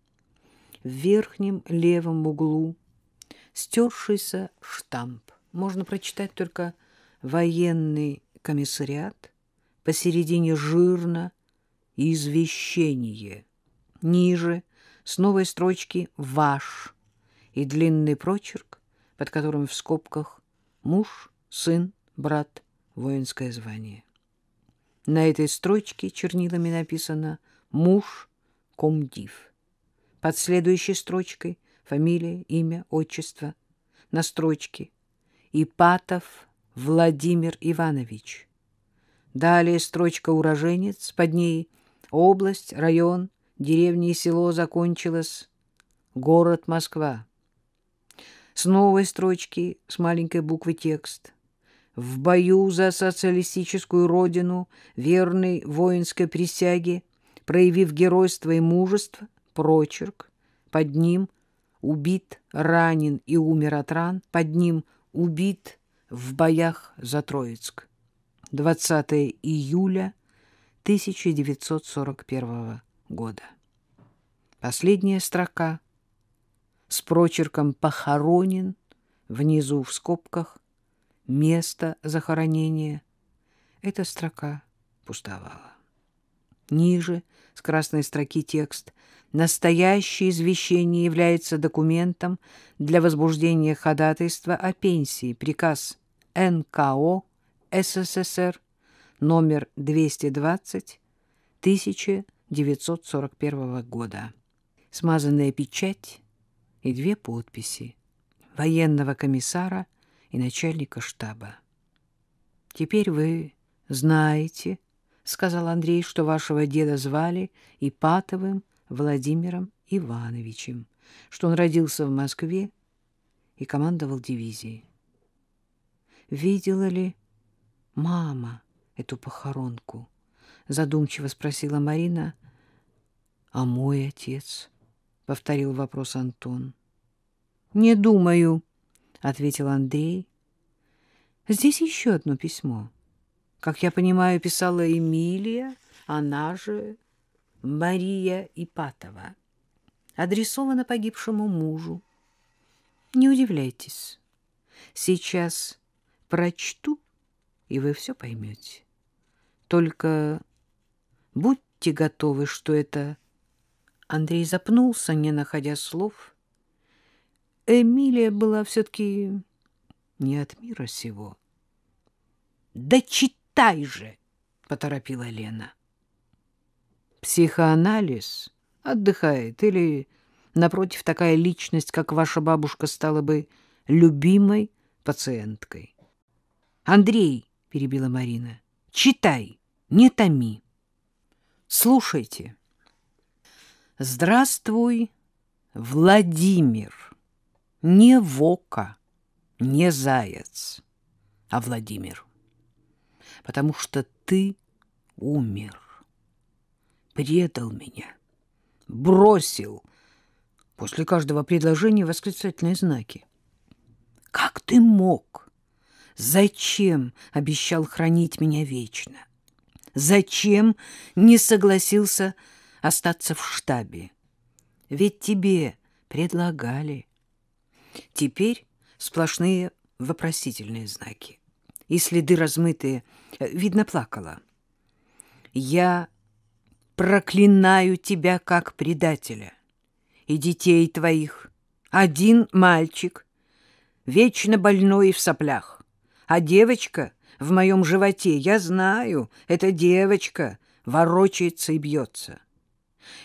Speaker 1: В верхнем левом углу стершийся штамп можно прочитать только военный комиссариат, посередине жирно «Извещение», ниже с новой строчки «Ваш» и длинный прочерк, под которым в скобках «Муж», «Сын», «Брат», «Воинское звание». На этой строчке чернилами написано «Муж», «Комдив». Под следующей строчкой фамилия, имя, отчество. На строчке Ипатов Владимир Иванович. Далее строчка «Уроженец», под ней область, район, деревня и село закончилось, «Город Москва». С новой строчки, с маленькой буквы текст. В бою за социалистическую родину, верной воинской присяге, проявив геройство и мужество, прочерк, под ним убит, ранен и умер от ран, под ним убит в боях за Троицк. 20 июля 1941 года. Последняя строка с прочерком «похоронен» внизу в скобках «место захоронения». Эта строка пустовала. Ниже с красной строки текст настоящее извещение является документом для возбуждения ходатайства о пенсии, приказ НКО СССР номер 220 1941 года. Смазанная печать и две подписи военного комиссара и начальника штаба. «Теперь вы знаете», — сказал Андрей, — «что вашего деда звали Ипатовым Владимиром Ивановичем, что он родился в Москве и командовал дивизией. «Видела ли мама эту похоронку?» — задумчиво спросила Марина. «А мой отец?» — повторил вопрос Антон. «Не думаю», — ответил Андрей. «Здесь еще одно письмо. Как я понимаю, писала Эмилия, она же...» Мария Ипатова адресована погибшему мужу. Не удивляйтесь. Сейчас прочту, и вы все поймете. Только будьте готовы, что это... Андрей запнулся, не находя слов. Эмилия была все-таки не от мира сего. — Да читай же! — поторопила Лена. — психоанализ, отдыхает или, напротив, такая личность, как ваша бабушка, стала бы любимой пациенткой. «Андрей», — перебила Марина, — «читай, не томи. Слушайте. Здравствуй, Владимир. Не Вока, не Заяц, а Владимир. Потому что ты умер предал меня, бросил. После каждого предложения восклицательные знаки. Как ты мог? Зачем обещал хранить меня вечно? Зачем не согласился остаться в штабе? Ведь тебе предлагали. Теперь сплошные вопросительные знаки и следы размытые. Видно, плакала. Я проклинаю тебя как предателя и детей твоих. Один мальчик, вечно больной и в соплях, а девочка в моем животе, я знаю, эта девочка ворочается и бьется.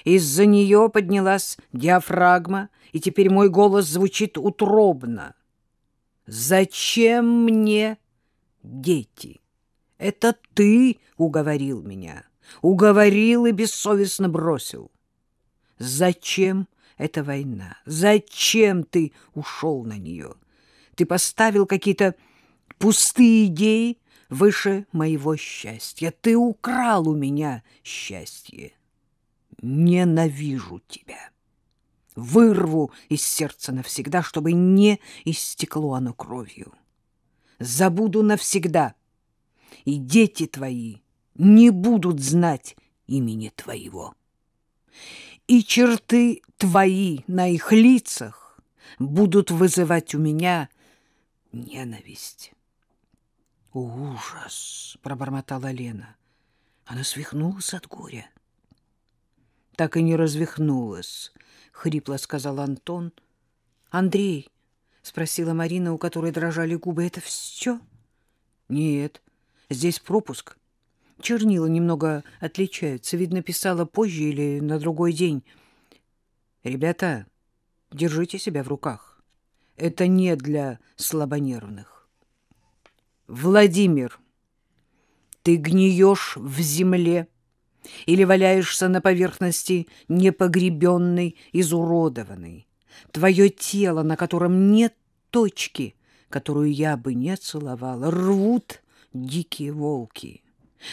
Speaker 1: Из-за нее поднялась диафрагма, и теперь мой голос звучит утробно. «Зачем мне дети? Это ты уговорил меня» уговорил и бессовестно бросил. Зачем эта война? Зачем ты ушел на нее? Ты поставил какие-то пустые идеи выше моего счастья. Ты украл у меня счастье. Ненавижу тебя. Вырву из сердца навсегда, чтобы не истекло оно кровью. Забуду навсегда. И дети твои — не будут знать имени твоего. И черты твои на их лицах будут вызывать у меня ненависть. «Ужас!» — пробормотала Лена. Она свихнулась от горя. «Так и не развихнулась», — хрипло сказал Антон. «Андрей?» — спросила Марина, у которой дрожали губы. «Это все?» «Нет, здесь пропуск чернила немного отличаются. Видно, писала позже или на другой день. Ребята, держите себя в руках. Это не для слабонервных. Владимир, ты гниешь в земле или валяешься на поверхности непогребенной, изуродованной. Твое тело, на котором нет точки, которую я бы не целовала, рвут дикие волки.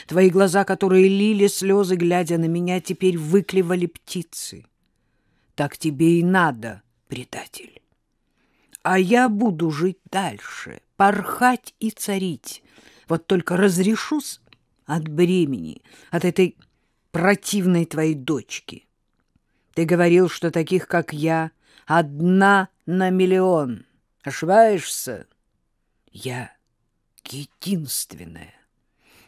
Speaker 1: Твои глаза, которые лили слезы, глядя на меня, теперь выклевали птицы. Так тебе и надо, предатель. А я буду жить дальше, порхать и царить. Вот только разрешусь от бремени, от этой противной твоей дочки. Ты говорил, что таких, как я, одна на миллион. Ошибаешься? Я единственная.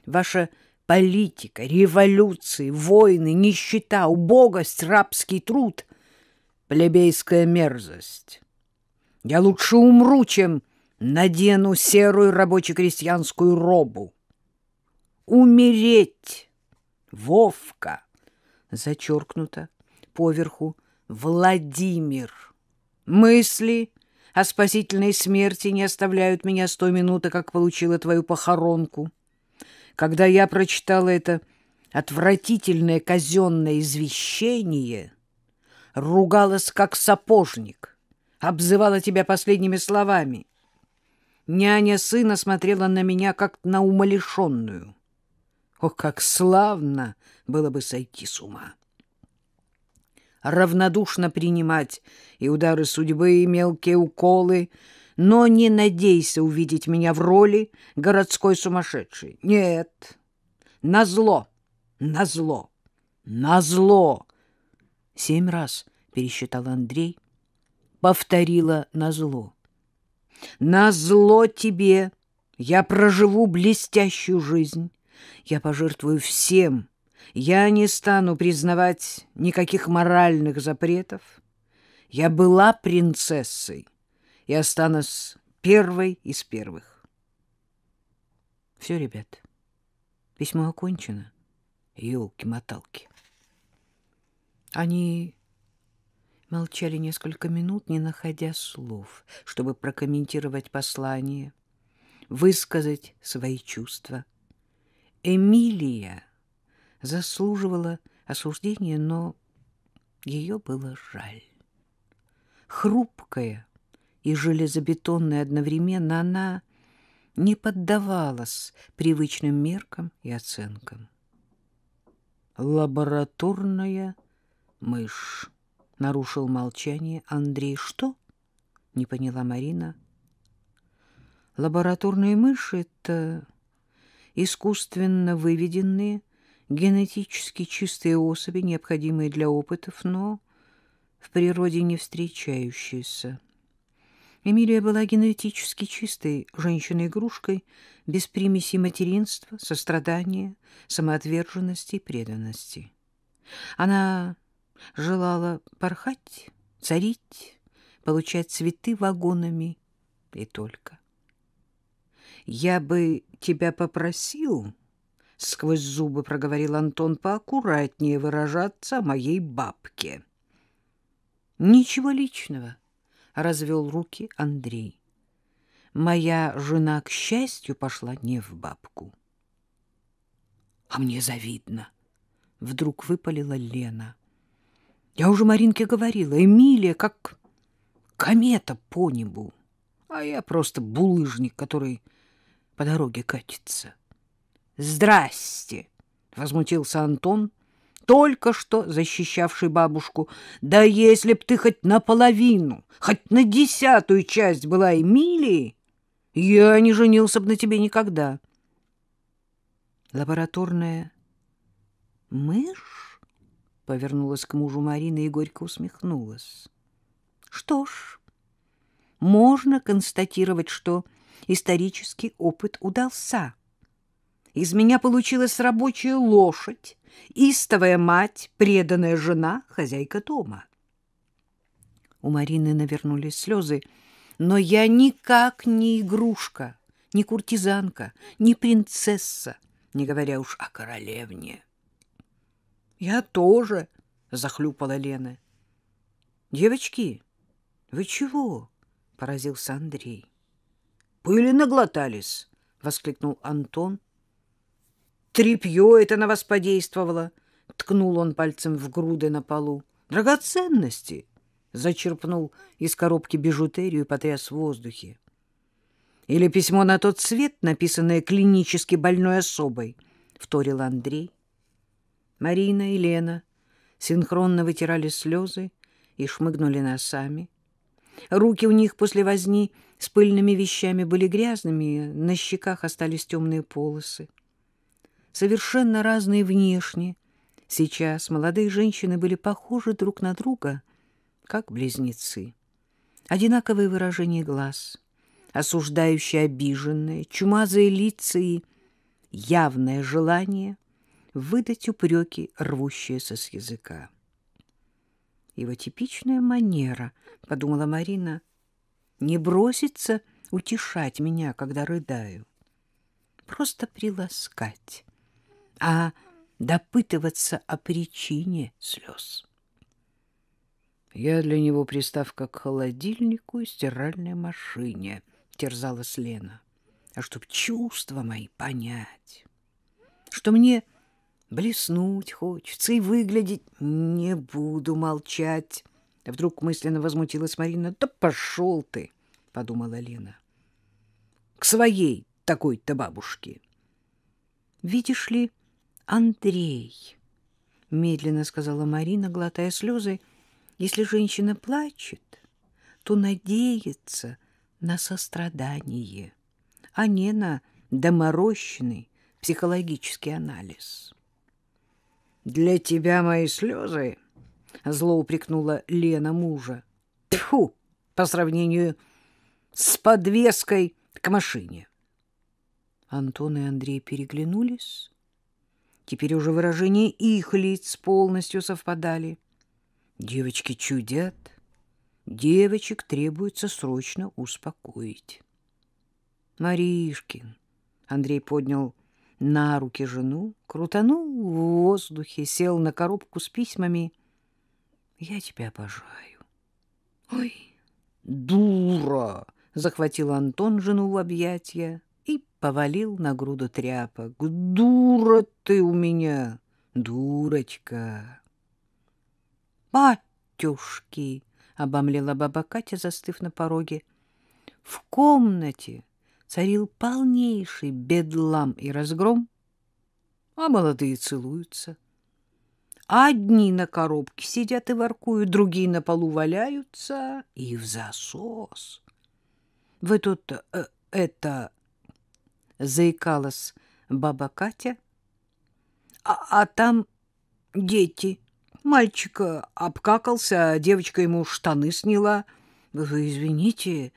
Speaker 1: Ваша политика, революции, войны, нищета, убогость, рабский труд — плебейская мерзость. Я лучше умру, чем надену серую рабоче-крестьянскую робу. Умереть, Вовка, зачеркнуто поверху, Владимир. Мысли о спасительной смерти не оставляют меня с той минуты, как получила твою похоронку. Когда я прочитала это отвратительное казенное извещение, ругалась как сапожник, обзывала тебя последними словами. Няня сына смотрела на меня как на умалишенную. О, как славно было бы сойти с ума! Равнодушно принимать и удары судьбы, и мелкие уколы — но не надейся увидеть меня в роли городской сумасшедшей. Нет, назло, назло, назло. Семь раз пересчитал Андрей, повторила назло. Назло тебе я проживу блестящую жизнь, я пожертвую всем, я не стану признавать никаких моральных запретов. Я была принцессой, и останусь первой из первых. Все, ребят, письмо окончено. Ёлки-моталки. Они молчали несколько минут, не находя слов, чтобы прокомментировать послание, высказать свои чувства. Эмилия заслуживала осуждения, но ее было жаль. Хрупкая, и железобетонной одновременно, она не поддавалась привычным меркам и оценкам. «Лабораторная мышь», — нарушил молчание Андрей. «Что?» — не поняла Марина. «Лабораторные мыши — это искусственно выведенные, генетически чистые особи, необходимые для опытов, но в природе не встречающиеся. Эмилия была генетически чистой женщиной-игрушкой, без примеси материнства, сострадания, самоотверженности и преданности. Она желала порхать, царить, получать цветы вагонами и только. «Я бы тебя попросил», — сквозь зубы проговорил Антон, — «поаккуратнее выражаться о моей бабке». «Ничего личного» развел руки Андрей. Моя жена, к счастью, пошла не в бабку. А мне завидно. Вдруг выпалила Лена. Я уже Маринке говорила, Эмилия как комета по небу, а я просто булыжник, который по дороге катится. «Здрасте!» — возмутился Антон, только что защищавший бабушку. Да если б ты хоть наполовину, хоть на десятую часть была Эмилией, я не женился бы на тебе никогда. Лабораторная мышь повернулась к мужу Марина и горько усмехнулась. Что ж, можно констатировать, что исторический опыт удался. Из меня получилась рабочая лошадь, истовая мать, преданная жена, хозяйка дома. У Марины навернулись слезы. Но я никак не игрушка, не куртизанка, не принцесса, не говоря уж о королевне. Я тоже, захлюпала Лена. Девочки, вы чего? поразился Андрей. Пыли наглотались, воскликнул Антон, тряпье это на вас подействовало? — ткнул он пальцем в груды на полу. — Драгоценности! — зачерпнул из коробки бижутерию и потряс в воздухе. — Или письмо на тот свет, написанное клинически больной особой, — вторил Андрей. Марина и Лена синхронно вытирали слезы и шмыгнули носами. Руки у них после возни с пыльными вещами были грязными, на щеках остались темные полосы совершенно разные внешне. Сейчас молодые женщины были похожи друг на друга, как близнецы. Одинаковые выражения глаз, осуждающие обиженные, чумазые лица и явное желание выдать упреки, рвущиеся с языка. Его типичная манера, — подумала Марина, — не бросится утешать меня, когда рыдаю, просто приласкать а допытываться о причине слез. Я для него приставка к холодильнику и стиральной машине, терзалась Лена. А чтоб чувства мои понять, что мне блеснуть хочется и выглядеть не буду молчать. Вдруг мысленно возмутилась Марина. Да пошел ты, подумала Лена. К своей такой-то бабушке. Видишь ли, Андрей, — медленно сказала Марина, глотая слезы, — если женщина плачет, то надеется на сострадание, а не на доморощенный психологический анализ. «Для тебя мои слезы?» — зло Лена мужа. «Тьфу! По сравнению с подвеской к машине!» Антон и Андрей переглянулись, Теперь уже выражения их лиц полностью совпадали. Девочки чудят. Девочек требуется срочно успокоить. Маришкин. Андрей поднял на руки жену, крутанул в воздухе, сел на коробку с письмами. «Я тебя обожаю». «Ой, дура!» — захватил Антон жену в объятия повалил на груду тряпок. «Дура ты у меня, дурочка!» «Батюшки!» — обомлела баба Катя, застыв на пороге. В комнате царил полнейший бедлам и разгром, а молодые целуются. Одни на коробке сидят и воркуют, другие на полу валяются и в засос. Вы тут э, это — заикалась баба Катя. «А, «А там дети. Мальчик э, обкакался, а девочка ему штаны сняла. Вы извините».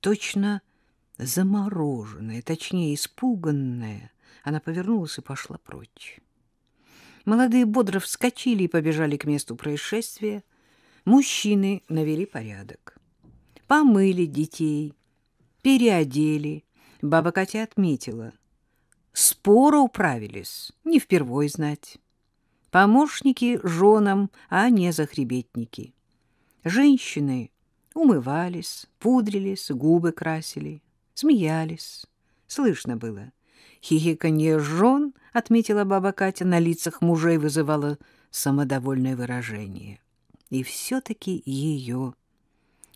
Speaker 1: Точно замороженная, точнее испуганная, она повернулась и пошла прочь. Молодые бодро вскочили и побежали к месту происшествия. Мужчины навели порядок. Помыли детей, переодели, Баба Катя отметила. Споро управились, не впервой знать. Помощники женам, а не захребетники. Женщины умывались, пудрились, губы красили, смеялись. Слышно было. Хихиканье жен, отметила баба Катя, на лицах мужей вызывало самодовольное выражение. И все-таки ее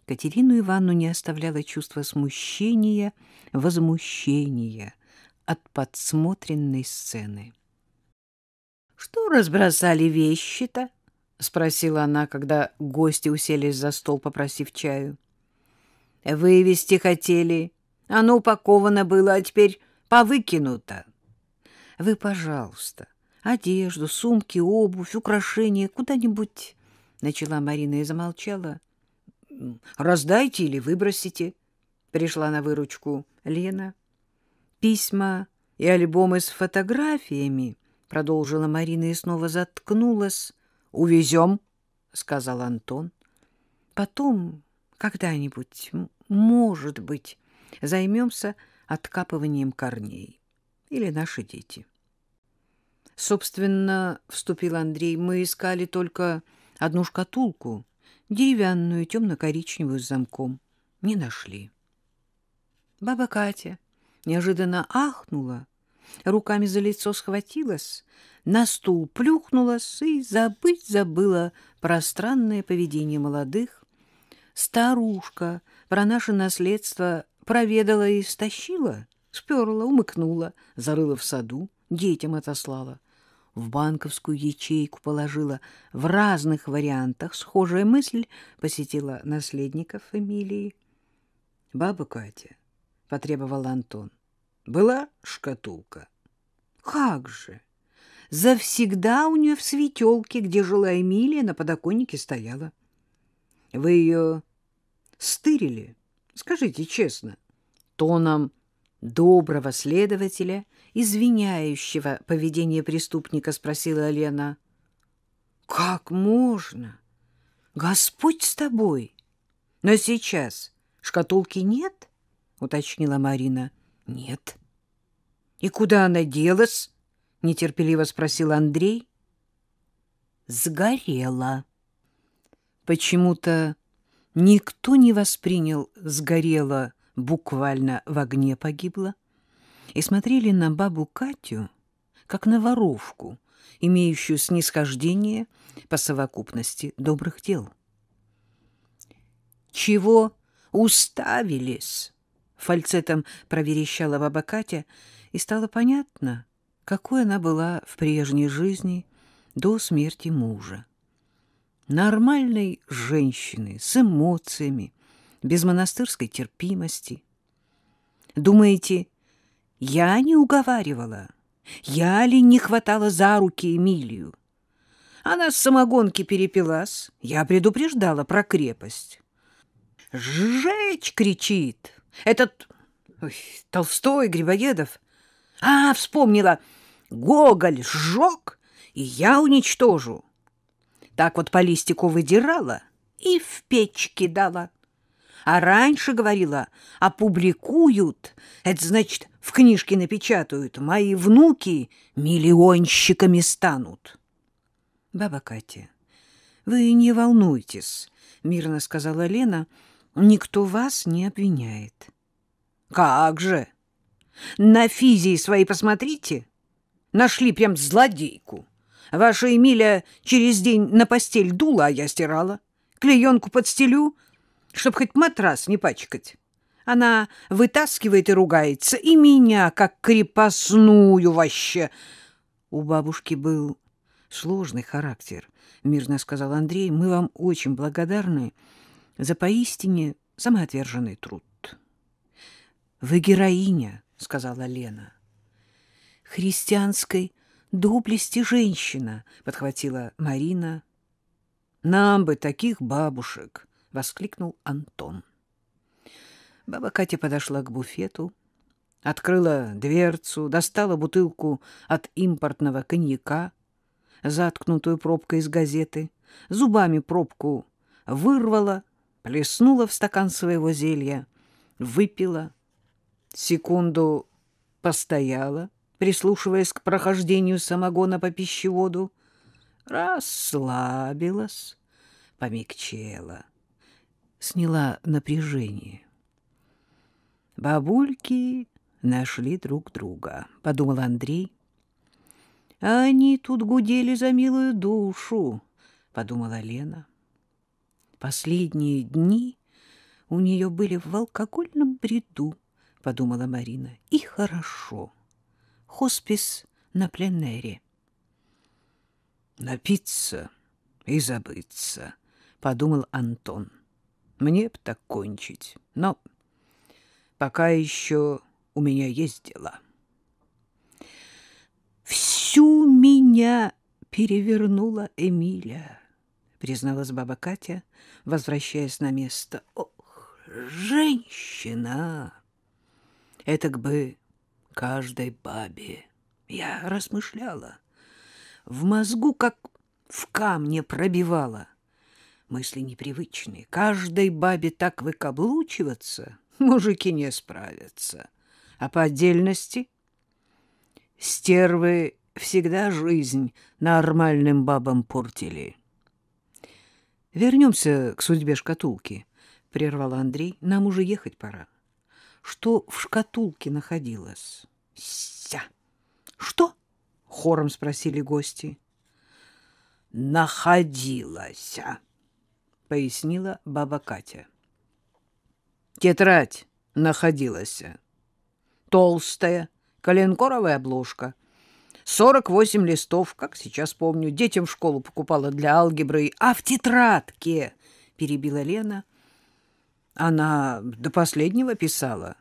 Speaker 1: Катерину Ивановну не оставляло чувство смущения, возмущения от подсмотренной сцены. — Что разбросали вещи-то? — спросила она, когда гости уселись за стол, попросив чаю. — Вывести хотели. Оно упаковано было, а теперь повыкинуто. — Вы, пожалуйста, одежду, сумки, обувь, украшения куда-нибудь... — начала Марина и замолчала раздайте или выбросите. Пришла на выручку Лена. Письма и альбомы с фотографиями, продолжила Марина и снова заткнулась. Увезем, сказал Антон. Потом, когда-нибудь, может быть, займемся откапыванием корней. Или наши дети. Собственно, вступил Андрей, мы искали только одну шкатулку — деревянную, темно-коричневую с замком. Не нашли. Баба Катя неожиданно ахнула, руками за лицо схватилась, на стул плюхнулась и забыть забыла про странное поведение молодых. Старушка про наше наследство проведала и стащила, сперла, умыкнула, зарыла в саду, детям отослала в банковскую ячейку положила. В разных вариантах схожая мысль посетила наследников Эмилии. — Баба Катя, — потребовал Антон, — была шкатулка. — Как же! Завсегда у нее в светелке, где жила Эмилия, на подоконнике стояла. — Вы ее стырили? Скажите честно. Тоном доброго следователя, извиняющего поведение преступника, спросила Лена. Как можно? Господь с тобой. Но сейчас шкатулки нет, уточнила Марина. Нет. И куда она делась? нетерпеливо спросил Андрей. Сгорела. Почему-то никто не воспринял сгорела буквально в огне погибла, и смотрели на бабу Катю, как на воровку, имеющую снисхождение по совокупности добрых дел. «Чего уставились?» — фальцетом проверещала баба Катя, и стало понятно, какой она была в прежней жизни до смерти мужа. Нормальной женщины, с эмоциями, без монастырской терпимости. Думаете, я не уговаривала? Я ли не хватала за руки Эмилию? Она с самогонки перепилась. Я предупреждала про крепость. «Сжечь!» — кричит. Этот ой, Толстой, Грибоедов. А, вспомнила. Гоголь сжег, и я уничтожу. Так вот по листику выдирала и в печь кидала. А раньше говорила, опубликуют. Это значит, в книжке напечатают. Мои внуки миллионщиками станут. Баба Катя, вы не волнуйтесь, мирно сказала Лена. Никто вас не обвиняет. Как же? На физии свои посмотрите. Нашли прям злодейку. Ваша Эмилия через день на постель дула, а я стирала. Клеенку подстелю, чтобы хоть матрас не пачкать. Она вытаскивает и ругается, и меня, как крепостную вообще. У бабушки был сложный характер, мирно сказал Андрей. Мы вам очень благодарны за поистине самоотверженный труд. Вы героиня, сказала Лена. Христианской доблести женщина, подхватила Марина. Нам бы таких бабушек воскликнул Антон. Баба Катя подошла к буфету, открыла дверцу, достала бутылку от импортного коньяка, заткнутую пробкой из газеты, зубами пробку вырвала, плеснула в стакан своего зелья, выпила, секунду постояла, прислушиваясь к прохождению самогона по пищеводу, расслабилась, помягчела — сняла напряжение. «Бабульки нашли друг друга», — подумал Андрей. «А они тут гудели за милую душу», — подумала Лена. «Последние дни у нее были в алкогольном бреду», — подумала Марина. «И хорошо. Хоспис на пленэре». «Напиться и забыться», — подумал Антон. Мне б так кончить, но пока еще у меня есть дела. Всю меня перевернула Эмиля, призналась баба Катя, возвращаясь на место. Ох, женщина! Это бы каждой бабе. Я размышляла. В мозгу, как в камне пробивала мысли непривычные. Каждой бабе так выкаблучиваться мужики не справятся. А по отдельности стервы всегда жизнь нормальным бабам портили. Вернемся к судьбе шкатулки, — прервал Андрей. Нам уже ехать пора. Что в шкатулке находилось? Ся! Что? — хором спросили гости. Находилось. — пояснила баба Катя. Тетрадь находилась. Толстая, коленкоровая обложка. 48 листов, как сейчас помню, детям в школу покупала для алгебры. А в тетрадке, перебила Лена. Она до последнего писала.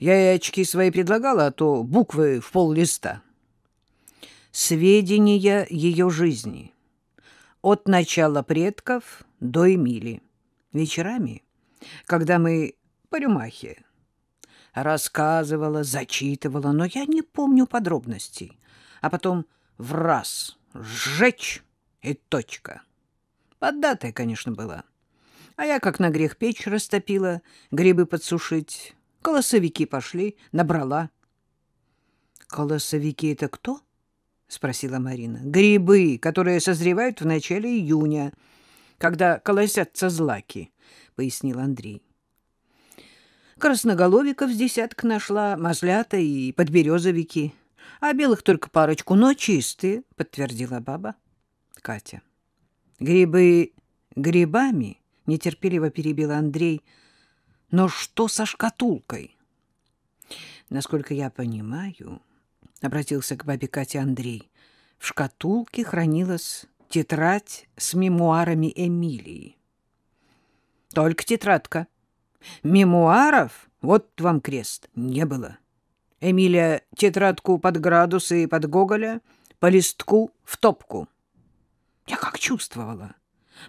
Speaker 1: Я ей очки свои предлагала, а то буквы в пол листа. Сведения ее жизни. От начала предков до Эмили. Вечерами, когда мы по рюмахе, рассказывала, зачитывала, но я не помню подробностей. А потом в раз сжечь и точка. Поддатая, конечно, была. А я как на грех печь растопила, грибы подсушить. Колосовики пошли, набрала. «Колосовики — это кто?» — спросила Марина. «Грибы, которые созревают в начале июня», когда колосятся злаки, — пояснил Андрей. Красноголовиков с десяток нашла, мазлята и подберезовики, а белых только парочку, но чистые, — подтвердила баба. Катя. Грибы грибами, — нетерпеливо перебил Андрей. Но что со шкатулкой? Насколько я понимаю, — обратился к бабе Кате Андрей, — в шкатулке хранилось тетрадь с мемуарами Эмилии. Только тетрадка. Мемуаров, вот вам крест, не было. Эмилия тетрадку под градусы и под Гоголя, по листку в топку. Я как чувствовала.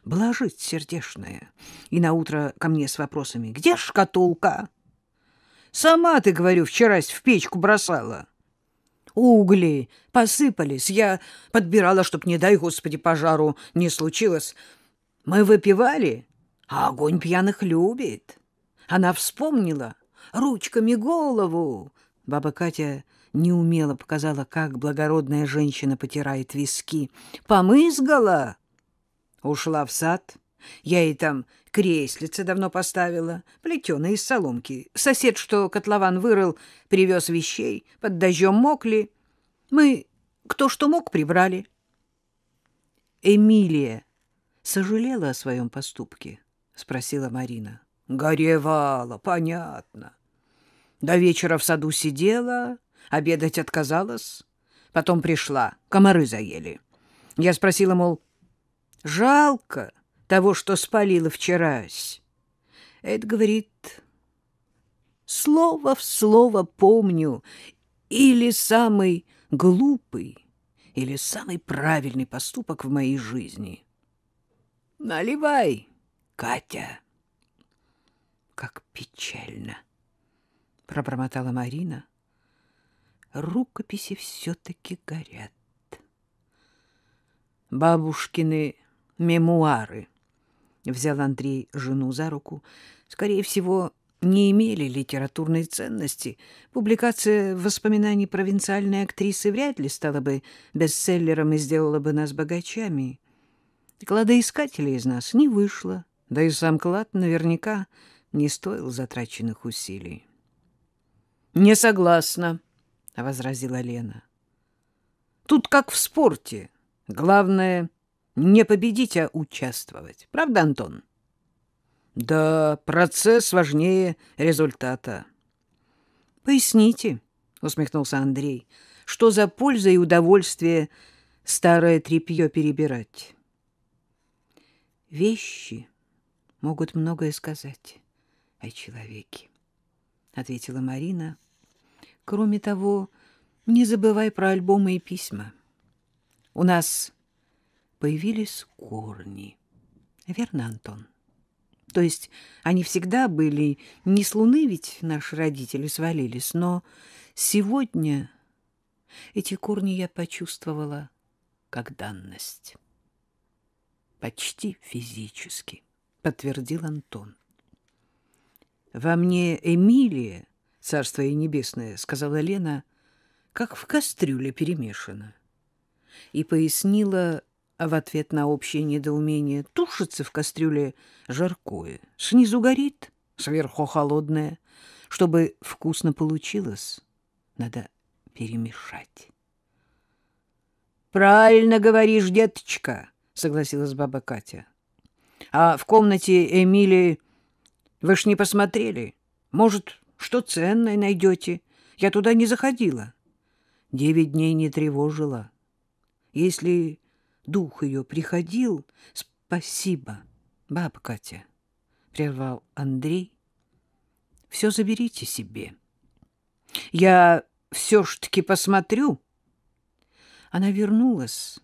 Speaker 1: Блажить сердешная. И наутро ко мне с вопросами. Где шкатулка? Сама ты, говорю, вчерась в печку бросала. Угли посыпались. Я подбирала, чтоб, не дай господи, пожару не случилось. Мы выпивали, а огонь пьяных любит. Она вспомнила ручками голову. Баба Катя неумело показала, как благородная женщина потирает виски. Помызгала, ушла в сад — я ей там креслице давно поставила, плетеные из соломки. Сосед, что котлован вырыл, привез вещей, под дождем мокли. Мы кто что мог, прибрали. Эмилия сожалела о своем поступке, спросила Марина. Горевала, понятно. До вечера в саду сидела, обедать отказалась, потом пришла, комары заели. Я спросила, мол, жалко, того, что спалила вчерась. Эд говорит, слово в слово помню. Или самый глупый, или самый правильный поступок в моей жизни. Наливай, Катя. Как печально, пробормотала Марина. Рукописи все-таки горят. Бабушкины мемуары — взял Андрей жену за руку, скорее всего, не имели литературной ценности. Публикация воспоминаний провинциальной актрисы вряд ли стала бы бестселлером и сделала бы нас богачами. Кладоискателя из нас не вышло, да и сам клад наверняка не стоил затраченных усилий. — Не согласна, — возразила Лена. — Тут как в спорте. Главное — не победить, а участвовать. Правда, Антон? Да, процесс важнее результата. Поясните, усмехнулся Андрей, что за польза и удовольствие старое тряпье перебирать? Вещи могут многое сказать о человеке, ответила Марина. Кроме того, не забывай про альбомы и письма. У нас появились корни. Верно, Антон? То есть они всегда были не с Луны, ведь наши родители свалились, но сегодня эти корни я почувствовала как данность. Почти физически, подтвердил Антон. Во мне Эмилия, царство и небесное, сказала Лена, как в кастрюле перемешана. И пояснила, а в ответ на общее недоумение тушится в кастрюле жаркое. Снизу горит, сверху холодное. Чтобы вкусно получилось, надо перемешать. «Правильно говоришь, деточка», — согласилась баба Катя. «А в комнате Эмилии вы ж не посмотрели. Может, что ценное найдете? Я туда не заходила. Девять дней не тревожила. Если дух ее приходил. Спасибо, баба Катя, — прервал Андрей. Все заберите себе. Я все ж таки посмотрю. Она вернулась,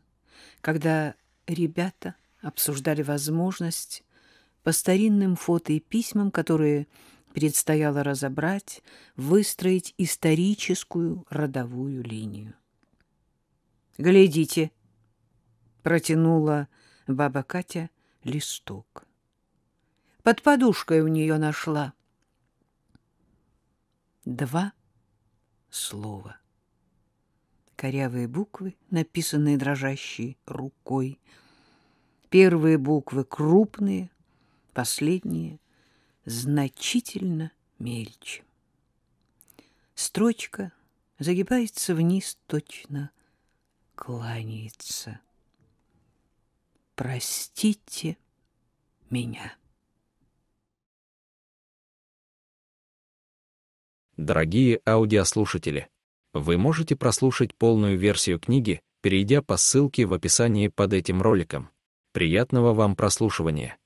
Speaker 1: когда ребята обсуждали возможность по старинным фото и письмам, которые предстояло разобрать, выстроить историческую родовую линию. «Глядите!» протянула баба Катя листок. Под подушкой у нее нашла два слова. Корявые буквы, написанные дрожащей рукой. Первые буквы крупные, последние значительно мельче. Строчка загибается вниз, точно кланяется простите меня. Дорогие аудиослушатели, вы можете прослушать полную версию книги, перейдя по ссылке в описании под этим роликом. Приятного вам прослушивания!